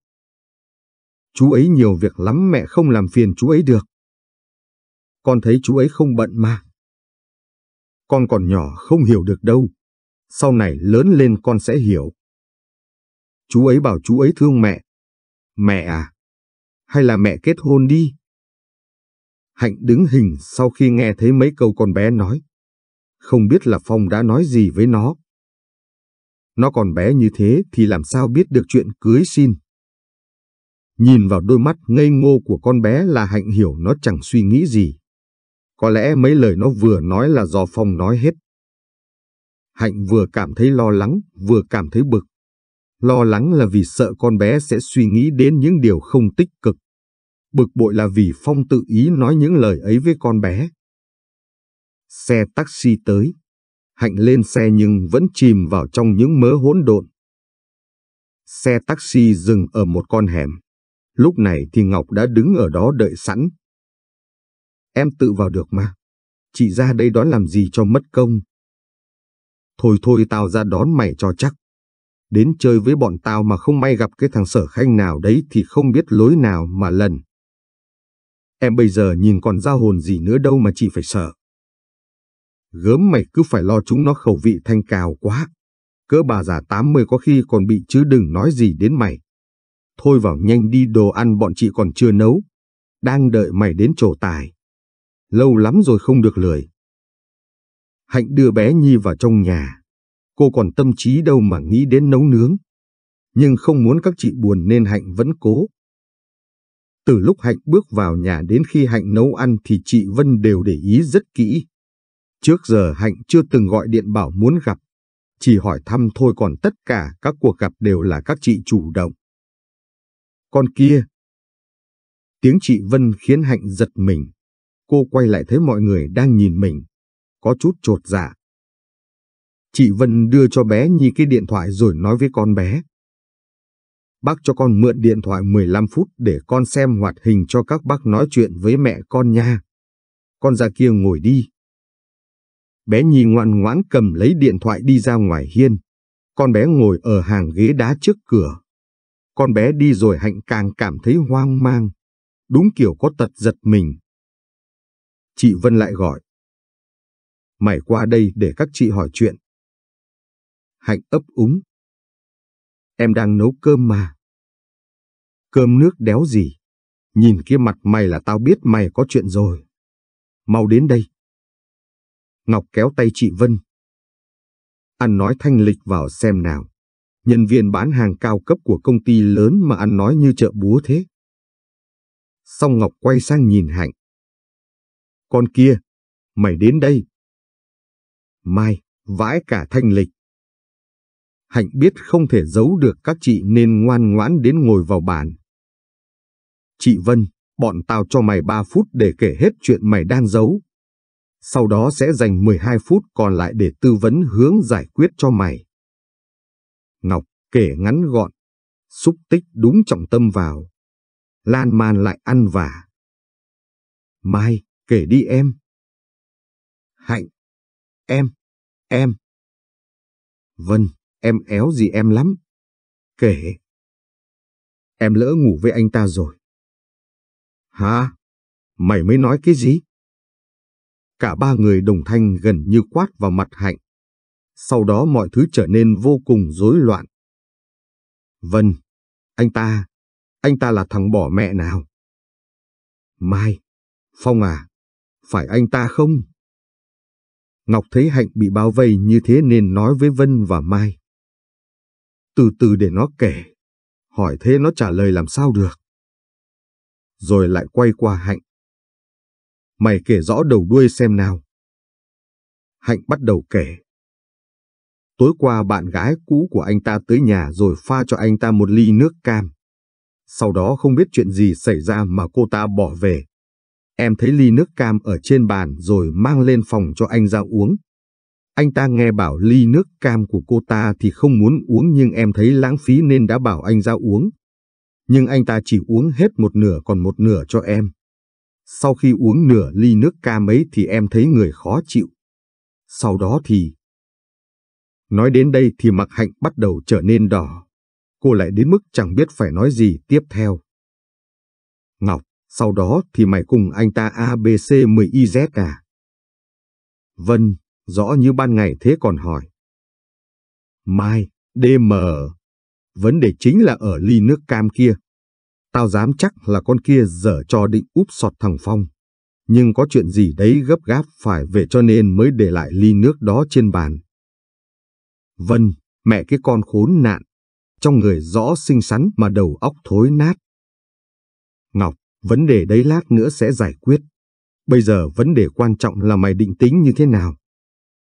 B: Chú ấy nhiều việc lắm mẹ không làm phiền chú ấy được. Con thấy chú ấy không bận mà. Con còn nhỏ không hiểu được đâu. Sau này lớn lên con sẽ hiểu. Chú ấy bảo chú ấy thương mẹ. Mẹ à? Hay là mẹ kết hôn đi? Hạnh đứng hình sau khi nghe thấy mấy câu con bé nói không biết là Phong đã nói gì với nó. Nó còn bé như thế thì làm sao biết được chuyện cưới xin. Nhìn vào đôi mắt ngây ngô của con bé là Hạnh hiểu nó chẳng suy nghĩ gì. Có lẽ mấy lời nó vừa nói là do Phong nói hết. Hạnh vừa cảm thấy lo lắng, vừa cảm thấy bực. Lo lắng là vì sợ con bé sẽ suy nghĩ đến những điều không tích cực. Bực bội là vì Phong tự ý nói những lời ấy với con bé. Xe taxi tới. Hạnh lên xe nhưng vẫn chìm vào trong những mớ hỗn độn. Xe taxi dừng ở một con hẻm. Lúc này thì Ngọc đã đứng ở đó đợi sẵn. Em tự vào được mà. Chị ra đây đón làm gì cho mất công. Thôi thôi tao ra đón mày cho chắc. Đến chơi với bọn tao mà không may gặp cái thằng sở khanh nào đấy thì không biết lối nào mà lần. Em bây giờ nhìn còn ra hồn gì nữa đâu mà chị phải sợ gớm mày cứ phải lo chúng nó khẩu vị thanh cao quá. Cỡ bà già 80 có khi còn bị chứ đừng nói gì đến mày. Thôi vào nhanh đi đồ ăn bọn chị còn chưa nấu. Đang đợi mày đến trổ tài. Lâu lắm rồi không được lười. Hạnh đưa bé Nhi vào trong nhà. Cô còn tâm trí đâu mà nghĩ đến nấu nướng. Nhưng không muốn các chị buồn nên Hạnh vẫn cố. Từ lúc Hạnh bước vào nhà đến khi Hạnh nấu ăn thì chị Vân đều để ý rất kỹ. Trước giờ Hạnh chưa từng gọi điện bảo muốn gặp, chỉ hỏi thăm thôi còn tất cả các cuộc gặp đều là các chị chủ động. Con kia! Tiếng chị Vân khiến Hạnh giật mình. Cô quay lại thấy mọi người đang nhìn mình, có chút trột dạ. Chị Vân đưa cho bé Nhi cái điện thoại rồi nói với con bé. Bác cho con mượn điện thoại 15 phút để con xem hoạt hình cho các bác nói chuyện với mẹ con nha. Con ra kia ngồi đi. Bé Nhi ngoan ngoãn cầm lấy điện thoại đi ra ngoài hiên. Con bé ngồi ở hàng ghế đá trước cửa. Con bé đi rồi Hạnh càng cảm thấy hoang mang. Đúng kiểu có tật giật mình. Chị Vân lại gọi. Mày qua đây để các chị hỏi chuyện. Hạnh ấp úng. Em đang nấu cơm mà. Cơm nước đéo gì. Nhìn kia mặt mày là tao biết mày có chuyện rồi. Mau đến đây. Ngọc kéo tay chị Vân. Ăn nói thanh lịch vào xem nào. Nhân viên bán hàng cao cấp của công ty lớn mà ăn nói như chợ búa thế. Xong Ngọc quay sang nhìn Hạnh. Con kia, mày đến đây. Mai, vãi cả thanh lịch. Hạnh biết không thể giấu được các chị nên ngoan ngoãn đến ngồi vào bàn. Chị Vân, bọn tao cho mày ba phút để kể hết chuyện mày đang giấu sau đó sẽ dành 12 phút còn lại để tư vấn hướng giải quyết cho mày. Ngọc kể ngắn gọn, xúc tích đúng trọng tâm vào. Lan man lại ăn vả. Mai, kể đi em. Hạnh, em, em. Vân, em éo gì em lắm. Kể. Em lỡ ngủ với anh ta rồi. Hả? Mày mới nói cái gì? Cả ba người đồng thanh gần như quát vào mặt hạnh. Sau đó mọi thứ trở nên vô cùng rối loạn. Vân, anh ta, anh ta là thằng bỏ mẹ nào? Mai, Phong à, phải anh ta không? Ngọc thấy Hạnh bị bao vây như thế nên nói với Vân và Mai. Từ từ để nó kể, hỏi thế nó trả lời làm sao được. Rồi lại quay qua Hạnh, Mày kể rõ đầu đuôi xem nào. Hạnh bắt đầu kể. Tối qua bạn gái cũ của anh ta tới nhà rồi pha cho anh ta một ly nước cam. Sau đó không biết chuyện gì xảy ra mà cô ta bỏ về. Em thấy ly nước cam ở trên bàn rồi mang lên phòng cho anh ra uống. Anh ta nghe bảo ly nước cam của cô ta thì không muốn uống nhưng em thấy lãng phí nên đã bảo anh ra uống. Nhưng anh ta chỉ uống hết một nửa còn một nửa cho em. Sau khi uống nửa ly nước cam ấy thì em thấy người khó chịu. Sau đó thì... Nói đến đây thì mặt hạnh bắt đầu trở nên đỏ. Cô lại đến mức chẳng biết phải nói gì tiếp theo. Ngọc, sau đó thì mày cùng anh ta ABC10YZ à? Vân, rõ như ban ngày thế còn hỏi. Mai, DM, vấn đề chính là ở ly nước cam kia. Tao dám chắc là con kia dở trò định úp sọt thằng Phong. Nhưng có chuyện gì đấy gấp gáp phải về cho nên mới để lại ly nước đó trên bàn. Vân, mẹ cái con khốn nạn, trong người rõ xinh xắn mà đầu óc thối nát. Ngọc, vấn đề đấy lát nữa sẽ giải quyết. Bây giờ vấn đề quan trọng là mày định tính như thế nào?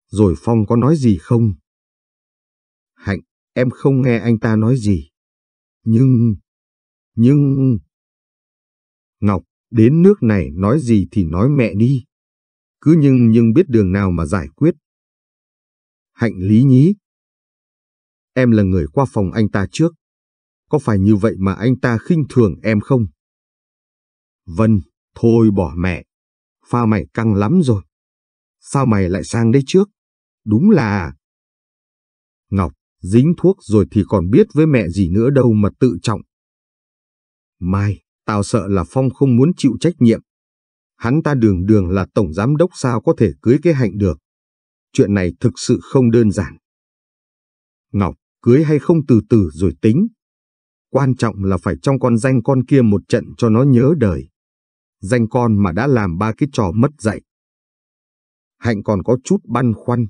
B: Rồi Phong có nói gì không? Hạnh, em không nghe anh ta nói gì. Nhưng... Nhưng... Ngọc, đến nước này nói gì thì nói mẹ đi. Cứ nhưng nhưng biết đường nào mà giải quyết. Hạnh lý nhí. Em là người qua phòng anh ta trước. Có phải như vậy mà anh ta khinh thường em không? Vân, thôi bỏ mẹ. Pha mày căng lắm rồi. Sao mày lại sang đây trước? Đúng là... Ngọc, dính thuốc rồi thì còn biết với mẹ gì nữa đâu mà tự trọng. Mai, tao sợ là Phong không muốn chịu trách nhiệm. Hắn ta đường đường là tổng giám đốc sao có thể cưới cái hạnh được. Chuyện này thực sự không đơn giản. Ngọc, cưới hay không từ từ rồi tính. Quan trọng là phải trong con danh con kia một trận cho nó nhớ đời. Danh con mà đã làm ba cái trò mất dạy. Hạnh còn có chút băn khoăn.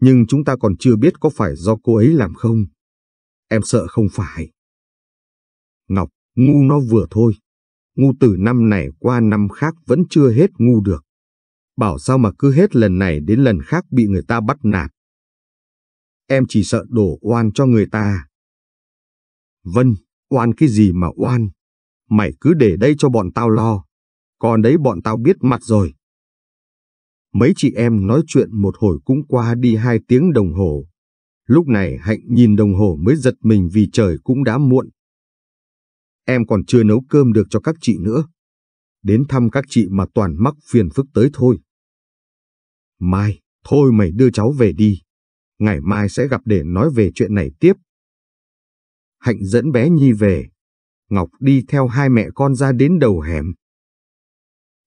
B: Nhưng chúng ta còn chưa biết có phải do cô ấy làm không. Em sợ không phải. Ngọc, ngu nó vừa thôi. Ngu từ năm này qua năm khác vẫn chưa hết ngu được. Bảo sao mà cứ hết lần này đến lần khác bị người ta bắt nạt. Em chỉ sợ đổ oan cho người ta. Vân, oan cái gì mà oan? Mày cứ để đây cho bọn tao lo. Còn đấy bọn tao biết mặt rồi. Mấy chị em nói chuyện một hồi cũng qua đi hai tiếng đồng hồ. Lúc này Hạnh nhìn đồng hồ mới giật mình vì trời cũng đã muộn em còn chưa nấu cơm được cho các chị nữa. Đến thăm các chị mà toàn mắc phiền phức tới thôi. Mai, thôi mày đưa cháu về đi. Ngày mai sẽ gặp để nói về chuyện này tiếp. Hạnh dẫn bé Nhi về. Ngọc đi theo hai mẹ con ra đến đầu hẻm.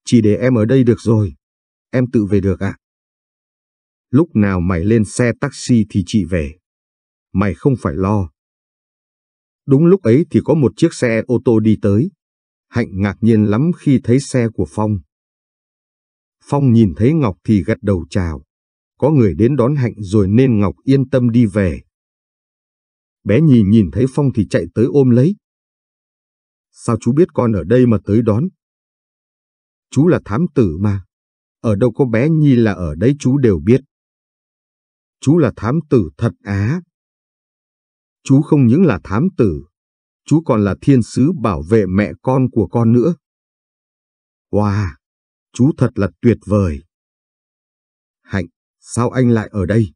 B: Chỉ để em ở đây được rồi. Em tự về được ạ. Lúc nào mày lên xe taxi thì chị về. Mày không phải lo. Đúng lúc ấy thì có một chiếc xe ô tô đi tới. Hạnh ngạc nhiên lắm khi thấy xe của Phong. Phong nhìn thấy Ngọc thì gật đầu chào. Có người đến đón Hạnh rồi nên Ngọc yên tâm đi về. Bé nhi nhìn thấy Phong thì chạy tới ôm lấy. Sao chú biết con ở đây mà tới đón? Chú là thám tử mà. Ở đâu có bé Nhi là ở đấy chú đều biết. Chú là thám tử thật á. Chú không những là thám tử, chú còn là thiên sứ bảo vệ mẹ con của con nữa. Wow, chú thật là tuyệt vời. Hạnh, sao anh lại ở đây?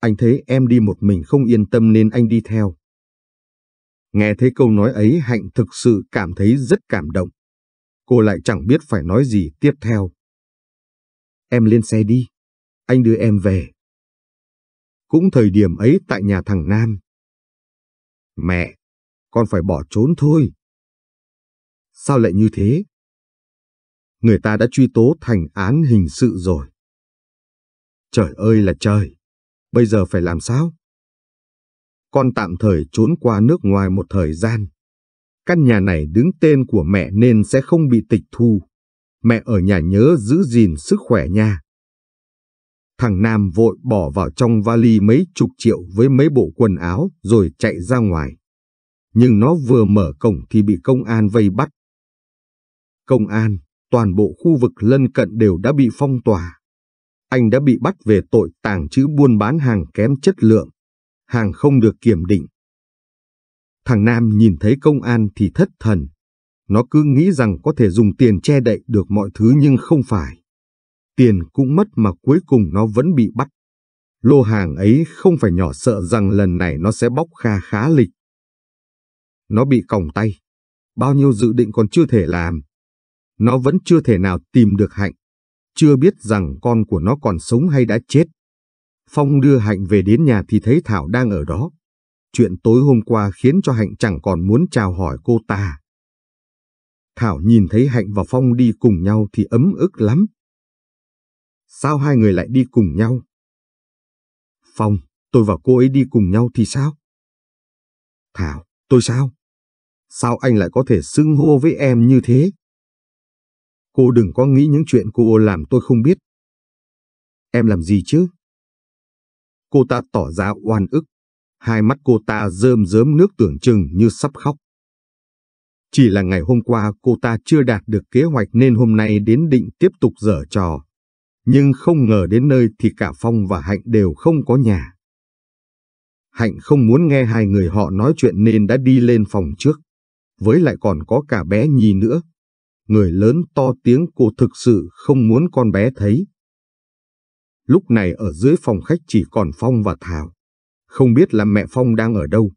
B: Anh thấy em đi một mình không yên tâm nên anh đi theo. Nghe thấy câu nói ấy Hạnh thực sự cảm thấy rất cảm động. Cô lại chẳng biết phải nói gì tiếp theo. Em lên xe đi, anh đưa em về cũng thời điểm ấy tại nhà thằng Nam. Mẹ, con phải bỏ trốn thôi. Sao lại như thế? Người ta đã truy tố thành án hình sự rồi. Trời ơi là trời, bây giờ phải làm sao? Con tạm thời trốn qua nước ngoài một thời gian. Căn nhà này đứng tên của mẹ nên sẽ không bị tịch thu. Mẹ ở nhà nhớ giữ gìn sức khỏe nha. Thằng Nam vội bỏ vào trong vali mấy chục triệu với mấy bộ quần áo rồi chạy ra ngoài. Nhưng nó vừa mở cổng thì bị công an vây bắt. Công an, toàn bộ khu vực lân cận đều đã bị phong tỏa. Anh đã bị bắt về tội tàng trữ buôn bán hàng kém chất lượng, hàng không được kiểm định. Thằng Nam nhìn thấy công an thì thất thần. Nó cứ nghĩ rằng có thể dùng tiền che đậy được mọi thứ nhưng không phải tiền cũng mất mà cuối cùng nó vẫn bị bắt. Lô hàng ấy không phải nhỏ sợ rằng lần này nó sẽ bóc kha khá lịch. Nó bị còng tay, bao nhiêu dự định còn chưa thể làm. Nó vẫn chưa thể nào tìm được Hạnh, chưa biết rằng con của nó còn sống hay đã chết. Phong đưa Hạnh về đến nhà thì thấy Thảo đang ở đó. Chuyện tối hôm qua khiến cho Hạnh chẳng còn muốn chào hỏi cô ta. Thảo nhìn thấy Hạnh và Phong đi cùng nhau thì ấm ức lắm. Sao hai người lại đi cùng nhau? Phong, tôi và cô ấy đi cùng nhau thì sao? Thảo, tôi sao? Sao anh lại có thể xưng hô với em như thế? Cô đừng có nghĩ những chuyện cô làm tôi không biết. Em làm gì chứ? Cô ta tỏ ra oan ức, hai mắt cô ta rơm rớm nước tưởng chừng như sắp khóc. Chỉ là ngày hôm qua cô ta chưa đạt được kế hoạch nên hôm nay đến định tiếp tục dở trò nhưng không ngờ đến nơi thì cả Phong và Hạnh đều không có nhà. Hạnh không muốn nghe hai người họ nói chuyện nên đã đi lên phòng trước, với lại còn có cả bé Nhi nữa. Người lớn to tiếng cô thực sự không muốn con bé thấy. Lúc này ở dưới phòng khách chỉ còn Phong và Thảo, không biết là mẹ Phong đang ở đâu.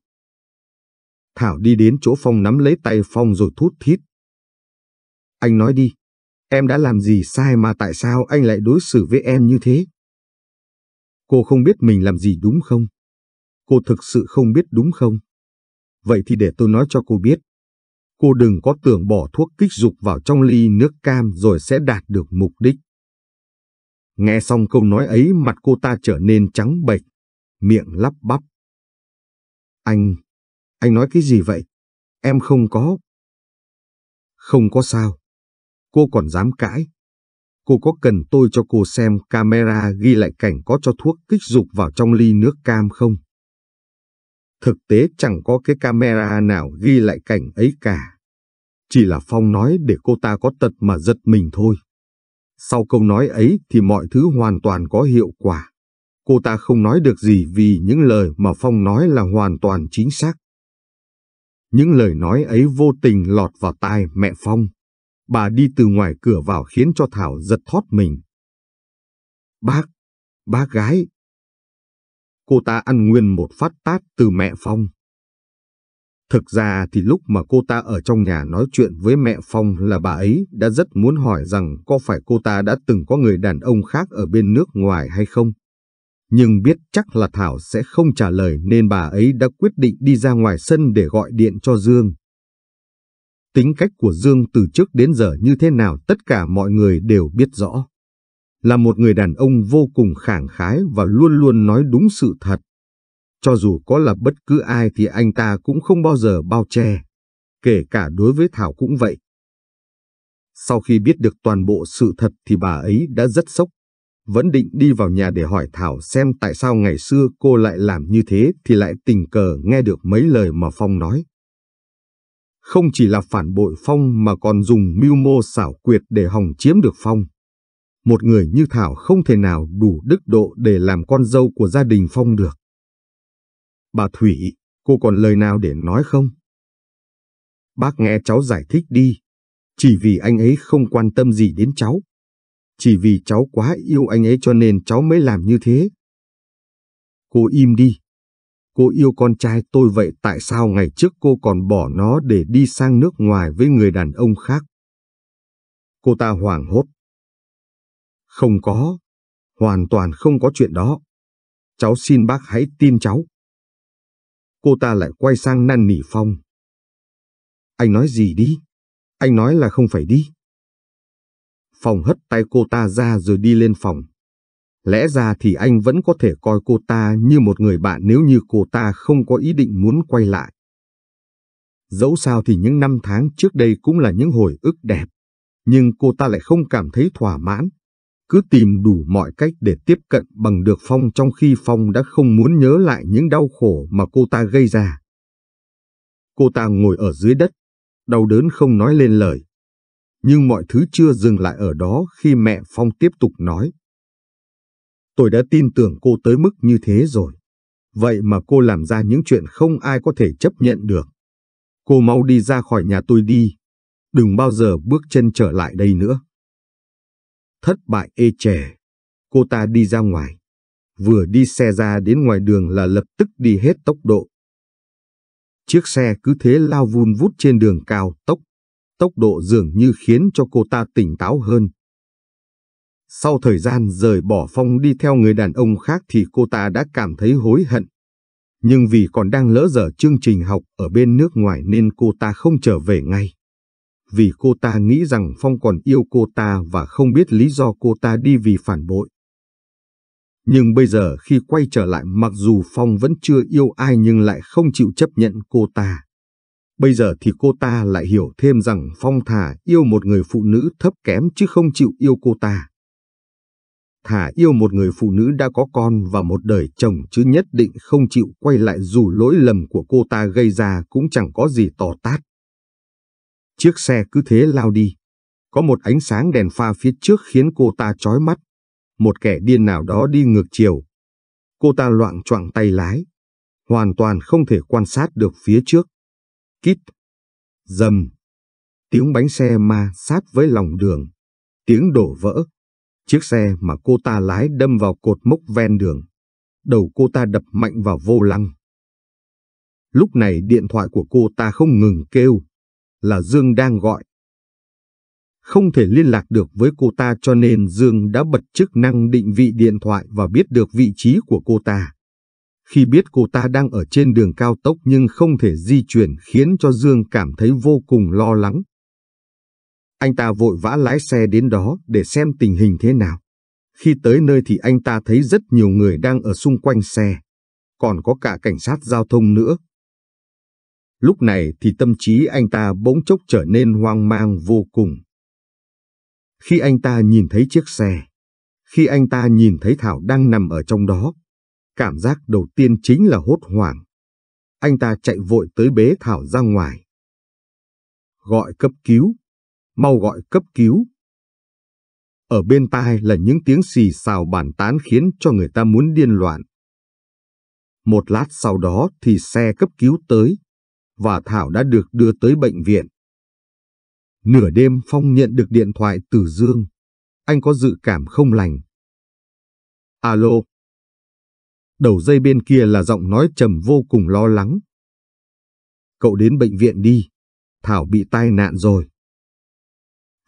B: Thảo đi đến chỗ Phong nắm lấy tay Phong rồi thút thít. Anh nói đi, Em đã làm gì sai mà tại sao anh lại đối xử với em như thế? Cô không biết mình làm gì đúng không? Cô thực sự không biết đúng không? Vậy thì để tôi nói cho cô biết. Cô đừng có tưởng bỏ thuốc kích dục vào trong ly nước cam rồi sẽ đạt được mục đích. Nghe xong câu nói ấy mặt cô ta trở nên trắng bệch, miệng lắp bắp. Anh, anh nói cái gì vậy? Em không có. Không có sao. Cô còn dám cãi. Cô có cần tôi cho cô xem camera ghi lại cảnh có cho thuốc kích dục vào trong ly nước cam không? Thực tế chẳng có cái camera nào ghi lại cảnh ấy cả. Chỉ là Phong nói để cô ta có tật mà giật mình thôi. Sau câu nói ấy thì mọi thứ hoàn toàn có hiệu quả. Cô ta không nói được gì vì những lời mà Phong nói là hoàn toàn chính xác. Những lời nói ấy vô tình lọt vào tai mẹ Phong. Bà đi từ ngoài cửa vào khiến cho Thảo giật thót mình. Bác, bác gái. Cô ta ăn nguyên một phát tát từ mẹ Phong. Thực ra thì lúc mà cô ta ở trong nhà nói chuyện với mẹ Phong là bà ấy đã rất muốn hỏi rằng có phải cô ta đã từng có người đàn ông khác ở bên nước ngoài hay không. Nhưng biết chắc là Thảo sẽ không trả lời nên bà ấy đã quyết định đi ra ngoài sân để gọi điện cho Dương. Tính cách của Dương từ trước đến giờ như thế nào tất cả mọi người đều biết rõ. Là một người đàn ông vô cùng khảng khái và luôn luôn nói đúng sự thật. Cho dù có là bất cứ ai thì anh ta cũng không bao giờ bao che. Kể cả đối với Thảo cũng vậy. Sau khi biết được toàn bộ sự thật thì bà ấy đã rất sốc. Vẫn định đi vào nhà để hỏi Thảo xem tại sao ngày xưa cô lại làm như thế thì lại tình cờ nghe được mấy lời mà Phong nói không chỉ là phản bội Phong mà còn dùng mưu mô xảo quyệt để hòng chiếm được Phong. Một người như Thảo không thể nào đủ đức độ để làm con dâu của gia đình Phong được. Bà Thủy, cô còn lời nào để nói không? Bác nghe cháu giải thích đi, chỉ vì anh ấy không quan tâm gì đến cháu. Chỉ vì cháu quá yêu anh ấy cho nên cháu mới làm như thế. Cô im đi, Cô yêu con trai tôi vậy tại sao ngày trước cô còn bỏ nó để đi sang nước ngoài với người đàn ông khác? Cô ta hoảng hốt. Không có, hoàn toàn không có chuyện đó. Cháu xin bác hãy tin cháu. Cô ta lại quay sang năn nỉ Phong. Anh nói gì đi? Anh nói là không phải đi. Phong hất tay cô ta ra rồi đi lên phòng. Lẽ ra thì anh vẫn có thể coi cô ta như một người bạn nếu như cô ta không có ý định muốn quay lại. Dẫu sao thì những năm tháng trước đây cũng là những hồi ức đẹp, nhưng cô ta lại không cảm thấy thỏa mãn, cứ tìm đủ mọi cách để tiếp cận bằng được Phong trong khi Phong đã không muốn nhớ lại những đau khổ mà cô ta gây ra. Cô ta ngồi ở dưới đất, đau đớn không nói lên lời. Nhưng mọi thứ chưa dừng lại ở đó khi mẹ Phong tiếp tục nói. Tôi đã tin tưởng cô tới mức như thế rồi. Vậy mà cô làm ra những chuyện không ai có thể chấp nhận được. Cô mau đi ra khỏi nhà tôi đi. Đừng bao giờ bước chân trở lại đây nữa. Thất bại ê trẻ, Cô ta đi ra ngoài. Vừa đi xe ra đến ngoài đường là lập tức đi hết tốc độ. Chiếc xe cứ thế lao vun vút trên đường cao tốc. Tốc độ dường như khiến cho cô ta tỉnh táo hơn, sau thời gian rời bỏ Phong đi theo người đàn ông khác thì cô ta đã cảm thấy hối hận. Nhưng vì còn đang lỡ dở chương trình học ở bên nước ngoài nên cô ta không trở về ngay. Vì cô ta nghĩ rằng Phong còn yêu cô ta và không biết lý do cô ta đi vì phản bội. Nhưng bây giờ khi quay trở lại mặc dù Phong vẫn chưa yêu ai nhưng lại không chịu chấp nhận cô ta. Bây giờ thì cô ta lại hiểu thêm rằng Phong thà yêu một người phụ nữ thấp kém chứ không chịu yêu cô ta thả yêu một người phụ nữ đã có con và một đời chồng chứ nhất định không chịu quay lại dù lỗi lầm của cô ta gây ra cũng chẳng có gì tỏ tát. Chiếc xe cứ thế lao đi. Có một ánh sáng đèn pha phía trước khiến cô ta chói mắt. Một kẻ điên nào đó đi ngược chiều. Cô ta loạn choạng tay lái. Hoàn toàn không thể quan sát được phía trước. Kít. Dầm. Tiếng bánh xe ma sát với lòng đường. Tiếng đổ vỡ Chiếc xe mà cô ta lái đâm vào cột mốc ven đường. Đầu cô ta đập mạnh vào vô lăng. Lúc này điện thoại của cô ta không ngừng kêu, là Dương đang gọi. Không thể liên lạc được với cô ta cho nên Dương đã bật chức năng định vị điện thoại và biết được vị trí của cô ta. Khi biết cô ta đang ở trên đường cao tốc nhưng không thể di chuyển khiến cho Dương cảm thấy vô cùng lo lắng. Anh ta vội vã lái xe đến đó để xem tình hình thế nào. Khi tới nơi thì anh ta thấy rất nhiều người đang ở xung quanh xe, còn có cả cảnh sát giao thông nữa. Lúc này thì tâm trí anh ta bỗng chốc trở nên hoang mang vô cùng. Khi anh ta nhìn thấy chiếc xe, khi anh ta nhìn thấy Thảo đang nằm ở trong đó, cảm giác đầu tiên chính là hốt hoảng. Anh ta chạy vội tới bế Thảo ra ngoài. Gọi cấp cứu mau gọi cấp cứu. Ở bên tai là những tiếng xì xào bàn tán khiến cho người ta muốn điên loạn. Một lát sau đó thì xe cấp cứu tới, và Thảo đã được đưa tới bệnh viện. Nửa đêm Phong nhận được điện thoại từ Dương. Anh có dự cảm không lành. Alo. Đầu dây bên kia là giọng nói trầm vô cùng lo lắng. Cậu đến bệnh viện đi. Thảo bị tai nạn rồi.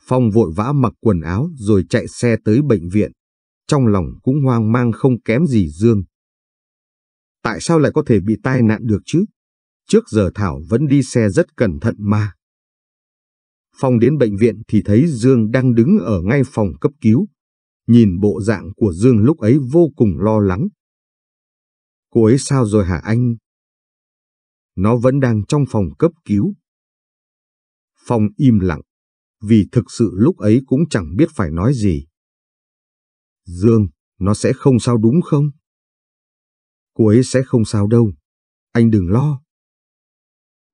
B: Phong vội vã mặc quần áo rồi chạy xe tới bệnh viện. Trong lòng cũng hoang mang không kém gì Dương. Tại sao lại có thể bị tai nạn được chứ? Trước giờ Thảo vẫn đi xe rất cẩn thận mà. Phong đến bệnh viện thì thấy Dương đang đứng ở ngay phòng cấp cứu. Nhìn bộ dạng của Dương lúc ấy vô cùng lo lắng. Cô ấy sao rồi hả anh? Nó vẫn đang trong phòng cấp cứu. Phong im lặng vì thực sự lúc ấy cũng chẳng biết phải nói gì. Dương, nó sẽ không sao đúng không? Cô ấy sẽ không sao đâu, anh đừng lo.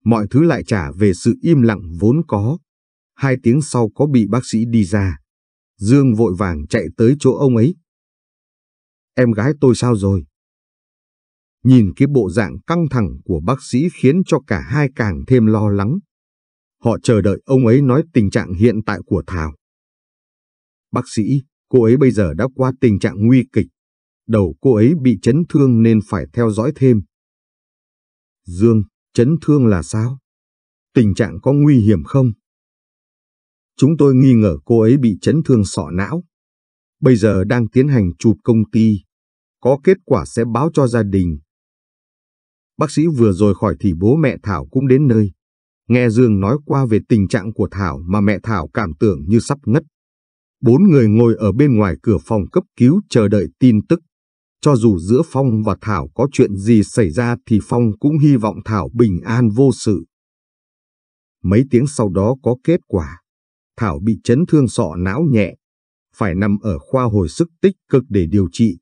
B: Mọi thứ lại trả về sự im lặng vốn có. Hai tiếng sau có bị bác sĩ đi ra. Dương vội vàng chạy tới chỗ ông ấy. Em gái tôi sao rồi? Nhìn cái bộ dạng căng thẳng của bác sĩ khiến cho cả hai càng thêm lo lắng. Họ chờ đợi ông ấy nói tình trạng hiện tại của Thảo. Bác sĩ, cô ấy bây giờ đã qua tình trạng nguy kịch. Đầu cô ấy bị chấn thương nên phải theo dõi thêm. Dương, chấn thương là sao? Tình trạng có nguy hiểm không? Chúng tôi nghi ngờ cô ấy bị chấn thương sọ não. Bây giờ đang tiến hành chụp công ty. Có kết quả sẽ báo cho gia đình. Bác sĩ vừa rồi khỏi thì bố mẹ Thảo cũng đến nơi. Nghe Dương nói qua về tình trạng của Thảo mà mẹ Thảo cảm tưởng như sắp ngất. Bốn người ngồi ở bên ngoài cửa phòng cấp cứu chờ đợi tin tức. Cho dù giữa Phong và Thảo có chuyện gì xảy ra thì Phong cũng hy vọng Thảo bình an vô sự. Mấy tiếng sau đó có kết quả. Thảo bị chấn thương sọ não nhẹ, phải nằm ở khoa hồi sức tích cực để điều trị.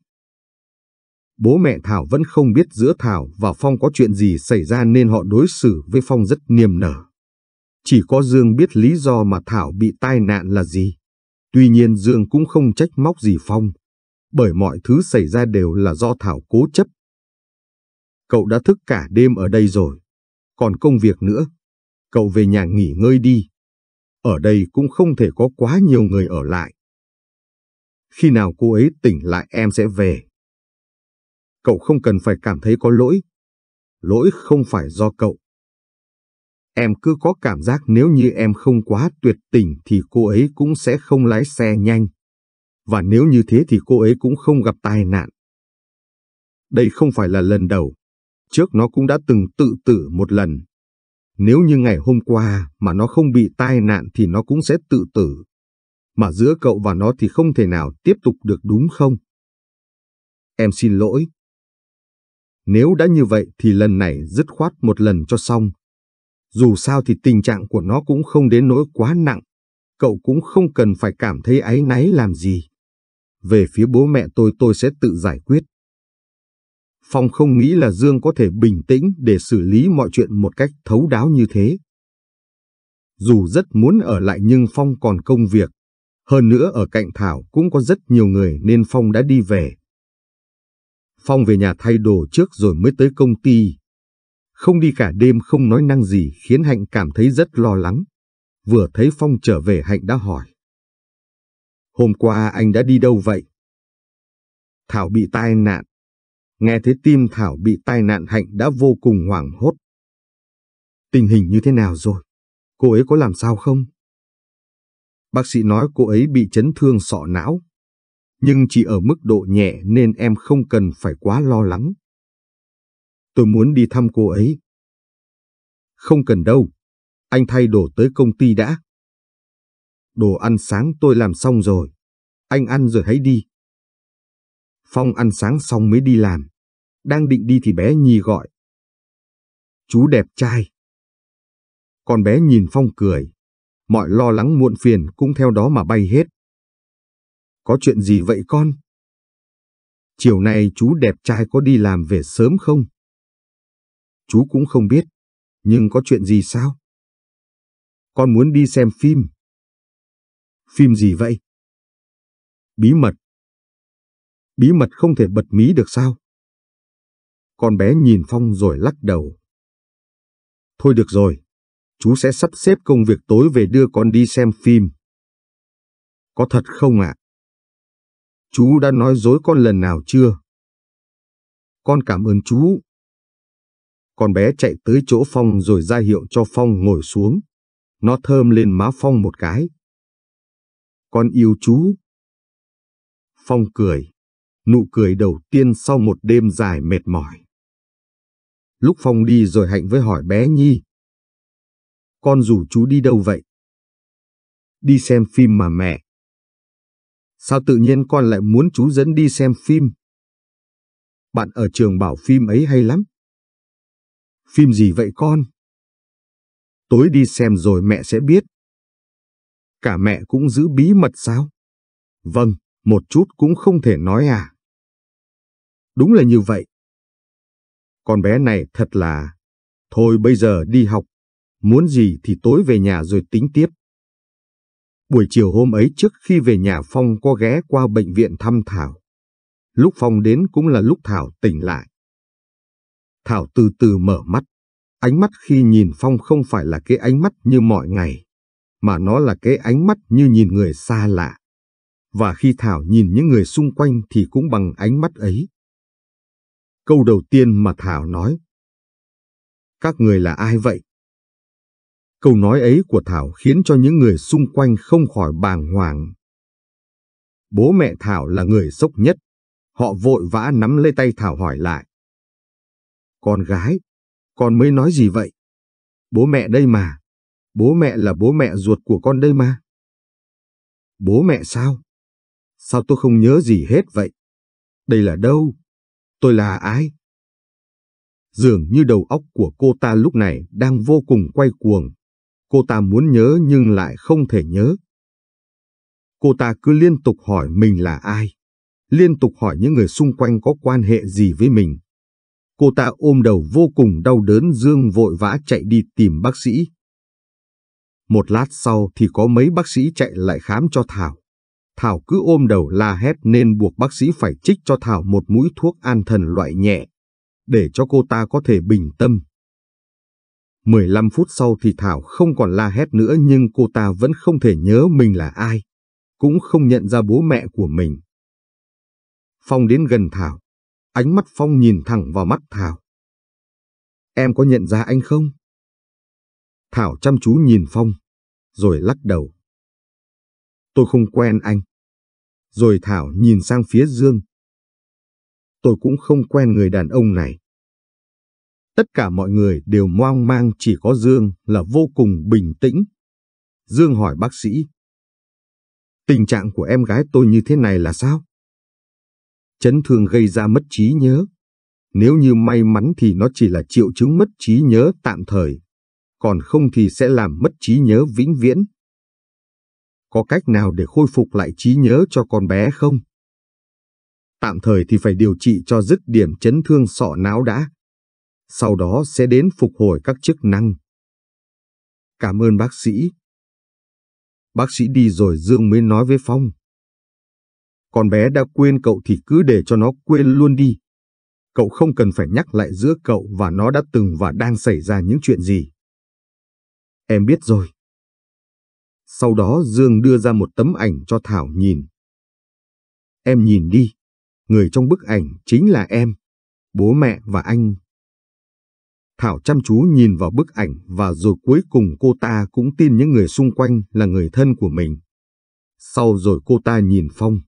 B: Bố mẹ Thảo vẫn không biết giữa Thảo và Phong có chuyện gì xảy ra nên họ đối xử với Phong rất niềm nở. Chỉ có Dương biết lý do mà Thảo bị tai nạn là gì. Tuy nhiên Dương cũng không trách móc gì Phong, bởi mọi thứ xảy ra đều là do Thảo cố chấp. Cậu đã thức cả đêm ở đây rồi, còn công việc nữa. Cậu về nhà nghỉ ngơi đi. Ở đây cũng không thể có quá nhiều người ở lại. Khi nào cô ấy tỉnh lại em sẽ về cậu không cần phải cảm thấy có lỗi. Lỗi không phải do cậu. Em cứ có cảm giác nếu như em không quá tuyệt tình thì cô ấy cũng sẽ không lái xe nhanh. Và nếu như thế thì cô ấy cũng không gặp tai nạn. Đây không phải là lần đầu. Trước nó cũng đã từng tự tử một lần. Nếu như ngày hôm qua mà nó không bị tai nạn thì nó cũng sẽ tự tử. Mà giữa cậu và nó thì không thể nào tiếp tục được đúng không? Em xin lỗi, nếu đã như vậy thì lần này dứt khoát một lần cho xong. Dù sao thì tình trạng của nó cũng không đến nỗi quá nặng, cậu cũng không cần phải cảm thấy áy náy làm gì. Về phía bố mẹ tôi tôi sẽ tự giải quyết. Phong không nghĩ là Dương có thể bình tĩnh để xử lý mọi chuyện một cách thấu đáo như thế. Dù rất muốn ở lại nhưng Phong còn công việc. Hơn nữa ở cạnh Thảo cũng có rất nhiều người nên Phong đã đi về. Phong về nhà thay đồ trước rồi mới tới công ty. Không đi cả đêm không nói năng gì khiến Hạnh cảm thấy rất lo lắng. Vừa thấy Phong trở về Hạnh đã hỏi. Hôm qua anh đã đi đâu vậy? Thảo bị tai nạn. Nghe thấy tim Thảo bị tai nạn Hạnh đã vô cùng hoảng hốt. Tình hình như thế nào rồi? Cô ấy có làm sao không? Bác sĩ nói cô ấy bị chấn thương sọ não, nhưng chỉ ở mức độ nhẹ nên em không cần phải quá lo lắng. Tôi muốn đi thăm cô ấy. Không cần đâu, anh thay đồ tới công ty đã. Đồ ăn sáng tôi làm xong rồi, anh ăn rồi hãy đi. Phong ăn sáng xong mới đi làm, đang định đi thì bé Nhi gọi. Chú đẹp trai. Con bé nhìn Phong cười, mọi lo lắng muộn phiền cũng theo đó mà bay hết. Có chuyện gì vậy con? Chiều nay chú đẹp trai có đi làm về sớm không? Chú cũng không biết, nhưng có chuyện gì sao? Con muốn đi xem phim. Phim gì vậy? Bí mật. Bí mật không thể bật mí được sao? Con bé nhìn Phong rồi lắc đầu. Thôi được rồi, chú sẽ sắp xếp công việc tối về đưa con đi xem phim. Có thật không ạ? Chú đã nói dối con lần nào chưa? Con cảm ơn chú. Con bé chạy tới chỗ Phong rồi ra hiệu cho Phong ngồi xuống. Nó thơm lên má Phong một cái. Con yêu chú. Phong cười. Nụ cười đầu tiên sau một đêm dài mệt mỏi. Lúc Phong đi rồi Hạnh với hỏi bé Nhi. Con rủ chú đi đâu vậy? Đi xem phim mà mẹ, Sao tự nhiên con lại muốn chú dẫn đi xem phim? Bạn ở trường bảo phim ấy hay lắm. Phim gì vậy con? Tối đi xem rồi mẹ sẽ biết. Cả mẹ cũng giữ bí mật sao? Vâng, một chút cũng không thể nói à. Đúng là như vậy. Con bé này thật là... Thôi bây giờ đi học, muốn gì thì tối về nhà rồi tính tiếp. Buổi chiều hôm ấy trước khi về nhà Phong có ghé qua bệnh viện thăm Thảo. Lúc Phong đến cũng là lúc Thảo tỉnh lại. Thảo từ từ mở mắt. Ánh mắt khi nhìn Phong không phải là cái ánh mắt như mọi ngày, mà nó là cái ánh mắt như nhìn người xa lạ. Và khi Thảo nhìn những người xung quanh thì cũng bằng ánh mắt ấy. Câu đầu tiên mà Thảo nói. Các người là ai vậy? Câu nói ấy của Thảo khiến cho những người xung quanh không khỏi bàng hoàng. Bố mẹ Thảo là người sốc nhất. Họ vội vã nắm lấy tay Thảo hỏi lại. Con gái, con mới nói gì vậy? Bố mẹ đây mà. Bố mẹ là bố mẹ ruột của con đây mà. Bố mẹ sao? Sao tôi không nhớ gì hết vậy? Đây là đâu? Tôi là ai? Dường như đầu óc của cô ta lúc này đang vô cùng quay cuồng. Cô ta muốn nhớ nhưng lại không thể nhớ. Cô ta cứ liên tục hỏi mình là ai, liên tục hỏi những người xung quanh có quan hệ gì với mình. Cô ta ôm đầu vô cùng đau đớn Dương vội vã chạy đi tìm bác sĩ. Một lát sau thì có mấy bác sĩ chạy lại khám cho Thảo. Thảo cứ ôm đầu la hét nên buộc bác sĩ phải trích cho Thảo một mũi thuốc an thần loại nhẹ, để cho cô ta có thể bình tâm. 15 phút sau thì Thảo không còn la hét nữa nhưng cô ta vẫn không thể nhớ mình là ai, cũng không nhận ra bố mẹ của mình. Phong đến gần Thảo, ánh mắt Phong nhìn thẳng vào mắt Thảo. Em có nhận ra anh không? Thảo chăm chú nhìn Phong, rồi lắc đầu. Tôi không quen anh. Rồi Thảo nhìn sang phía Dương. Tôi cũng không quen người đàn ông này. Tất cả mọi người đều moang mang chỉ có Dương là vô cùng bình tĩnh. Dương hỏi bác sĩ. Tình trạng của em gái tôi như thế này là sao? Chấn thương gây ra mất trí nhớ. Nếu như may mắn thì nó chỉ là triệu chứng mất trí nhớ tạm thời, còn không thì sẽ làm mất trí nhớ vĩnh viễn. Có cách nào để khôi phục lại trí nhớ cho con bé không? Tạm thời thì phải điều trị cho dứt điểm chấn thương sọ não đã sau đó sẽ đến phục hồi các chức năng. Cảm ơn bác sĩ. Bác sĩ đi rồi Dương mới nói với Phong. Con bé đã quên cậu thì cứ để cho nó quên luôn đi. Cậu không cần phải nhắc lại giữa cậu và nó đã từng và đang xảy ra những chuyện gì. Em biết rồi. Sau đó Dương đưa ra một tấm ảnh cho Thảo nhìn. Em nhìn đi, người trong bức ảnh chính là em, bố mẹ và anh Thảo chăm chú nhìn vào bức ảnh và rồi cuối cùng cô ta cũng tin những người xung quanh là người thân của mình. Sau rồi cô ta nhìn Phong.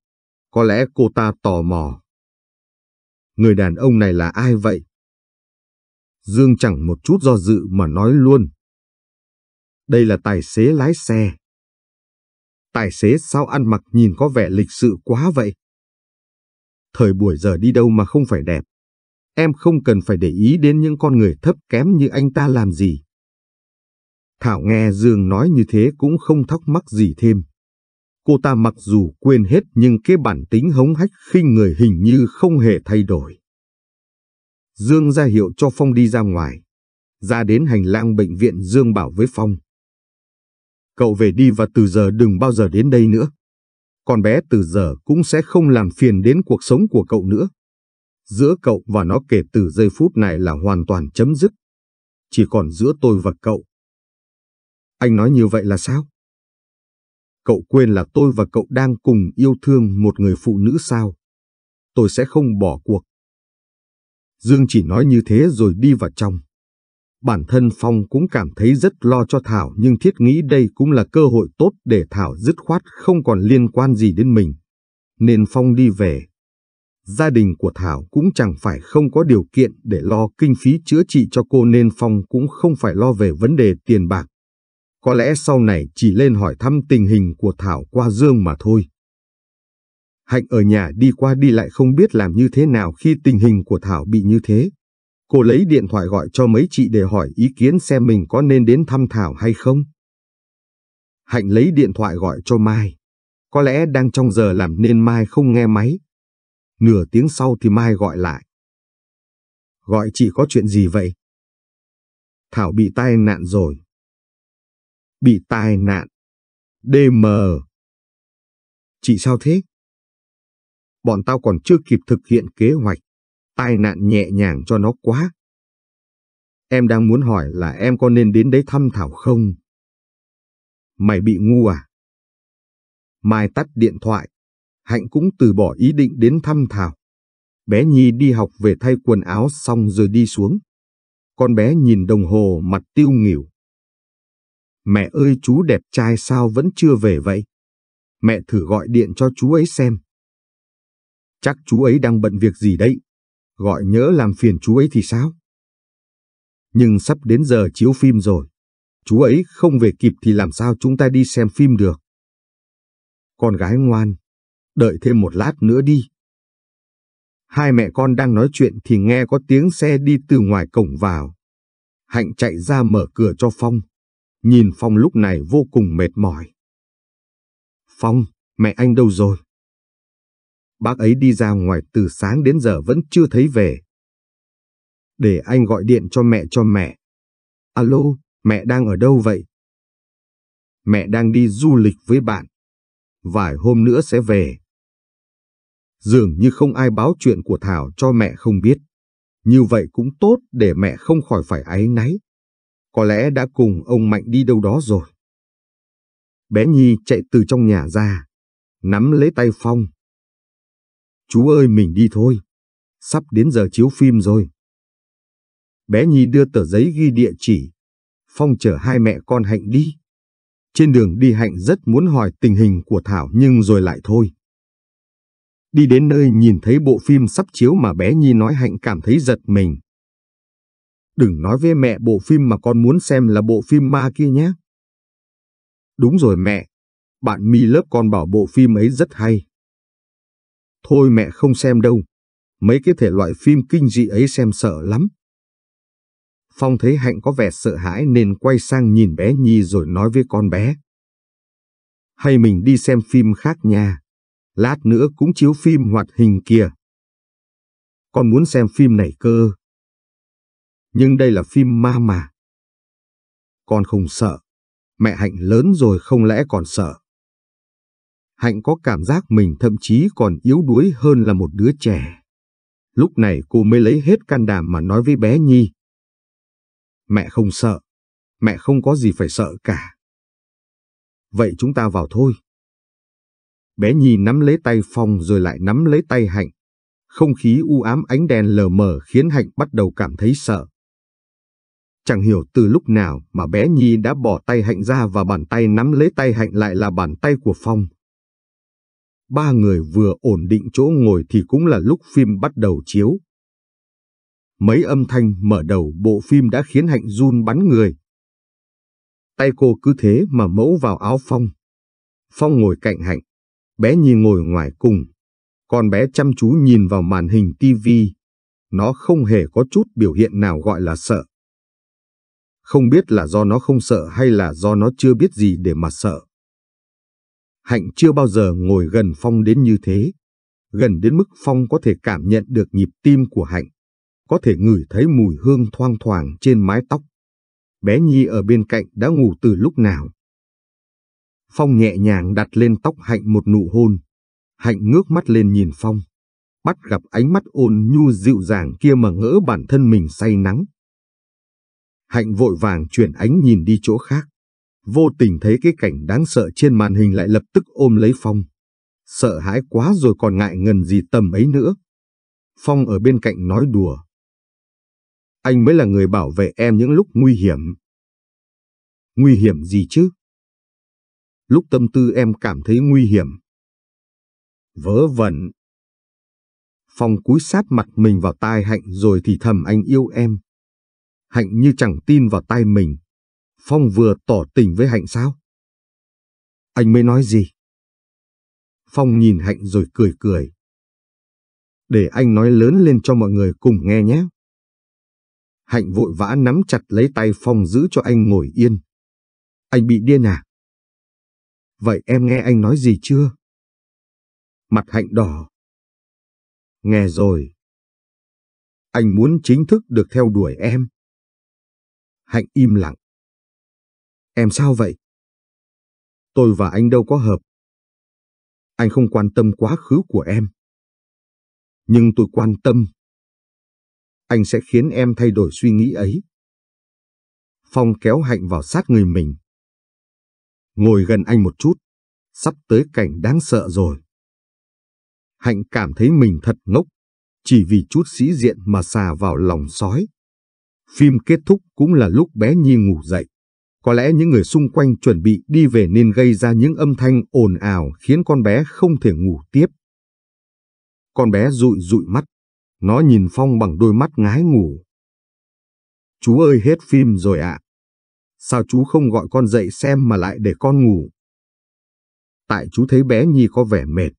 B: Có lẽ cô ta tò mò. Người đàn ông này là ai vậy? Dương chẳng một chút do dự mà nói luôn. Đây là tài xế lái xe. Tài xế sao ăn mặc nhìn có vẻ lịch sự quá vậy? Thời buổi giờ đi đâu mà không phải đẹp em không cần phải để ý đến những con người thấp kém như anh ta làm gì. Thảo nghe Dương nói như thế cũng không thắc mắc gì thêm. Cô ta mặc dù quên hết nhưng cái bản tính hống hách khinh người hình như không hề thay đổi. Dương ra hiệu cho Phong đi ra ngoài. Ra đến hành lang bệnh viện Dương bảo với Phong. Cậu về đi và từ giờ đừng bao giờ đến đây nữa. Con bé từ giờ cũng sẽ không làm phiền đến cuộc sống của cậu nữa. Giữa cậu và nó kể từ giây phút này là hoàn toàn chấm dứt. Chỉ còn giữa tôi và cậu. Anh nói như vậy là sao? Cậu quên là tôi và cậu đang cùng yêu thương một người phụ nữ sao? Tôi sẽ không bỏ cuộc. Dương chỉ nói như thế rồi đi vào trong. Bản thân Phong cũng cảm thấy rất lo cho Thảo nhưng thiết nghĩ đây cũng là cơ hội tốt để Thảo dứt khoát không còn liên quan gì đến mình. Nên Phong đi về, gia đình của Thảo cũng chẳng phải không có điều kiện để lo kinh phí chữa trị cho cô nên Phong cũng không phải lo về vấn đề tiền bạc. Có lẽ sau này chỉ lên hỏi thăm tình hình của Thảo qua Dương mà thôi. Hạnh ở nhà đi qua đi lại không biết làm như thế nào khi tình hình của Thảo bị như thế. Cô lấy điện thoại gọi cho mấy chị để hỏi ý kiến xem mình có nên đến thăm Thảo hay không. Hạnh lấy điện thoại gọi cho Mai. Có lẽ đang trong giờ làm nên Mai không nghe máy, Nửa tiếng sau thì Mai gọi lại. Gọi chị có chuyện gì vậy? Thảo bị tai nạn rồi. Bị tai nạn. DM. Chị sao thế? Bọn tao còn chưa kịp thực hiện kế hoạch. Tai nạn nhẹ nhàng cho nó quá. Em đang muốn hỏi là em có nên đến đấy thăm Thảo không? Mày bị ngu à? Mai tắt điện thoại, Hạnh cũng từ bỏ ý định đến thăm Thảo. Bé Nhi đi học về thay quần áo xong rồi đi xuống. Con bé nhìn đồng hồ mặt tiêu nghỉu. Mẹ ơi chú đẹp trai sao vẫn chưa về vậy? Mẹ thử gọi điện cho chú ấy xem. Chắc chú ấy đang bận việc gì đấy. Gọi nhớ làm phiền chú ấy thì sao? Nhưng sắp đến giờ chiếu phim rồi. Chú ấy không về kịp thì làm sao chúng ta đi xem phim được? Con gái ngoan, đợi thêm một lát nữa đi. Hai mẹ con đang nói chuyện thì nghe có tiếng xe đi từ ngoài cổng vào. Hạnh chạy ra mở cửa cho Phong. Nhìn Phong lúc này vô cùng mệt mỏi. Phong, mẹ anh đâu rồi? Bác ấy đi ra ngoài từ sáng đến giờ vẫn chưa thấy về. Để anh gọi điện cho mẹ cho mẹ. Alo, mẹ đang ở đâu vậy? Mẹ đang đi du lịch với bạn. Vài hôm nữa sẽ về dường như không ai báo chuyện của Thảo cho mẹ không biết. Như vậy cũng tốt để mẹ không khỏi phải áy náy. Có lẽ đã cùng ông Mạnh đi đâu đó rồi. Bé Nhi chạy từ trong nhà ra, nắm lấy tay Phong. Chú ơi mình đi thôi, sắp đến giờ chiếu phim rồi. Bé Nhi đưa tờ giấy ghi địa chỉ, Phong chở hai mẹ con Hạnh đi. Trên đường đi Hạnh rất muốn hỏi tình hình của Thảo nhưng rồi lại thôi. Đi đến nơi nhìn thấy bộ phim sắp chiếu mà bé Nhi nói Hạnh cảm thấy giật mình. Đừng nói với mẹ bộ phim mà con muốn xem là bộ phim ma kia nhé. Đúng rồi mẹ, bạn mi lớp con bảo bộ phim ấy rất hay. Thôi mẹ không xem đâu, mấy cái thể loại phim kinh dị ấy xem sợ lắm. Phong thấy Hạnh có vẻ sợ hãi nên quay sang nhìn bé Nhi rồi nói với con bé. Hay mình đi xem phim khác nha lát nữa cũng chiếu phim hoạt hình kia. Con muốn xem phim này cơ. Nhưng đây là phim ma mà. Con không sợ. Mẹ Hạnh lớn rồi không lẽ còn sợ. Hạnh có cảm giác mình thậm chí còn yếu đuối hơn là một đứa trẻ. Lúc này cô mới lấy hết can đảm mà nói với bé Nhi. Mẹ không sợ. Mẹ không có gì phải sợ cả. Vậy chúng ta vào thôi. Bé Nhi nắm lấy tay Phong rồi lại nắm lấy tay Hạnh. Không khí u ám ánh đèn lờ mờ khiến Hạnh bắt đầu cảm thấy sợ. Chẳng hiểu từ lúc nào mà bé Nhi đã bỏ tay Hạnh ra và bàn tay nắm lấy tay Hạnh lại là bàn tay của Phong. Ba người vừa ổn định chỗ ngồi thì cũng là lúc phim bắt đầu chiếu. Mấy âm thanh mở đầu bộ phim đã khiến Hạnh run bắn người. Tay cô cứ thế mà mẫu vào áo Phong. Phong ngồi cạnh Hạnh, Bé Nhi ngồi ngoài cùng. Con bé chăm chú nhìn vào màn hình tivi. Nó không hề có chút biểu hiện nào gọi là sợ. Không biết là do nó không sợ hay là do nó chưa biết gì để mà sợ. Hạnh chưa bao giờ ngồi gần Phong đến như thế. Gần đến mức Phong có thể cảm nhận được nhịp tim của Hạnh. Có thể ngửi thấy mùi hương thoang thoảng trên mái tóc. Bé Nhi ở bên cạnh đã ngủ từ lúc nào. Phong nhẹ nhàng đặt lên tóc Hạnh một nụ hôn. Hạnh ngước mắt lên nhìn Phong. Bắt gặp ánh mắt ôn nhu dịu dàng kia mà ngỡ bản thân mình say nắng. Hạnh vội vàng chuyển ánh nhìn đi chỗ khác. Vô tình thấy cái cảnh đáng sợ trên màn hình lại lập tức ôm lấy Phong. Sợ hãi quá rồi còn ngại ngần gì tầm ấy nữa. Phong ở bên cạnh nói đùa. Anh mới là người bảo vệ em những lúc nguy hiểm. Nguy hiểm gì chứ? lúc tâm tư em cảm thấy nguy hiểm. Vớ vẩn! Phong cúi sát mặt mình vào tai Hạnh rồi thì thầm anh yêu em. Hạnh như chẳng tin vào tai mình. Phong vừa tỏ tình với Hạnh sao? Anh mới nói gì? Phong nhìn Hạnh rồi cười cười. Để anh nói lớn lên cho mọi người cùng nghe nhé. Hạnh vội vã nắm chặt lấy tay Phong giữ cho anh ngồi yên. Anh bị điên à? Vậy em nghe anh nói gì chưa? Mặt hạnh đỏ. Nghe rồi. Anh muốn chính thức được theo đuổi em. Hạnh im lặng. Em sao vậy? Tôi và anh đâu có hợp. Anh không quan tâm quá khứ của em. Nhưng tôi quan tâm. Anh sẽ khiến em thay đổi suy nghĩ ấy. Phong kéo Hạnh vào sát người mình ngồi gần anh một chút. Sắp tới cảnh đáng sợ rồi. Hạnh cảm thấy mình thật ngốc, chỉ vì chút sĩ diện mà xà vào lòng sói. Phim kết thúc cũng là lúc bé Nhi ngủ dậy. Có lẽ những người xung quanh chuẩn bị đi về nên gây ra những âm thanh ồn ào khiến con bé không thể ngủ tiếp. Con bé rụi rụi mắt, nó nhìn Phong bằng đôi mắt ngái ngủ. Chú ơi hết phim rồi ạ. À. Sao chú không gọi con dậy xem mà lại để con ngủ? Tại chú thấy bé Nhi có vẻ mệt.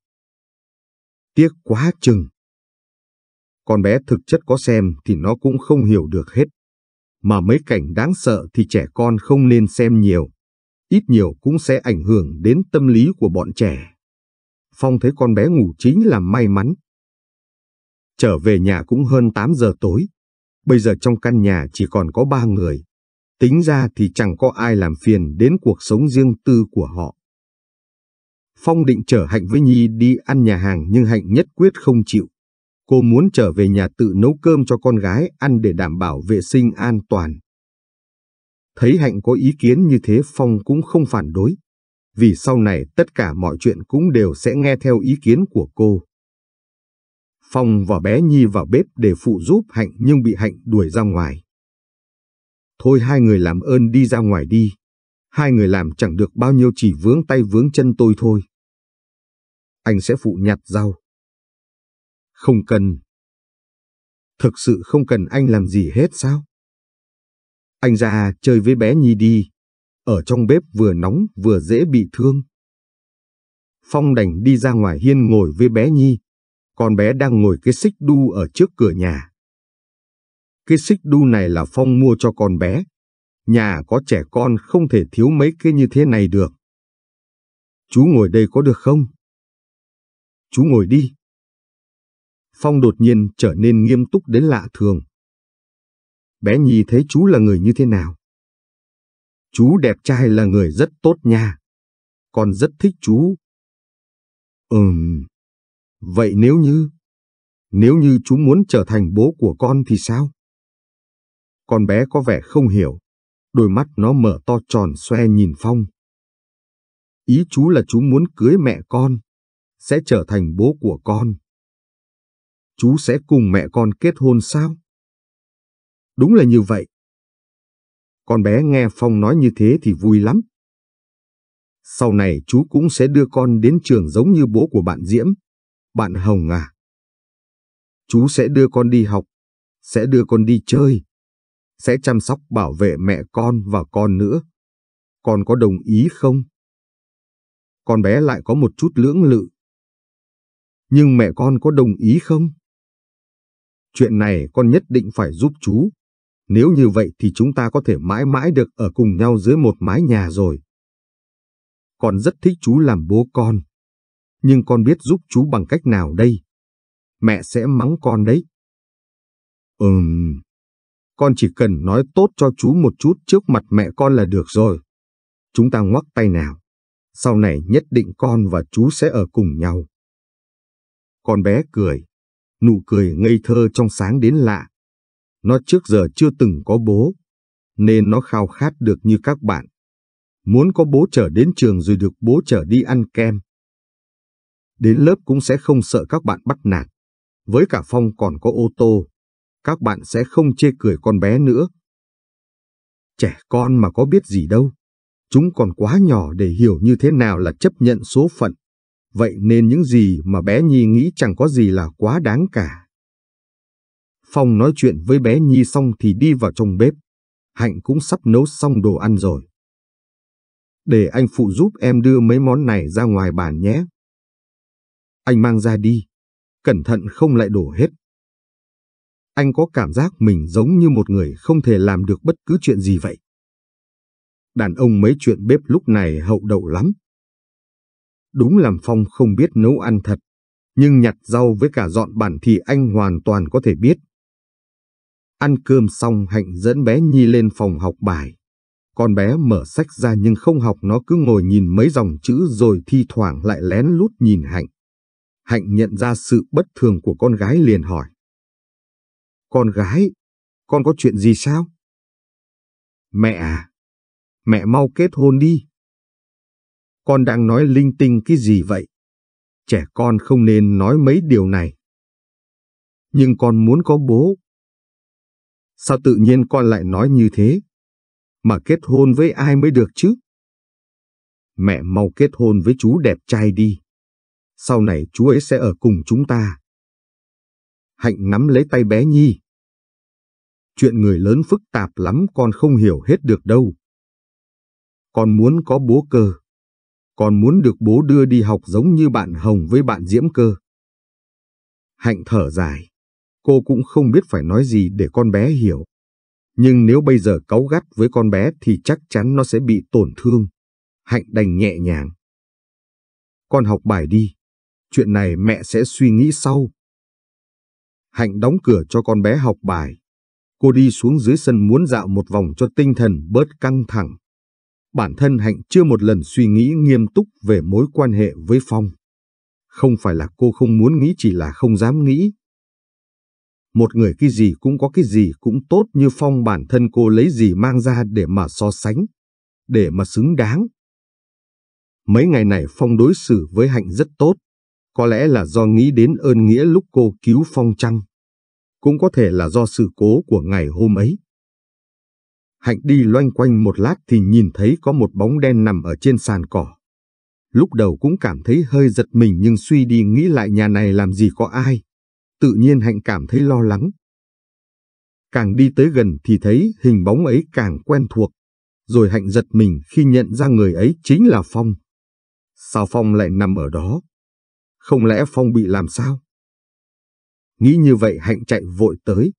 B: Tiếc quá chừng. Con bé thực chất có xem thì nó cũng không hiểu được hết. Mà mấy cảnh đáng sợ thì trẻ con không nên xem nhiều. Ít nhiều cũng sẽ ảnh hưởng đến tâm lý của bọn trẻ. Phong thấy con bé ngủ chính là may mắn. Trở về nhà cũng hơn 8 giờ tối. Bây giờ trong căn nhà chỉ còn có ba người. Tính ra thì chẳng có ai làm phiền đến cuộc sống riêng tư của họ. Phong định chở Hạnh với Nhi đi ăn nhà hàng nhưng Hạnh nhất quyết không chịu. Cô muốn trở về nhà tự nấu cơm cho con gái ăn để đảm bảo vệ sinh an toàn. Thấy Hạnh có ý kiến như thế Phong cũng không phản đối. Vì sau này tất cả mọi chuyện cũng đều sẽ nghe theo ý kiến của cô. Phong và bé Nhi vào bếp để phụ giúp Hạnh nhưng bị Hạnh đuổi ra ngoài. Thôi hai người làm ơn đi ra ngoài đi. Hai người làm chẳng được bao nhiêu chỉ vướng tay vướng chân tôi thôi. Anh sẽ phụ nhặt rau. Không cần. Thực sự không cần anh làm gì hết sao? Anh ra chơi với bé Nhi đi. Ở trong bếp vừa nóng vừa dễ bị thương. Phong đành đi ra ngoài hiên ngồi với bé Nhi. Con bé đang ngồi cái xích đu ở trước cửa nhà. Cái xích đu này là Phong mua cho con bé. Nhà có trẻ con không thể thiếu mấy cái như thế này được. Chú ngồi đây có được không? Chú ngồi đi. Phong đột nhiên trở nên nghiêm túc đến lạ thường. Bé Nhi thấy chú là người như thế nào? Chú đẹp trai là người rất tốt nha. Con rất thích chú. Ừm. Vậy nếu như... Nếu như chú muốn trở thành bố của con thì sao? Con bé có vẻ không hiểu. Đôi mắt nó mở to tròn xoe nhìn Phong. Ý chú là chú muốn cưới mẹ con, sẽ trở thành bố của con. Chú sẽ cùng mẹ con kết hôn sao? Đúng là như vậy. Con bé nghe Phong nói như thế thì vui lắm. Sau này chú cũng sẽ đưa con đến trường giống như bố của bạn Diễm, bạn Hồng à. Chú sẽ đưa con đi học, sẽ đưa con đi chơi, sẽ chăm sóc bảo vệ mẹ con và con nữa. Con có đồng ý không? Con bé lại có một chút lưỡng lự. Nhưng mẹ con có đồng ý không? Chuyện này con nhất định phải giúp chú. Nếu như vậy thì chúng ta có thể mãi mãi được ở cùng nhau dưới một mái nhà rồi. Con rất thích chú làm bố con. Nhưng con biết giúp chú bằng cách nào đây? Mẹ sẽ mắng con đấy. Ừm, con chỉ cần nói tốt cho chú một chút trước mặt mẹ con là được rồi. Chúng ta ngoắc tay nào. Sau này nhất định con và chú sẽ ở cùng nhau. Con bé cười. Nụ cười ngây thơ trong sáng đến lạ. Nó trước giờ chưa từng có bố, nên nó khao khát được như các bạn. Muốn có bố trở đến trường rồi được bố trở đi ăn kem. Đến lớp cũng sẽ không sợ các bạn bắt nạt. Với cả Phong còn có ô tô, các bạn sẽ không chê cười con bé nữa. Trẻ con mà có biết gì đâu, chúng còn quá nhỏ để hiểu như thế nào là chấp nhận số phận. Vậy nên những gì mà bé Nhi nghĩ chẳng có gì là quá đáng cả. Phong nói chuyện với bé Nhi xong thì đi vào trong bếp. Hạnh cũng sắp nấu xong đồ ăn rồi. Để anh phụ giúp em đưa mấy món này ra ngoài bàn nhé. Anh mang ra đi, cẩn thận không lại đổ hết anh có cảm giác mình giống như một người không thể làm được bất cứ chuyện gì vậy. Đàn ông mấy chuyện bếp lúc này hậu đậu lắm. Đúng làm Phong không biết nấu ăn thật, nhưng nhặt rau với cả dọn bàn thì anh hoàn toàn có thể biết. Ăn cơm xong Hạnh dẫn bé Nhi lên phòng học bài. Con bé mở sách ra nhưng không học nó cứ ngồi nhìn mấy dòng chữ rồi thi thoảng lại lén lút nhìn Hạnh. Hạnh nhận ra sự bất thường của con gái liền hỏi. Con gái, con có chuyện gì sao? Mẹ à, mẹ mau kết hôn đi. Con đang nói linh tinh cái gì vậy? Trẻ con không nên nói mấy điều này. Nhưng con muốn có bố. Sao tự nhiên con lại nói như thế? Mà kết hôn với ai mới được chứ? Mẹ mau kết hôn với chú đẹp trai đi. Sau này chú ấy sẽ ở cùng chúng ta. Hạnh nắm lấy tay bé Nhi, chuyện người lớn phức tạp lắm con không hiểu hết được đâu. Con muốn có bố cơ. Con muốn được bố đưa đi học giống như bạn Hồng với bạn Diễm cơ. Hạnh thở dài. Cô cũng không biết phải nói gì để con bé hiểu. Nhưng nếu bây giờ cáu gắt với con bé thì chắc chắn nó sẽ bị tổn thương. Hạnh đành nhẹ nhàng. Con học bài đi. Chuyện này mẹ sẽ suy nghĩ sau. Hạnh đóng cửa cho con bé học bài. Cô đi xuống dưới sân muốn dạo một vòng cho tinh thần bớt căng thẳng. Bản thân Hạnh chưa một lần suy nghĩ nghiêm túc về mối quan hệ với Phong. Không phải là cô không muốn nghĩ chỉ là không dám nghĩ. Một người cái gì cũng có cái gì cũng tốt như Phong bản thân cô lấy gì mang ra để mà so sánh, để mà xứng đáng. Mấy ngày này Phong đối xử với Hạnh rất tốt, có lẽ là do nghĩ đến ơn nghĩa lúc cô cứu Phong chăng cũng có thể là do sự cố của ngày hôm ấy. Hạnh đi loanh quanh một lát thì nhìn thấy có một bóng đen nằm ở trên sàn cỏ. Lúc đầu cũng cảm thấy hơi giật mình nhưng suy đi nghĩ lại nhà này làm gì có ai. Tự nhiên Hạnh cảm thấy lo lắng. Càng đi tới gần thì thấy hình bóng ấy càng quen thuộc. Rồi Hạnh giật mình khi nhận ra người ấy chính là Phong. Sao Phong lại nằm ở đó? Không lẽ Phong bị làm sao? Nghĩ như vậy Hạnh chạy vội tới,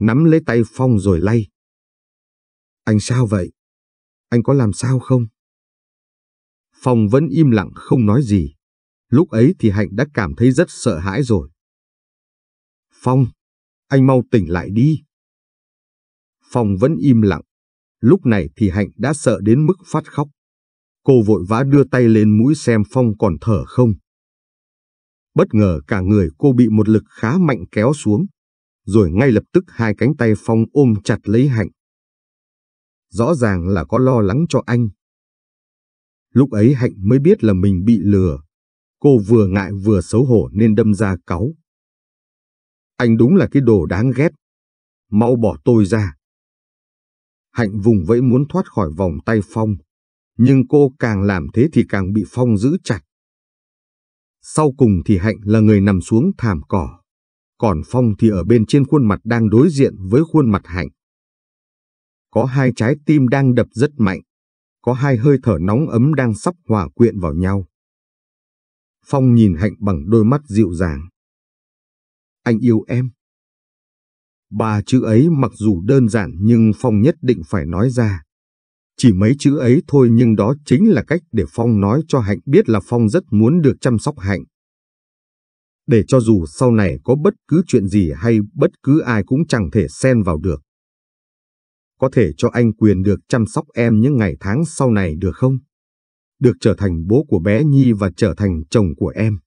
B: nắm lấy tay Phong rồi lay. Anh sao vậy? Anh có làm sao không? Phong vẫn im lặng không nói gì. Lúc ấy thì Hạnh đã cảm thấy rất sợ hãi rồi. Phong, anh mau tỉnh lại đi. Phong vẫn im lặng. Lúc này thì Hạnh đã sợ đến mức phát khóc. Cô vội vã đưa tay lên mũi xem Phong còn thở không. Bất ngờ cả người cô bị một lực khá mạnh kéo xuống, rồi ngay lập tức hai cánh tay Phong ôm chặt lấy Hạnh. Rõ ràng là có lo lắng cho anh. Lúc ấy Hạnh mới biết là mình bị lừa. Cô vừa ngại vừa xấu hổ nên đâm ra cáu. Anh đúng là cái đồ đáng ghét. Mau bỏ tôi ra. Hạnh vùng vẫy muốn thoát khỏi vòng tay Phong. Nhưng cô càng làm thế thì càng bị Phong giữ chặt. Sau cùng thì Hạnh là người nằm xuống thảm cỏ, còn Phong thì ở bên trên khuôn mặt đang đối diện với khuôn mặt Hạnh. Có hai trái tim đang đập rất mạnh, có hai hơi thở nóng ấm đang sắp hòa quyện vào nhau. Phong nhìn Hạnh bằng đôi mắt dịu dàng. Anh yêu em. Ba chữ ấy mặc dù đơn giản nhưng Phong nhất định phải nói ra. Chỉ mấy chữ ấy thôi nhưng đó chính là cách để Phong nói cho Hạnh biết là Phong rất muốn được chăm sóc Hạnh. Để cho dù sau này có bất cứ chuyện gì hay bất cứ ai cũng chẳng thể xen vào được. Có thể cho anh quyền được chăm sóc em những ngày tháng sau này được không? Được trở thành bố của bé Nhi và trở thành chồng của em.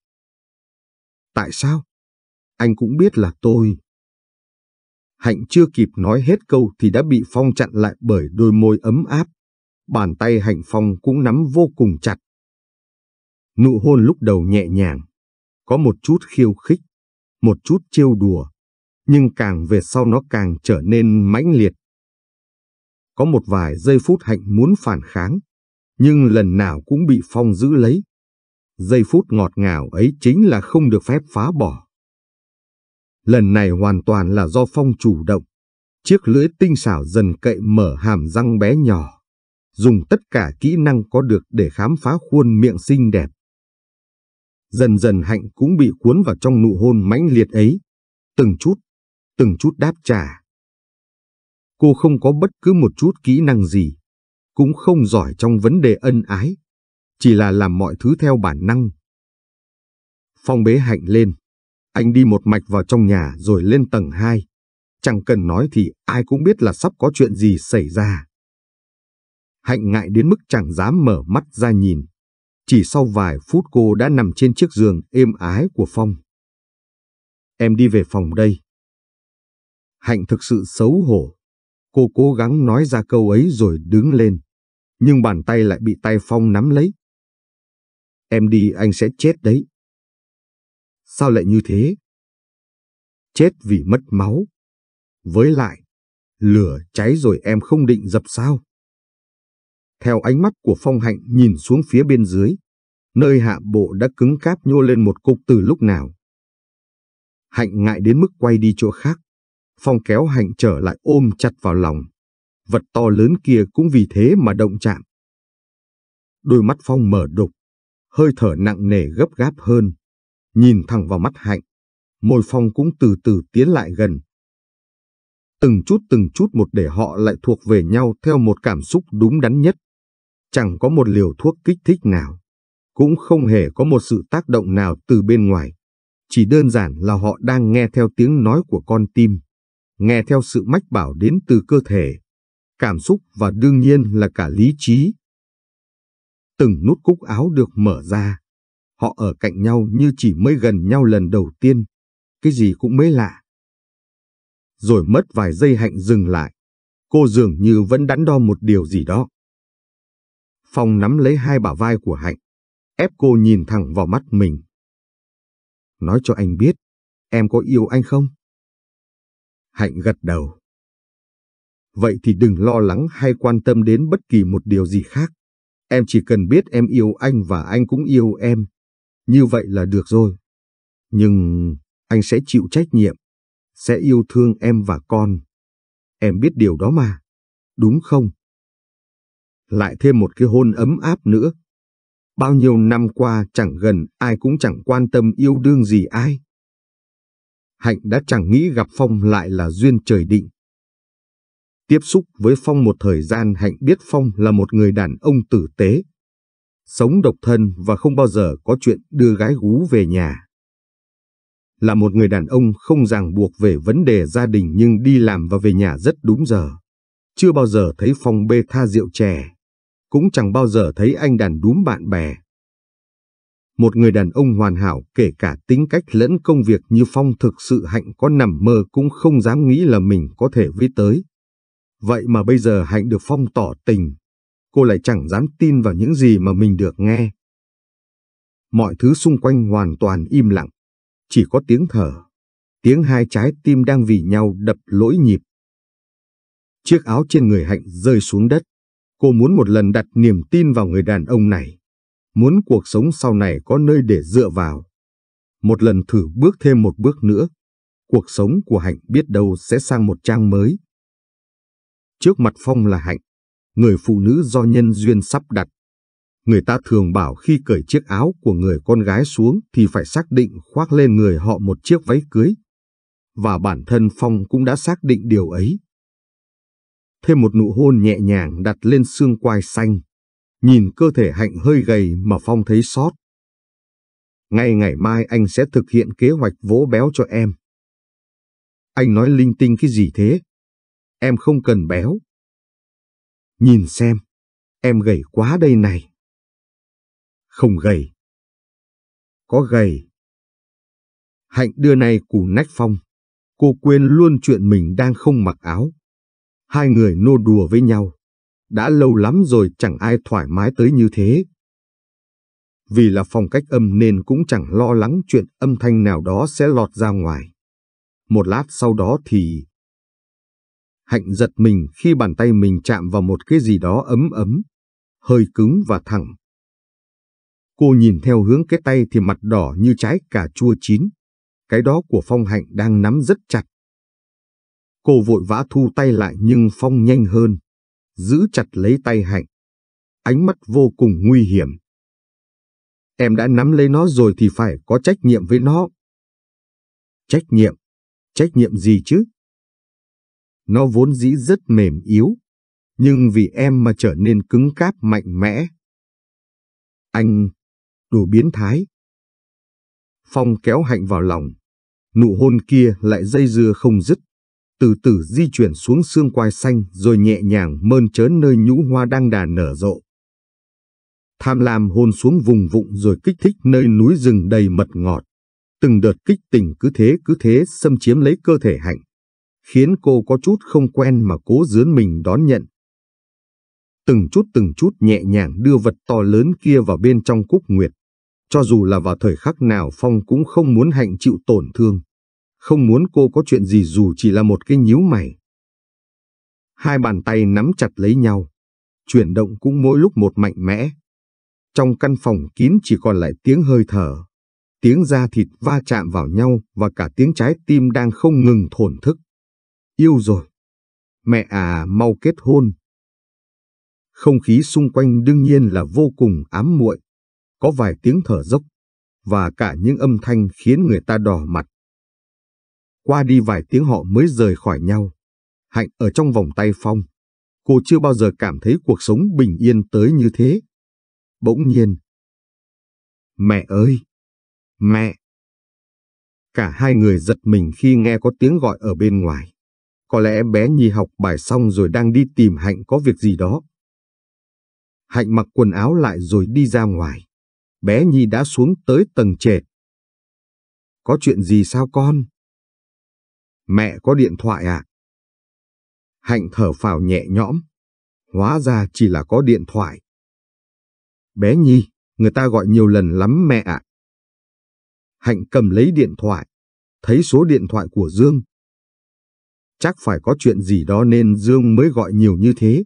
B: Tại sao? Anh cũng biết là tôi. Hạnh chưa kịp nói hết câu thì đã bị Phong chặn lại bởi đôi môi ấm áp bàn tay hạnh phong cũng nắm vô cùng chặt. Nụ hôn lúc đầu nhẹ nhàng, có một chút khiêu khích, một chút trêu đùa, nhưng càng về sau nó càng trở nên mãnh liệt. Có một vài giây phút hạnh muốn phản kháng, nhưng lần nào cũng bị phong giữ lấy. Giây phút ngọt ngào ấy chính là không được phép phá bỏ. Lần này hoàn toàn là do phong chủ động, chiếc lưỡi tinh xảo dần cậy mở hàm răng bé nhỏ dùng tất cả kỹ năng có được để khám phá khuôn miệng xinh đẹp. Dần dần Hạnh cũng bị cuốn vào trong nụ hôn mãnh liệt ấy, từng chút, từng chút đáp trả. Cô không có bất cứ một chút kỹ năng gì, cũng không giỏi trong vấn đề ân ái, chỉ là làm mọi thứ theo bản năng. Phong bế Hạnh lên, anh đi một mạch vào trong nhà rồi lên tầng 2. Chẳng cần nói thì ai cũng biết là sắp có chuyện gì xảy ra. Hạnh ngại đến mức chẳng dám mở mắt ra nhìn. Chỉ sau vài phút cô đã nằm trên chiếc giường êm ái của Phong. Em đi về phòng đây. Hạnh thực sự xấu hổ. Cô cố gắng nói ra câu ấy rồi đứng lên. Nhưng bàn tay lại bị tay Phong nắm lấy. Em đi anh sẽ chết đấy. Sao lại như thế? Chết vì mất máu. Với lại, lửa cháy rồi em không định dập sao? Theo ánh mắt của phong hạnh nhìn xuống phía bên dưới, nơi hạ bộ đã cứng cáp nhô lên một cục từ lúc nào. Hạnh ngại đến mức quay đi chỗ khác. Phong kéo hạnh trở lại ôm chặt vào lòng. Vật to lớn kia cũng vì thế mà động chạm. Đôi mắt Phong mở đục, hơi thở nặng nề gấp gáp hơn. Nhìn thẳng vào mắt hạnh, môi Phong cũng từ từ tiến lại gần. Từng chút từng chút một để họ lại thuộc về nhau theo một cảm xúc đúng đắn nhất chẳng có một liều thuốc kích thích nào, cũng không hề có một sự tác động nào từ bên ngoài. Chỉ đơn giản là họ đang nghe theo tiếng nói của con tim, nghe theo sự mách bảo đến từ cơ thể, cảm xúc và đương nhiên là cả lý trí. Từng nút cúc áo được mở ra, họ ở cạnh nhau như chỉ mới gần nhau lần đầu tiên, cái gì cũng mới lạ. Rồi mất vài giây hạnh dừng lại, cô dường như vẫn đắn đo một điều gì đó. Phong nắm lấy hai bả vai của Hạnh, ép cô nhìn thẳng vào mắt mình. Nói cho anh biết, em có yêu anh không? Hạnh gật đầu. Vậy thì đừng lo lắng hay quan tâm đến bất kỳ một điều gì khác. Em chỉ cần biết em yêu anh và anh cũng yêu em. Như vậy là được rồi. Nhưng anh sẽ chịu trách nhiệm, sẽ yêu thương em và con. Em biết điều đó mà, đúng không? lại thêm một cái hôn ấm áp nữa. Bao nhiêu năm qua chẳng gần ai cũng chẳng quan tâm yêu đương gì ai. Hạnh đã chẳng nghĩ gặp Phong lại là duyên trời định. Tiếp xúc với Phong một thời gian Hạnh biết Phong là một người đàn ông tử tế. Sống độc thân và không bao giờ có chuyện đưa gái gú về nhà. Là một người đàn ông không ràng buộc về vấn đề gia đình nhưng đi làm và về nhà rất đúng giờ. Chưa bao giờ thấy Phong bê tha rượu chè cũng chẳng bao giờ thấy anh đàn đúm bạn bè. Một người đàn ông hoàn hảo kể cả tính cách lẫn công việc như Phong thực sự Hạnh có nằm mơ cũng không dám nghĩ là mình có thể với tới. Vậy mà bây giờ Hạnh được Phong tỏ tình, cô lại chẳng dám tin vào những gì mà mình được nghe. Mọi thứ xung quanh hoàn toàn im lặng, chỉ có tiếng thở, tiếng hai trái tim đang vì nhau đập lỗi nhịp. Chiếc áo trên người Hạnh rơi xuống đất, Cô muốn một lần đặt niềm tin vào người đàn ông này, muốn cuộc sống sau này có nơi để dựa vào. Một lần thử bước thêm một bước nữa, cuộc sống của Hạnh biết đâu sẽ sang một trang mới. Trước mặt Phong là Hạnh, người phụ nữ do nhân duyên sắp đặt. Người ta thường bảo khi cởi chiếc áo của người con gái xuống thì phải xác định khoác lên người họ một chiếc váy cưới. Và bản thân Phong cũng đã xác định điều ấy thêm một nụ hôn nhẹ nhàng đặt lên xương quai xanh. Nhìn cơ thể hạnh hơi gầy mà Phong thấy sót. Ngày ngày mai anh sẽ thực hiện kế hoạch vỗ béo cho em. Anh nói linh tinh cái gì thế? Em không cần béo. Nhìn xem, em gầy quá đây này. Không gầy. Có gầy. Hạnh đưa này củ nách Phong. Cô quên luôn chuyện mình đang không mặc áo hai người nô đùa với nhau. Đã lâu lắm rồi chẳng ai thoải mái tới như thế. Vì là phòng cách âm nên cũng chẳng lo lắng chuyện âm thanh nào đó sẽ lọt ra ngoài. Một lát sau đó thì... Hạnh giật mình khi bàn tay mình chạm vào một cái gì đó ấm ấm, hơi cứng và thẳng. Cô nhìn theo hướng cái tay thì mặt đỏ như trái cà chua chín. Cái đó của Phong Hạnh đang nắm rất chặt. Cô vội vã thu tay lại nhưng Phong nhanh hơn, giữ chặt lấy tay Hạnh. Ánh mắt vô cùng nguy hiểm. Em đã nắm lấy nó rồi thì phải có trách nhiệm với nó. Trách nhiệm? Trách nhiệm gì chứ? Nó vốn dĩ rất mềm yếu, nhưng vì em mà trở nên cứng cáp mạnh mẽ. Anh, đồ biến thái. Phong kéo Hạnh vào lòng, nụ hôn kia lại dây dưa không dứt từ từ di chuyển xuống xương quai xanh rồi nhẹ nhàng mơn trớn nơi nhũ hoa đang đà nở rộ. Tham lam hôn xuống vùng vụng rồi kích thích nơi núi rừng đầy mật ngọt. Từng đợt kích tình cứ thế cứ thế xâm chiếm lấy cơ thể hạnh, khiến cô có chút không quen mà cố dướn mình đón nhận. Từng chút từng chút nhẹ nhàng đưa vật to lớn kia vào bên trong cúc nguyệt. Cho dù là vào thời khắc nào Phong cũng không muốn hạnh chịu tổn thương không muốn cô có chuyện gì dù chỉ là một cái nhíu mày. Hai bàn tay nắm chặt lấy nhau, chuyển động cũng mỗi lúc một mạnh mẽ. Trong căn phòng kín chỉ còn lại tiếng hơi thở, tiếng da thịt va chạm vào nhau và cả tiếng trái tim đang không ngừng thổn thức. Yêu rồi! Mẹ à mau kết hôn! Không khí xung quanh đương nhiên là vô cùng ám muội, có vài tiếng thở dốc và cả những âm thanh khiến người ta đỏ mặt. Qua đi vài tiếng họ mới rời khỏi nhau. Hạnh ở trong vòng tay Phong. Cô chưa bao giờ cảm thấy cuộc sống bình yên tới như thế. Bỗng nhiên. Mẹ ơi! Mẹ! Cả hai người giật mình khi nghe có tiếng gọi ở bên ngoài. Có lẽ bé Nhi học bài xong rồi đang đi tìm Hạnh có việc gì đó. Hạnh mặc quần áo lại rồi đi ra ngoài. Bé Nhi đã xuống tới tầng trệt. Có chuyện gì sao con? Mẹ có điện thoại à? Hạnh thở phào nhẹ nhõm. Hóa ra chỉ là có điện thoại. Bé Nhi, người ta gọi nhiều lần lắm mẹ ạ. À. Hạnh cầm lấy điện thoại, thấy số điện thoại của Dương. Chắc phải có chuyện gì đó nên Dương mới gọi nhiều như thế.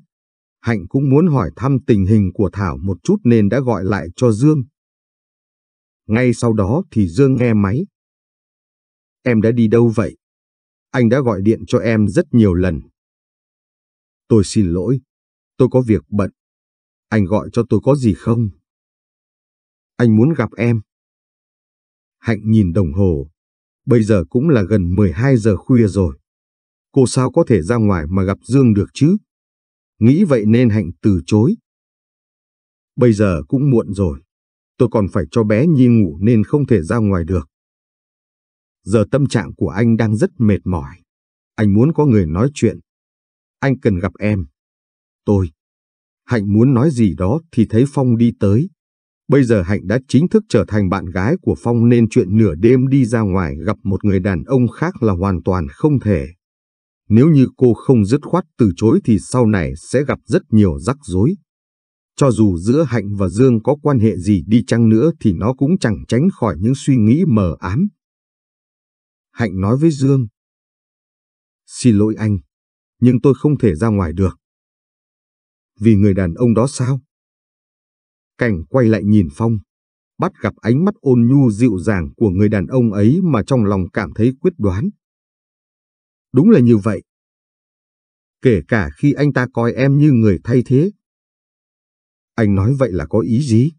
B: Hạnh cũng muốn hỏi thăm tình hình của Thảo một chút nên đã gọi lại cho Dương. Ngay sau đó thì Dương nghe máy. Em đã đi đâu vậy? Anh đã gọi điện cho em rất nhiều lần. Tôi xin lỗi, tôi có việc bận. Anh gọi cho tôi có gì không? Anh muốn gặp em. Hạnh nhìn đồng hồ, bây giờ cũng là gần 12 giờ khuya rồi. Cô sao có thể ra ngoài mà gặp Dương được chứ? Nghĩ vậy nên Hạnh từ chối. Bây giờ cũng muộn rồi, tôi còn phải cho bé Nhi ngủ nên không thể ra ngoài được. Giờ tâm trạng của anh đang rất mệt mỏi. Anh muốn có người nói chuyện. Anh cần gặp em. Tôi. Hạnh muốn nói gì đó thì thấy Phong đi tới. Bây giờ Hạnh đã chính thức trở thành bạn gái của Phong nên chuyện nửa đêm đi ra ngoài gặp một người đàn ông khác là hoàn toàn không thể. Nếu như cô không dứt khoát từ chối thì sau này sẽ gặp rất nhiều rắc rối. Cho dù giữa Hạnh và Dương có quan hệ gì đi chăng nữa thì nó cũng chẳng tránh khỏi những suy nghĩ mờ ám, Hạnh nói với Dương. Xin lỗi anh, nhưng tôi không thể ra ngoài được. Vì người đàn ông đó sao? Cảnh quay lại nhìn Phong, bắt gặp ánh mắt ôn nhu dịu dàng của người đàn ông ấy mà trong lòng cảm thấy quyết đoán. Đúng là như vậy. Kể cả khi anh ta coi em như người thay thế. Anh nói vậy là có ý gì?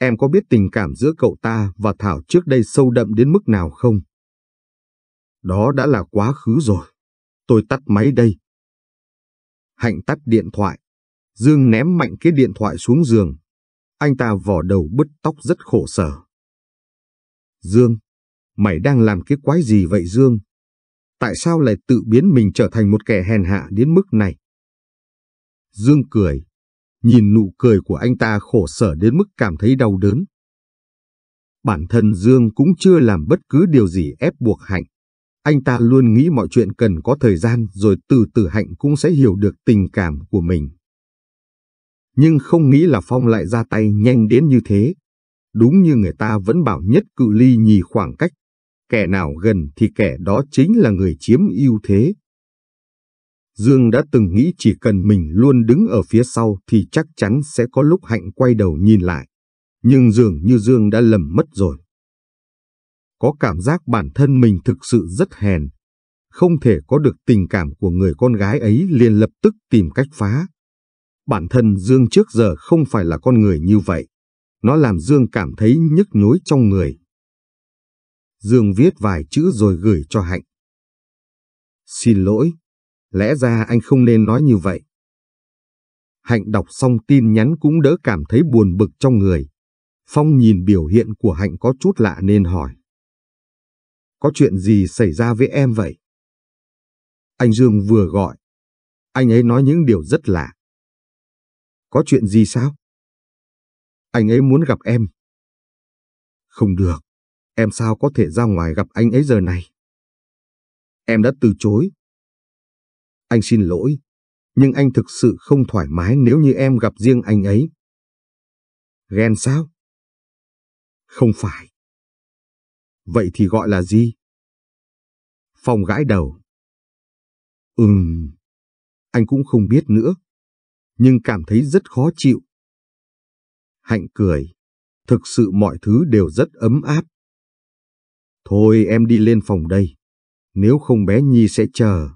B: Em có biết tình cảm giữa cậu ta và Thảo trước đây sâu đậm đến mức nào không? Đó đã là quá khứ rồi. Tôi tắt máy đây. Hạnh tắt điện thoại. Dương ném mạnh cái điện thoại xuống giường. Anh ta vò đầu bứt tóc rất khổ sở. Dương, mày đang làm cái quái gì vậy Dương? Tại sao lại tự biến mình trở thành một kẻ hèn hạ đến mức này? Dương cười, nhìn nụ cười của anh ta khổ sở đến mức cảm thấy đau đớn. Bản thân Dương cũng chưa làm bất cứ điều gì ép buộc Hạnh. Anh ta luôn nghĩ mọi chuyện cần có thời gian rồi từ từ Hạnh cũng sẽ hiểu được tình cảm của mình. Nhưng không nghĩ là Phong lại ra tay nhanh đến như thế. Đúng như người ta vẫn bảo nhất cự ly nhì khoảng cách. Kẻ nào gần thì kẻ đó chính là người chiếm ưu thế. Dương đã từng nghĩ chỉ cần mình luôn đứng ở phía sau thì chắc chắn sẽ có lúc Hạnh quay đầu nhìn lại. Nhưng dường như Dương đã lầm mất rồi. Có cảm giác bản thân mình thực sự rất hèn. Không thể có được tình cảm của người con gái ấy liền lập tức tìm cách phá. Bản thân Dương trước giờ không phải là con người như vậy. Nó làm Dương cảm thấy nhức nhối trong người. Dương viết vài chữ rồi gửi cho Hạnh. Xin lỗi, lẽ ra anh không nên nói như vậy. Hạnh đọc xong tin nhắn cũng đỡ cảm thấy buồn bực trong người. Phong nhìn biểu hiện của Hạnh có chút lạ nên hỏi. Có chuyện gì xảy ra với em vậy? Anh Dương vừa gọi. Anh ấy nói những điều rất lạ. Có chuyện gì sao? Anh ấy muốn gặp em. Không được. Em sao có thể ra ngoài gặp anh ấy giờ này? Em đã từ chối anh xin lỗi, nhưng anh thực sự không thoải mái nếu như em gặp riêng anh ấy. Ghen sao? Không phải. Vậy thì gọi là gì? Phong gãi đầu. Ừm, anh cũng không biết nữa, nhưng cảm thấy rất khó chịu. Hạnh cười, thực sự mọi thứ đều rất ấm áp. Thôi em đi lên phòng đây, nếu không bé Nhi sẽ chờ.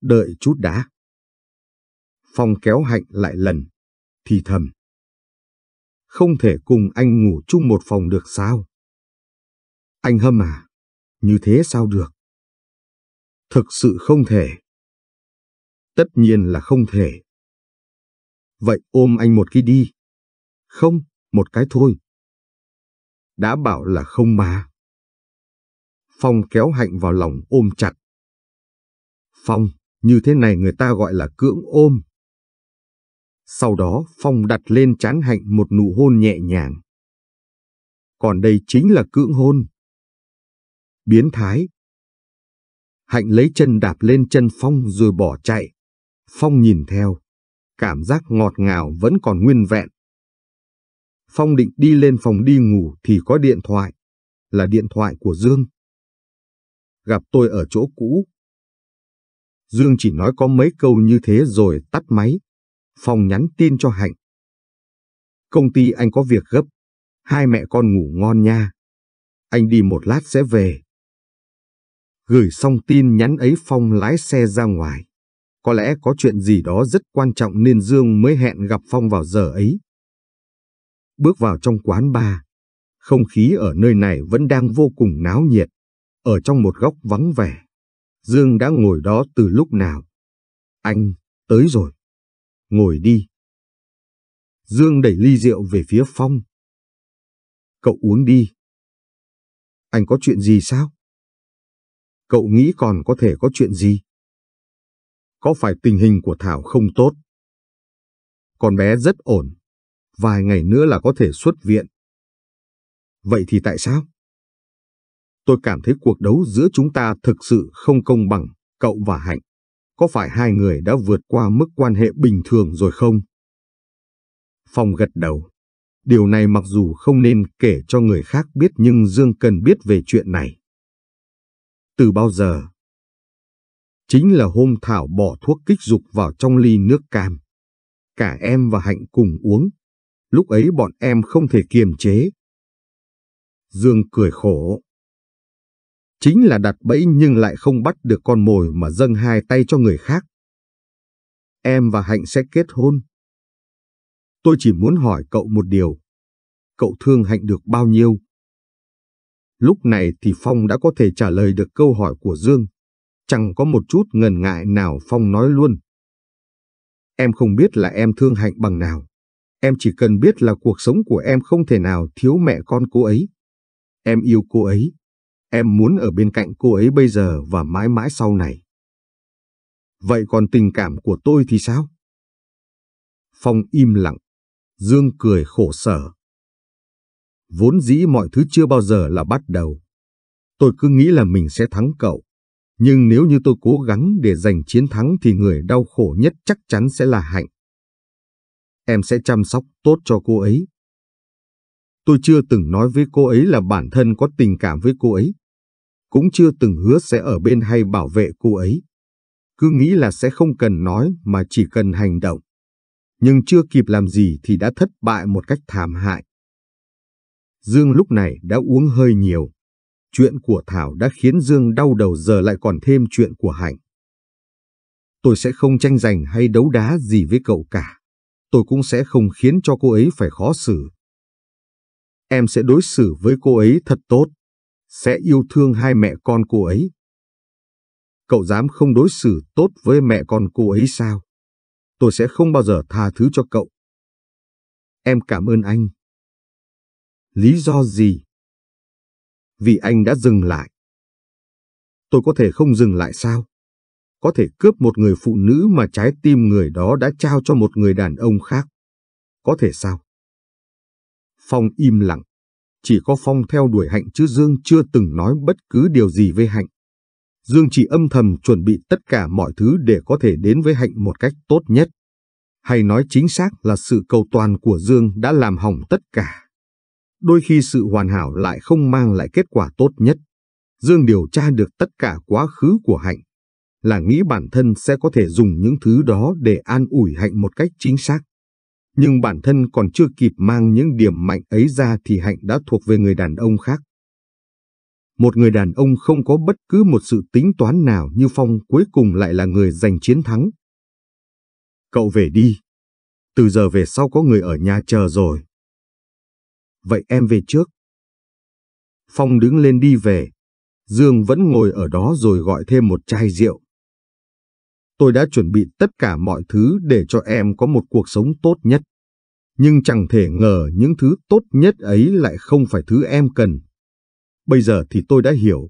B: Đợi chút đã. Phong kéo Hạnh lại lần, thì thầm. Không thể cùng anh ngủ chung một phòng được sao? Anh Hâm à, như thế sao được? Thực sự không thể. Tất nhiên là không thể. Vậy ôm anh một cái đi. Không, một cái thôi. Đã bảo là không mà. Phong kéo Hạnh vào lòng ôm chặt. Phong, như thế này người ta gọi là cưỡng ôm. Sau đó Phong đặt lên chán hạnh một nụ hôn nhẹ nhàng. Còn đây chính là cưỡng hôn. Biến thái. Hạnh lấy chân đạp lên chân Phong rồi bỏ chạy. Phong nhìn theo. Cảm giác ngọt ngào vẫn còn nguyên vẹn. Phong định đi lên phòng đi ngủ thì có điện thoại. Là điện thoại của Dương. Gặp tôi ở chỗ cũ, Dương chỉ nói có mấy câu như thế rồi tắt máy. Phong nhắn tin cho Hạnh. Công ty anh có việc gấp. Hai mẹ con ngủ ngon nha. Anh đi một lát sẽ về. Gửi xong tin nhắn ấy Phong lái xe ra ngoài. Có lẽ có chuyện gì đó rất quan trọng nên Dương mới hẹn gặp Phong vào giờ ấy. Bước vào trong quán bar, không khí ở nơi này vẫn đang vô cùng náo nhiệt, ở trong một góc vắng vẻ. Dương đã ngồi đó từ lúc nào. Anh, tới rồi. Ngồi đi. Dương đẩy ly rượu về phía Phong. Cậu uống đi. Anh có chuyện gì sao? Cậu nghĩ còn có thể có chuyện gì? Có phải tình hình của Thảo không tốt? Con bé rất ổn. Vài ngày nữa là có thể xuất viện. Vậy thì tại sao? Tôi cảm thấy cuộc đấu giữa chúng ta thực sự không công bằng, cậu và Hạnh. Có phải hai người đã vượt qua mức quan hệ bình thường rồi không? Phong gật đầu. Điều này mặc dù không nên kể cho người khác biết nhưng Dương cần biết về chuyện này. Từ bao giờ? Chính là hôm Thảo bỏ thuốc kích dục vào trong ly nước cam. Cả em và Hạnh cùng uống. Lúc ấy bọn em không thể kiềm chế. Dương cười khổ chính là đặt bẫy nhưng lại không bắt được con mồi mà dâng hai tay cho người khác. Em và Hạnh sẽ kết hôn. Tôi chỉ muốn hỏi cậu một điều. Cậu thương Hạnh được bao nhiêu? Lúc này thì Phong đã có thể trả lời được câu hỏi của Dương. Chẳng có một chút ngần ngại nào Phong nói luôn. Em không biết là em thương Hạnh bằng nào. Em chỉ cần biết là cuộc sống của em không thể nào thiếu mẹ con cô ấy. Em yêu cô ấy, Em muốn ở bên cạnh cô ấy bây giờ và mãi mãi sau này. Vậy còn tình cảm của tôi thì sao? Phong im lặng. Dương cười khổ sở. Vốn dĩ mọi thứ chưa bao giờ là bắt đầu. Tôi cứ nghĩ là mình sẽ thắng cậu. Nhưng nếu như tôi cố gắng để giành chiến thắng thì người đau khổ nhất chắc chắn sẽ là Hạnh. Em sẽ chăm sóc tốt cho cô ấy. Tôi chưa từng nói với cô ấy là bản thân có tình cảm với cô ấy. Cũng chưa từng hứa sẽ ở bên hay bảo vệ cô ấy. Cứ nghĩ là sẽ không cần nói mà chỉ cần hành động. Nhưng chưa kịp làm gì thì đã thất bại một cách thảm hại. Dương lúc này đã uống hơi nhiều. Chuyện của Thảo đã khiến Dương đau đầu giờ lại còn thêm chuyện của Hạnh. Tôi sẽ không tranh giành hay đấu đá gì với cậu cả. Tôi cũng sẽ không khiến cho cô ấy phải khó xử em sẽ đối xử với cô ấy thật tốt, sẽ yêu thương hai mẹ con cô ấy. Cậu dám không đối xử tốt với mẹ con cô ấy sao? Tôi sẽ không bao giờ tha thứ cho cậu. Em cảm ơn anh. Lý do gì? Vì anh đã dừng lại. Tôi có thể không dừng lại sao? Có thể cướp một người phụ nữ mà trái tim người đó đã trao cho một người đàn ông khác. Có thể sao? Phong im lặng. Chỉ có Phong theo đuổi Hạnh chứ Dương chưa từng nói bất cứ điều gì với Hạnh. Dương chỉ âm thầm chuẩn bị tất cả mọi thứ để có thể đến với Hạnh một cách tốt nhất. Hay nói chính xác là sự cầu toàn của Dương đã làm hỏng tất cả. Đôi khi sự hoàn hảo lại không mang lại kết quả tốt nhất. Dương điều tra được tất cả quá khứ của Hạnh, là nghĩ bản thân sẽ có thể dùng những thứ đó để an ủi Hạnh một cách chính xác nhưng bản thân còn chưa kịp mang những điểm mạnh ấy ra thì Hạnh đã thuộc về người đàn ông khác. Một người đàn ông không có bất cứ một sự tính toán nào như Phong cuối cùng lại là người giành chiến thắng. Cậu về đi. Từ giờ về sau có người ở nhà chờ rồi. Vậy em về trước. Phong đứng lên đi về. Dương vẫn ngồi ở đó rồi gọi thêm một chai rượu tôi đã chuẩn bị tất cả mọi thứ để cho em có một cuộc sống tốt nhất. Nhưng chẳng thể ngờ những thứ tốt nhất ấy lại không phải thứ em cần. Bây giờ thì tôi đã hiểu,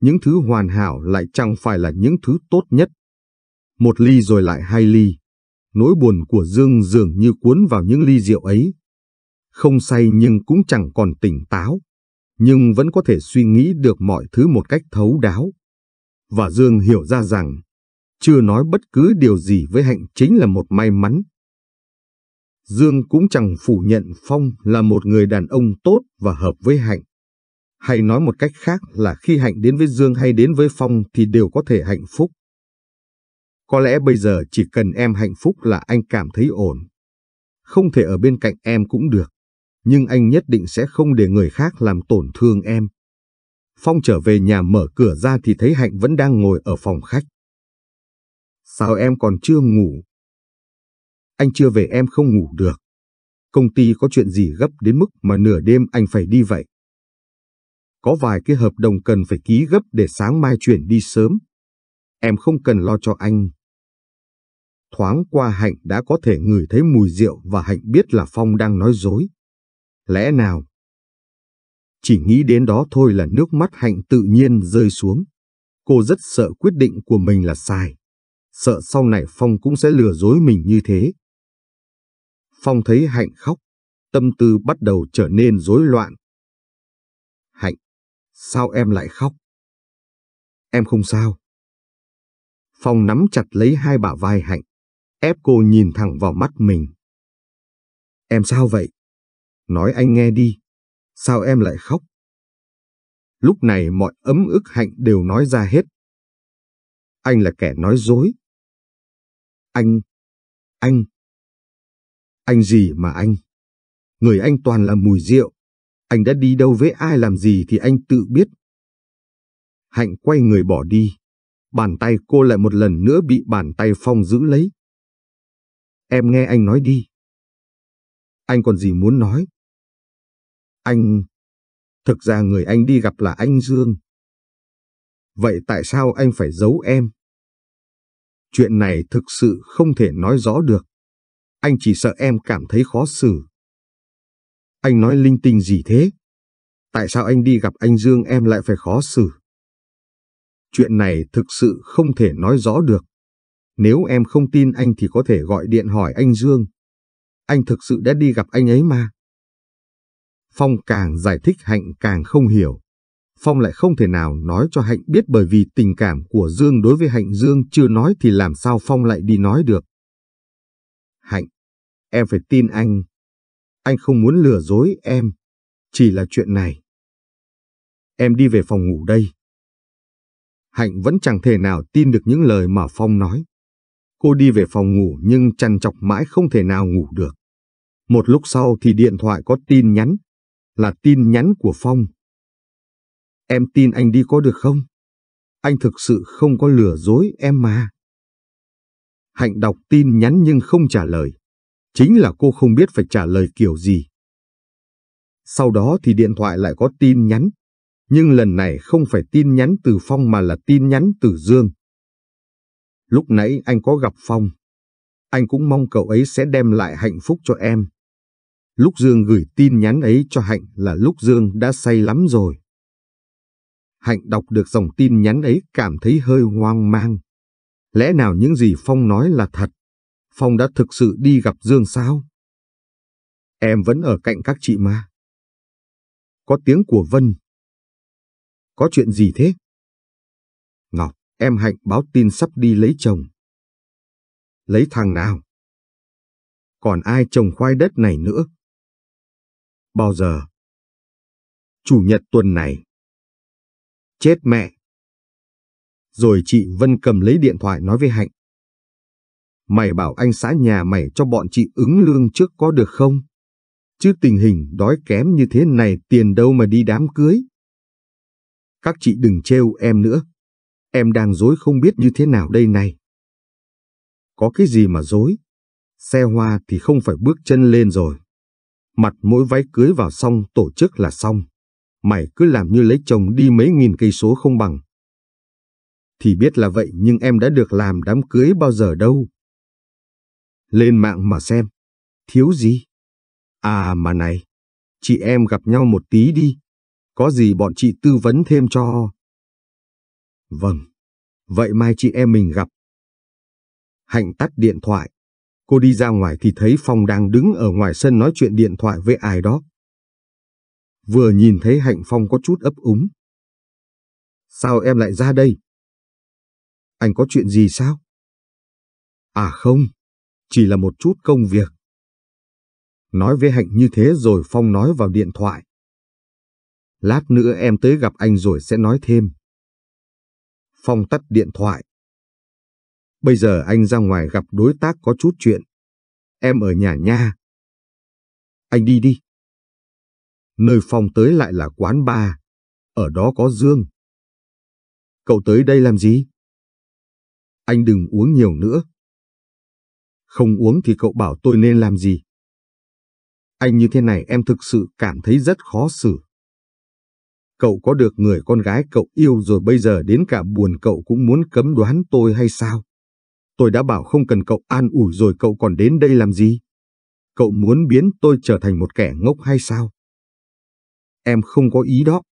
B: những thứ hoàn hảo lại chẳng phải là những thứ tốt nhất. Một ly rồi lại hai ly, nỗi buồn của Dương dường như cuốn vào những ly rượu ấy. Không say nhưng cũng chẳng còn tỉnh táo, nhưng vẫn có thể suy nghĩ được mọi thứ một cách thấu đáo. Và Dương hiểu ra rằng chưa nói bất cứ điều gì với Hạnh chính là một may mắn. Dương cũng chẳng phủ nhận Phong là một người đàn ông tốt và hợp với Hạnh. Hay nói một cách khác là khi Hạnh đến với Dương hay đến với Phong thì đều có thể hạnh phúc. Có lẽ bây giờ chỉ cần em hạnh phúc là anh cảm thấy ổn. Không thể ở bên cạnh em cũng được, nhưng anh nhất định sẽ không để người khác làm tổn thương em. Phong trở về nhà mở cửa ra thì thấy Hạnh vẫn đang ngồi ở phòng khách. Sao em còn chưa ngủ? Anh chưa về em không ngủ được. Công ty có chuyện gì gấp đến mức mà nửa đêm anh phải đi vậy? Có vài cái hợp đồng cần phải ký gấp để sáng mai chuyển đi sớm. Em không cần lo cho anh. Thoáng qua Hạnh đã có thể ngửi thấy mùi rượu và Hạnh biết là Phong đang nói dối. Lẽ nào? Chỉ nghĩ đến đó thôi là nước mắt Hạnh tự nhiên rơi xuống. Cô rất sợ quyết định của mình là sai sợ sau này Phong cũng sẽ lừa dối mình như thế. Phong thấy Hạnh khóc, tâm tư bắt đầu trở nên rối loạn. Hạnh, sao em lại khóc? Em không sao. Phong nắm chặt lấy hai bả vai Hạnh, ép cô nhìn thẳng vào mắt mình. Em sao vậy? Nói anh nghe đi, sao em lại khóc? Lúc này mọi ấm ức Hạnh đều nói ra hết. Anh là kẻ nói dối, anh, anh, anh gì mà anh? Người anh toàn là mùi rượu. Anh đã đi đâu với ai làm gì thì anh tự biết. Hạnh quay người bỏ đi. Bàn tay cô lại một lần nữa bị bàn tay Phong giữ lấy. Em nghe anh nói đi. Anh còn gì muốn nói? Anh... Thực ra người anh đi gặp là anh Dương. Vậy tại sao anh phải giấu em? Chuyện này thực sự không thể nói rõ được. Anh chỉ sợ em cảm thấy khó xử. Anh nói linh tinh gì thế? Tại sao anh đi gặp anh Dương em lại phải khó xử? Chuyện này thực sự không thể nói rõ được. Nếu em không tin anh thì có thể gọi điện hỏi anh Dương. Anh thực sự đã đi gặp anh ấy mà. Phong càng giải thích Hạnh càng không hiểu. Phong lại không thể nào nói cho Hạnh biết bởi vì tình cảm của Dương đối với Hạnh Dương chưa nói thì làm sao Phong lại đi nói được. Hạnh, em phải tin anh. Anh không muốn lừa dối em. Chỉ là chuyện này. Em đi về phòng ngủ đây. Hạnh vẫn chẳng thể nào tin được những lời mà Phong nói. Cô đi về phòng ngủ nhưng chăn chọc mãi không thể nào ngủ được. Một lúc sau thì điện thoại có tin nhắn, là tin nhắn của Phong. Em tin anh đi có được không? Anh thực sự không có lừa dối em mà. Hạnh đọc tin nhắn nhưng không trả lời. Chính là cô không biết phải trả lời kiểu gì. Sau đó thì điện thoại lại có tin nhắn. Nhưng lần này không phải tin nhắn từ Phong mà là tin nhắn từ Dương. Lúc nãy anh có gặp Phong. Anh cũng mong cậu ấy sẽ đem lại hạnh phúc cho em. Lúc Dương gửi tin nhắn ấy cho Hạnh là lúc Dương đã say lắm rồi. Hạnh đọc được dòng tin nhắn ấy cảm thấy hơi hoang mang. Lẽ nào những gì Phong nói là thật? Phong đã thực sự đi gặp Dương sao? Em vẫn ở cạnh các chị mà. Có tiếng của Vân. Có chuyện gì thế? Ngọc, em Hạnh báo tin sắp đi lấy chồng. Lấy thằng nào? Còn ai trồng khoai đất này nữa? Bao giờ? Chủ nhật tuần này. Chết mẹ! Rồi chị Vân cầm lấy điện thoại nói với Hạnh. Mày bảo anh xã nhà mày cho bọn chị ứng lương trước có được không? Chứ tình hình đói kém như thế này tiền đâu mà đi đám cưới? Các chị đừng trêu em nữa. Em đang dối không biết như thế nào đây này. Có cái gì mà dối? Xe hoa thì không phải bước chân lên rồi. Mặt mỗi váy cưới vào xong tổ chức là xong mày cứ làm như lấy chồng đi mấy nghìn cây số không bằng. Thì biết là vậy nhưng em đã được làm đám cưới bao giờ đâu. Lên mạng mà xem, thiếu gì? À mà này, chị em gặp nhau một tí đi, có gì bọn chị tư vấn thêm cho. Vâng, vậy mai chị em mình gặp. Hạnh tắt điện thoại, cô đi ra ngoài thì thấy Phong đang đứng ở ngoài sân nói chuyện điện thoại với ai đó vừa nhìn thấy Hạnh Phong có chút ấp úng. Sao em lại ra đây? Anh có chuyện gì sao? À không, chỉ là một chút công việc. Nói với Hạnh như thế rồi Phong nói vào điện thoại. Lát nữa em tới gặp anh rồi sẽ nói thêm. Phong tắt điện thoại. Bây giờ anh ra ngoài gặp đối tác có chút chuyện. Em ở nhà nha. Anh đi đi nơi Phong tới lại là quán ba, Ở đó có Dương. Cậu tới đây làm gì? Anh đừng uống nhiều nữa. Không uống thì cậu bảo tôi nên làm gì? Anh như thế này em thực sự cảm thấy rất khó xử. Cậu có được người con gái cậu yêu rồi bây giờ đến cả buồn cậu cũng muốn cấm đoán tôi hay sao? Tôi đã bảo không cần cậu an ủi rồi cậu còn đến đây làm gì? Cậu muốn biến tôi trở thành một kẻ ngốc hay sao? Em không có ý đó.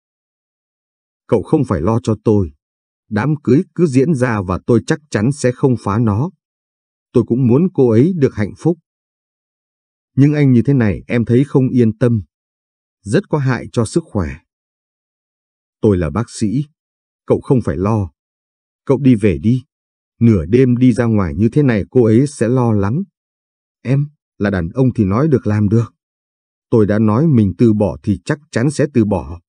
B: Cậu không phải lo cho tôi. Đám cưới cứ diễn ra và tôi chắc chắn sẽ không phá nó. Tôi cũng muốn cô ấy được hạnh phúc. Nhưng anh như thế này em thấy không yên tâm. Rất có hại cho sức khỏe. Tôi là bác sĩ. Cậu không phải lo. Cậu đi về đi. Nửa đêm đi ra ngoài như thế này cô ấy sẽ lo lắng. Em là đàn ông thì nói được làm được. Tôi đã nói mình từ bỏ thì chắc chắn sẽ từ bỏ.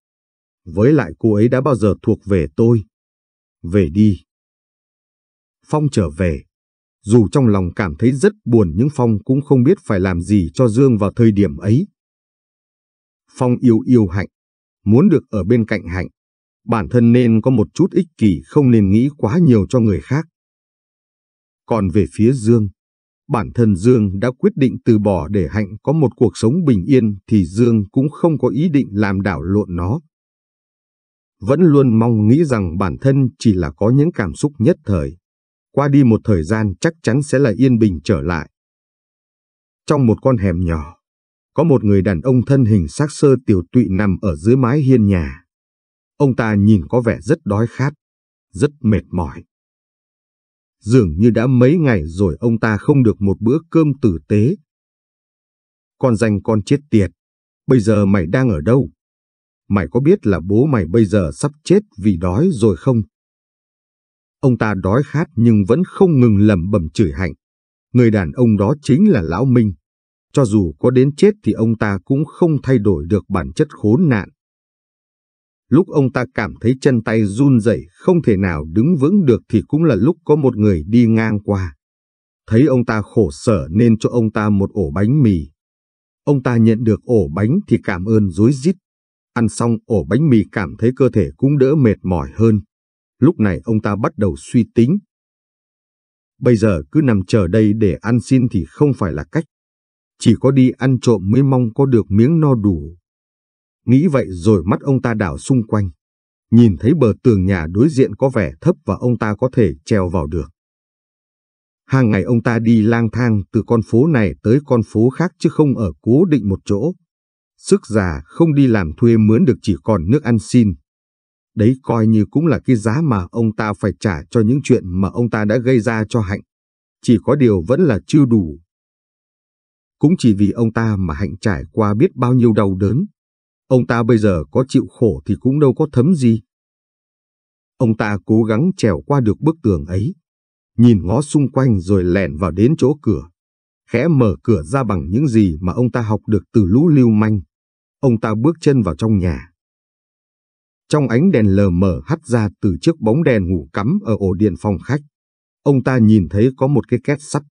B: Với lại cô ấy đã bao giờ thuộc về tôi. Về đi. Phong trở về. Dù trong lòng cảm thấy rất buồn nhưng Phong cũng không biết phải làm gì cho Dương vào thời điểm ấy. Phong yêu yêu Hạnh, muốn được ở bên cạnh Hạnh. Bản thân nên có một chút ích kỷ không nên nghĩ quá nhiều cho người khác. Còn về phía Dương, bản thân Dương đã quyết định từ bỏ để Hạnh có một cuộc sống bình yên thì Dương cũng không có ý định làm đảo lộn nó. Vẫn luôn mong nghĩ rằng bản thân chỉ là có những cảm xúc nhất thời. Qua đi một thời gian chắc chắn sẽ là yên bình trở lại. Trong một con hẻm nhỏ, có một người đàn ông thân hình xác sơ tiểu tụy nằm ở dưới mái hiên nhà. Ông ta nhìn có vẻ rất đói khát, rất mệt mỏi dường như đã mấy ngày rồi ông ta không được một bữa cơm tử tế. Con danh con chết tiệt, bây giờ mày đang ở đâu? Mày có biết là bố mày bây giờ sắp chết vì đói rồi không? Ông ta đói khát nhưng vẫn không ngừng lẩm bẩm chửi hạnh. Người đàn ông đó chính là Lão Minh. Cho dù có đến chết thì ông ta cũng không thay đổi được bản chất khốn nạn Lúc ông ta cảm thấy chân tay run rẩy không thể nào đứng vững được thì cũng là lúc có một người đi ngang qua. Thấy ông ta khổ sở nên cho ông ta một ổ bánh mì. Ông ta nhận được ổ bánh thì cảm ơn rối rít. Ăn xong ổ bánh mì cảm thấy cơ thể cũng đỡ mệt mỏi hơn. Lúc này ông ta bắt đầu suy tính. Bây giờ cứ nằm chờ đây để ăn xin thì không phải là cách. Chỉ có đi ăn trộm mới mong có được miếng no đủ. Nghĩ vậy rồi mắt ông ta đảo xung quanh. Nhìn thấy bờ tường nhà đối diện có vẻ thấp và ông ta có thể treo vào được. Hàng ngày ông ta đi lang thang từ con phố này tới con phố khác chứ không ở cố định một chỗ. Sức già không đi làm thuê mướn được chỉ còn nước ăn xin. Đấy coi như cũng là cái giá mà ông ta phải trả cho những chuyện mà ông ta đã gây ra cho Hạnh. Chỉ có điều vẫn là chưa đủ. Cũng chỉ vì ông ta mà Hạnh trải qua biết bao nhiêu đau đớn, Ông ta bây giờ có chịu khổ thì cũng đâu có thấm gì. Ông ta cố gắng trèo qua được bức tường ấy, nhìn ngó xung quanh rồi lẹn vào đến chỗ cửa. Khẽ mở cửa ra bằng những gì mà ông ta học được từ lũ lưu manh. Ông ta bước chân vào trong nhà. Trong ánh đèn lờ mờ hắt ra từ chiếc bóng đèn ngủ cắm ở ổ điện phòng khách, ông ta nhìn thấy có một cái két sắt.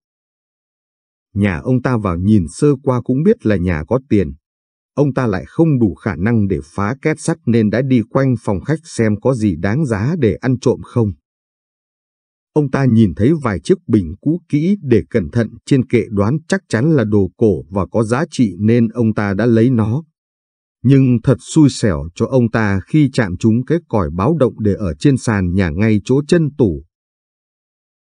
B: Nhà ông ta vào nhìn sơ qua cũng biết là nhà có tiền ông ta lại không đủ khả năng để phá két sắt nên đã đi quanh phòng khách xem có gì đáng giá để ăn trộm không. Ông ta nhìn thấy vài chiếc bình cũ kỹ để cẩn thận trên kệ đoán chắc chắn là đồ cổ và có giá trị nên ông ta đã lấy nó. Nhưng thật xui xẻo cho ông ta khi chạm chúng cái còi báo động để ở trên sàn nhà ngay chỗ chân tủ.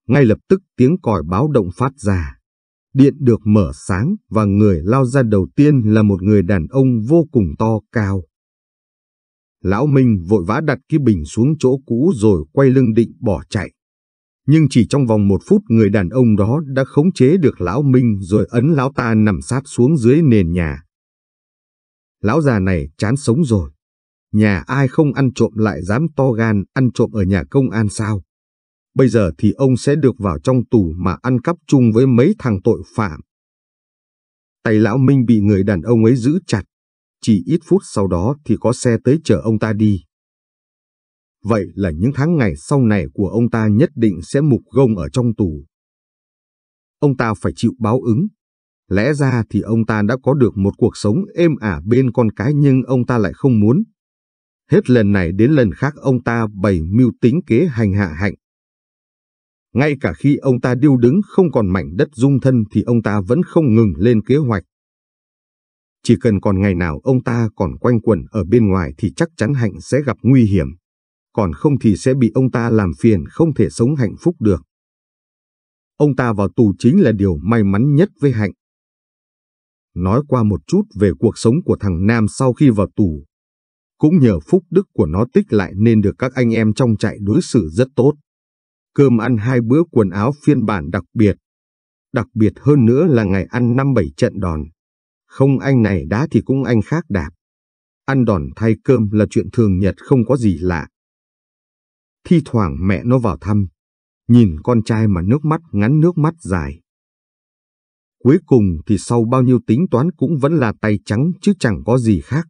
B: Ngay lập tức tiếng còi báo động phát ra. Điện được mở sáng và người lao ra đầu tiên là một người đàn ông vô cùng to cao. Lão Minh vội vã đặt cái bình xuống chỗ cũ rồi quay lưng định bỏ chạy. Nhưng chỉ trong vòng một phút người đàn ông đó đã khống chế được Lão Minh rồi ấn Lão ta nằm sát xuống dưới nền nhà. Lão già này chán sống rồi. Nhà ai không ăn trộm lại dám to gan ăn trộm ở nhà công an sao? Bây giờ thì ông sẽ được vào trong tù mà ăn cắp chung với mấy thằng tội phạm. Tay lão Minh bị người đàn ông ấy giữ chặt. Chỉ ít phút sau đó thì có xe tới chở ông ta đi. Vậy là những tháng ngày sau này của ông ta nhất định sẽ mục gông ở trong tù. Ông ta phải chịu báo ứng. Lẽ ra thì ông ta đã có được một cuộc sống êm ả bên con cái nhưng ông ta lại không muốn. Hết lần này đến lần khác ông ta bày mưu tính kế hành hạ hạnh ngay cả khi ông ta điêu đứng không còn mảnh đất dung thân thì ông ta vẫn không ngừng lên kế hoạch. Chỉ cần còn ngày nào ông ta còn quanh quẩn ở bên ngoài thì chắc chắn Hạnh sẽ gặp nguy hiểm. Còn không thì sẽ bị ông ta làm phiền không thể sống hạnh phúc được. Ông ta vào tù chính là điều may mắn nhất với Hạnh. Nói qua một chút về cuộc sống của thằng Nam sau khi vào tù. Cũng nhờ phúc đức của nó tích lại nên được các anh em trong trại đối xử rất tốt cơm ăn hai bữa quần áo phiên bản đặc biệt. Đặc biệt hơn nữa là ngày ăn năm bảy trận đòn. Không anh này đá thì cũng anh khác đạp. Ăn đòn thay cơm là chuyện thường nhật không có gì lạ. Thi thoảng mẹ nó vào thăm, nhìn con trai mà nước mắt ngắn nước mắt dài. Cuối cùng thì sau bao nhiêu tính toán cũng vẫn là tay trắng chứ chẳng có gì khác.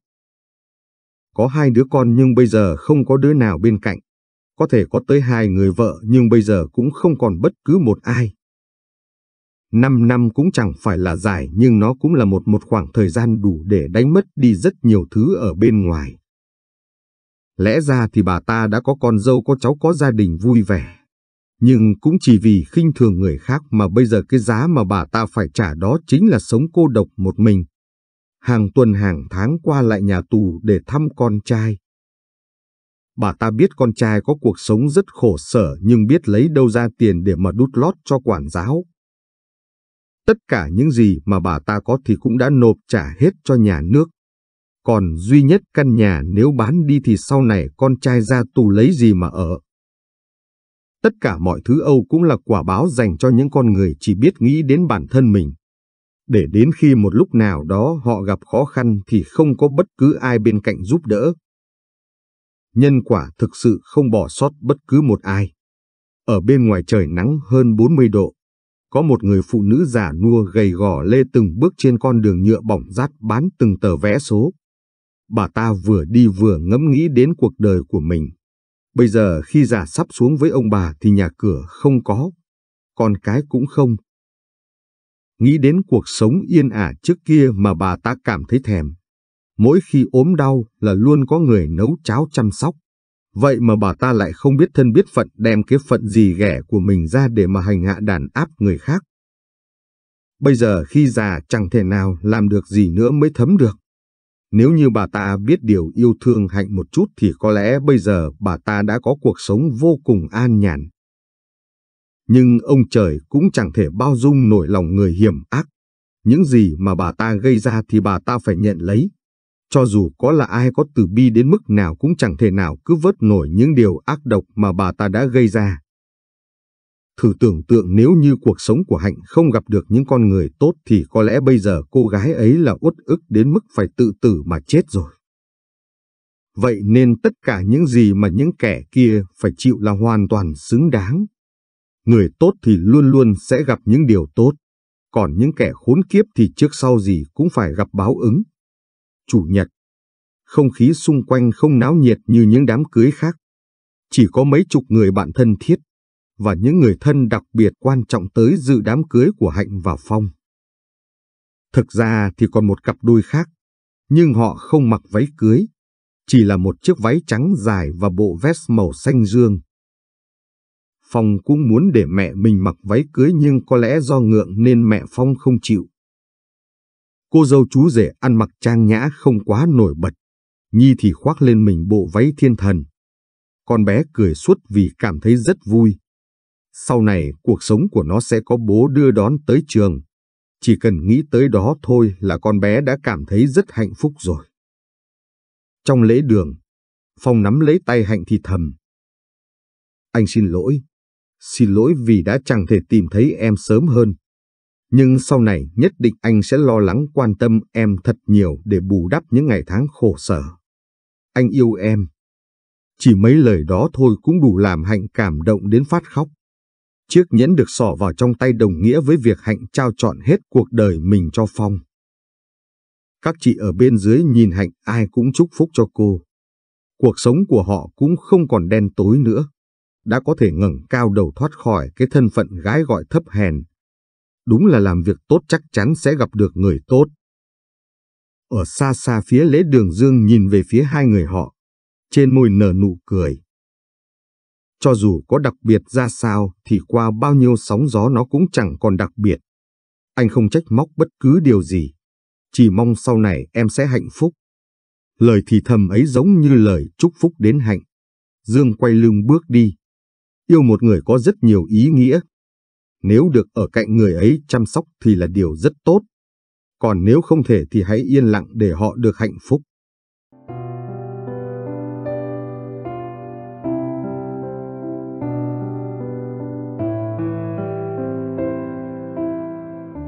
B: Có hai đứa con nhưng bây giờ không có đứa nào bên cạnh có thể có tới hai người vợ nhưng bây giờ cũng không còn bất cứ một ai. Năm năm cũng chẳng phải là dài nhưng nó cũng là một một khoảng thời gian đủ để đánh mất đi rất nhiều thứ ở bên ngoài. Lẽ ra thì bà ta đã có con dâu có cháu có gia đình vui vẻ. Nhưng cũng chỉ vì khinh thường người khác mà bây giờ cái giá mà bà ta phải trả đó chính là sống cô độc một mình. Hàng tuần hàng tháng qua lại nhà tù để thăm con trai. Bà ta biết con trai có cuộc sống rất khổ sở nhưng biết lấy đâu ra tiền để mà đút lót cho quản giáo. Tất cả những gì mà bà ta có thì cũng đã nộp trả hết cho nhà nước. Còn duy nhất căn nhà nếu bán đi thì sau này con trai ra tù lấy gì mà ở. Tất cả mọi thứ Âu cũng là quả báo dành cho những con người chỉ biết nghĩ đến bản thân mình. Để đến khi một lúc nào đó họ gặp khó khăn thì không có bất cứ ai bên cạnh giúp đỡ nhân quả thực sự không bỏ sót bất cứ một ai. Ở bên ngoài trời nắng hơn 40 độ, có một người phụ nữ già nua gầy gò lê từng bước trên con đường nhựa bỏng rát bán từng tờ vẽ số. Bà ta vừa đi vừa ngẫm nghĩ đến cuộc đời của mình. Bây giờ khi già sắp xuống với ông bà thì nhà cửa không có, con cái cũng không. Nghĩ đến cuộc sống yên ả trước kia mà bà ta cảm thấy thèm, mỗi khi ốm đau là luôn có người nấu cháo chăm sóc. Vậy mà bà ta lại không biết thân biết phận đem cái phận gì ghẻ của mình ra để mà hành hạ đàn áp người khác. Bây giờ khi già chẳng thể nào làm được gì nữa mới thấm được. Nếu như bà ta biết điều yêu thương hạnh một chút thì có lẽ bây giờ bà ta đã có cuộc sống vô cùng an nhàn. Nhưng ông trời cũng chẳng thể bao dung nổi lòng người hiểm ác. Những gì mà bà ta gây ra thì bà ta phải nhận lấy, cho dù có là ai có từ bi đến mức nào cũng chẳng thể nào cứ vớt nổi những điều ác độc mà bà ta đã gây ra. Thử tưởng tượng nếu như cuộc sống của Hạnh không gặp được những con người tốt thì có lẽ bây giờ cô gái ấy là uất ức đến mức phải tự tử mà chết rồi. Vậy nên tất cả những gì mà những kẻ kia phải chịu là hoàn toàn xứng đáng. Người tốt thì luôn luôn sẽ gặp những điều tốt, còn những kẻ khốn kiếp thì trước sau gì cũng phải gặp báo ứng. Chủ nhật. Không khí xung quanh không náo nhiệt như những đám cưới khác. Chỉ có mấy chục người bạn thân thiết, và những người thân đặc biệt quan trọng tới dự đám cưới của Hạnh và Phong. Thực ra thì còn một cặp đôi khác, nhưng họ không mặc váy cưới, chỉ là một chiếc váy trắng dài và bộ vest màu xanh dương. Phong cũng muốn để mẹ mình mặc váy cưới nhưng có lẽ do ngượng nên mẹ Phong không chịu. Cô dâu chú rể ăn mặc trang nhã không quá nổi bật. Nhi thì khoác lên mình bộ váy thiên thần. Con bé cười suốt vì cảm thấy rất vui. Sau này cuộc sống của nó sẽ có bố đưa đón tới trường. Chỉ cần nghĩ tới đó thôi là con bé đã cảm thấy rất hạnh phúc rồi. Trong lễ đường, Phong nắm lấy tay Hạnh thì thầm. Anh xin lỗi. Xin lỗi vì đã chẳng thể tìm thấy em sớm hơn. Nhưng sau này nhất định anh sẽ lo lắng quan tâm em thật nhiều để bù đắp những ngày tháng khổ sở. Anh yêu em. Chỉ mấy lời đó thôi cũng đủ làm Hạnh cảm động đến phát khóc. Chiếc nhẫn được sỏ vào trong tay đồng nghĩa với việc Hạnh trao chọn hết cuộc đời mình cho Phong. Các chị ở bên dưới nhìn Hạnh ai cũng chúc phúc cho cô. Cuộc sống của họ cũng không còn đen tối nữa. Đã có thể ngẩng cao đầu thoát khỏi cái thân phận gái gọi thấp hèn Đúng là làm việc tốt chắc chắn sẽ gặp được người tốt. Ở xa xa phía lễ đường Dương nhìn về phía hai người họ, trên môi nở nụ cười. Cho dù có đặc biệt ra sao thì qua bao nhiêu sóng gió nó cũng chẳng còn đặc biệt. Anh không trách móc bất cứ điều gì, chỉ mong sau này em sẽ hạnh phúc. Lời thì thầm ấy giống như lời chúc phúc đến hạnh. Dương quay lưng bước đi. Yêu một người có rất nhiều ý nghĩa, nếu được ở cạnh người ấy chăm sóc thì là điều rất tốt. Còn nếu không thể thì hãy yên lặng để họ được hạnh phúc.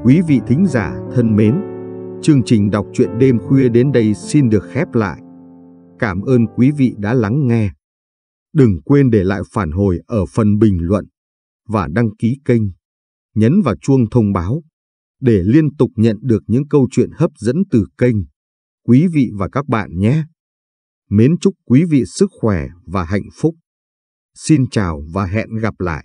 B: Quý vị thính giả thân mến, chương trình đọc truyện đêm khuya đến đây xin được khép lại. Cảm ơn quý vị đã lắng nghe. Đừng quên để lại phản hồi ở phần bình luận và đăng ký kênh nhấn vào chuông thông báo để liên tục nhận được những câu chuyện hấp dẫn từ kênh. Quý vị và các bạn nhé! Mến chúc quý vị sức khỏe và hạnh phúc. Xin chào và hẹn gặp lại!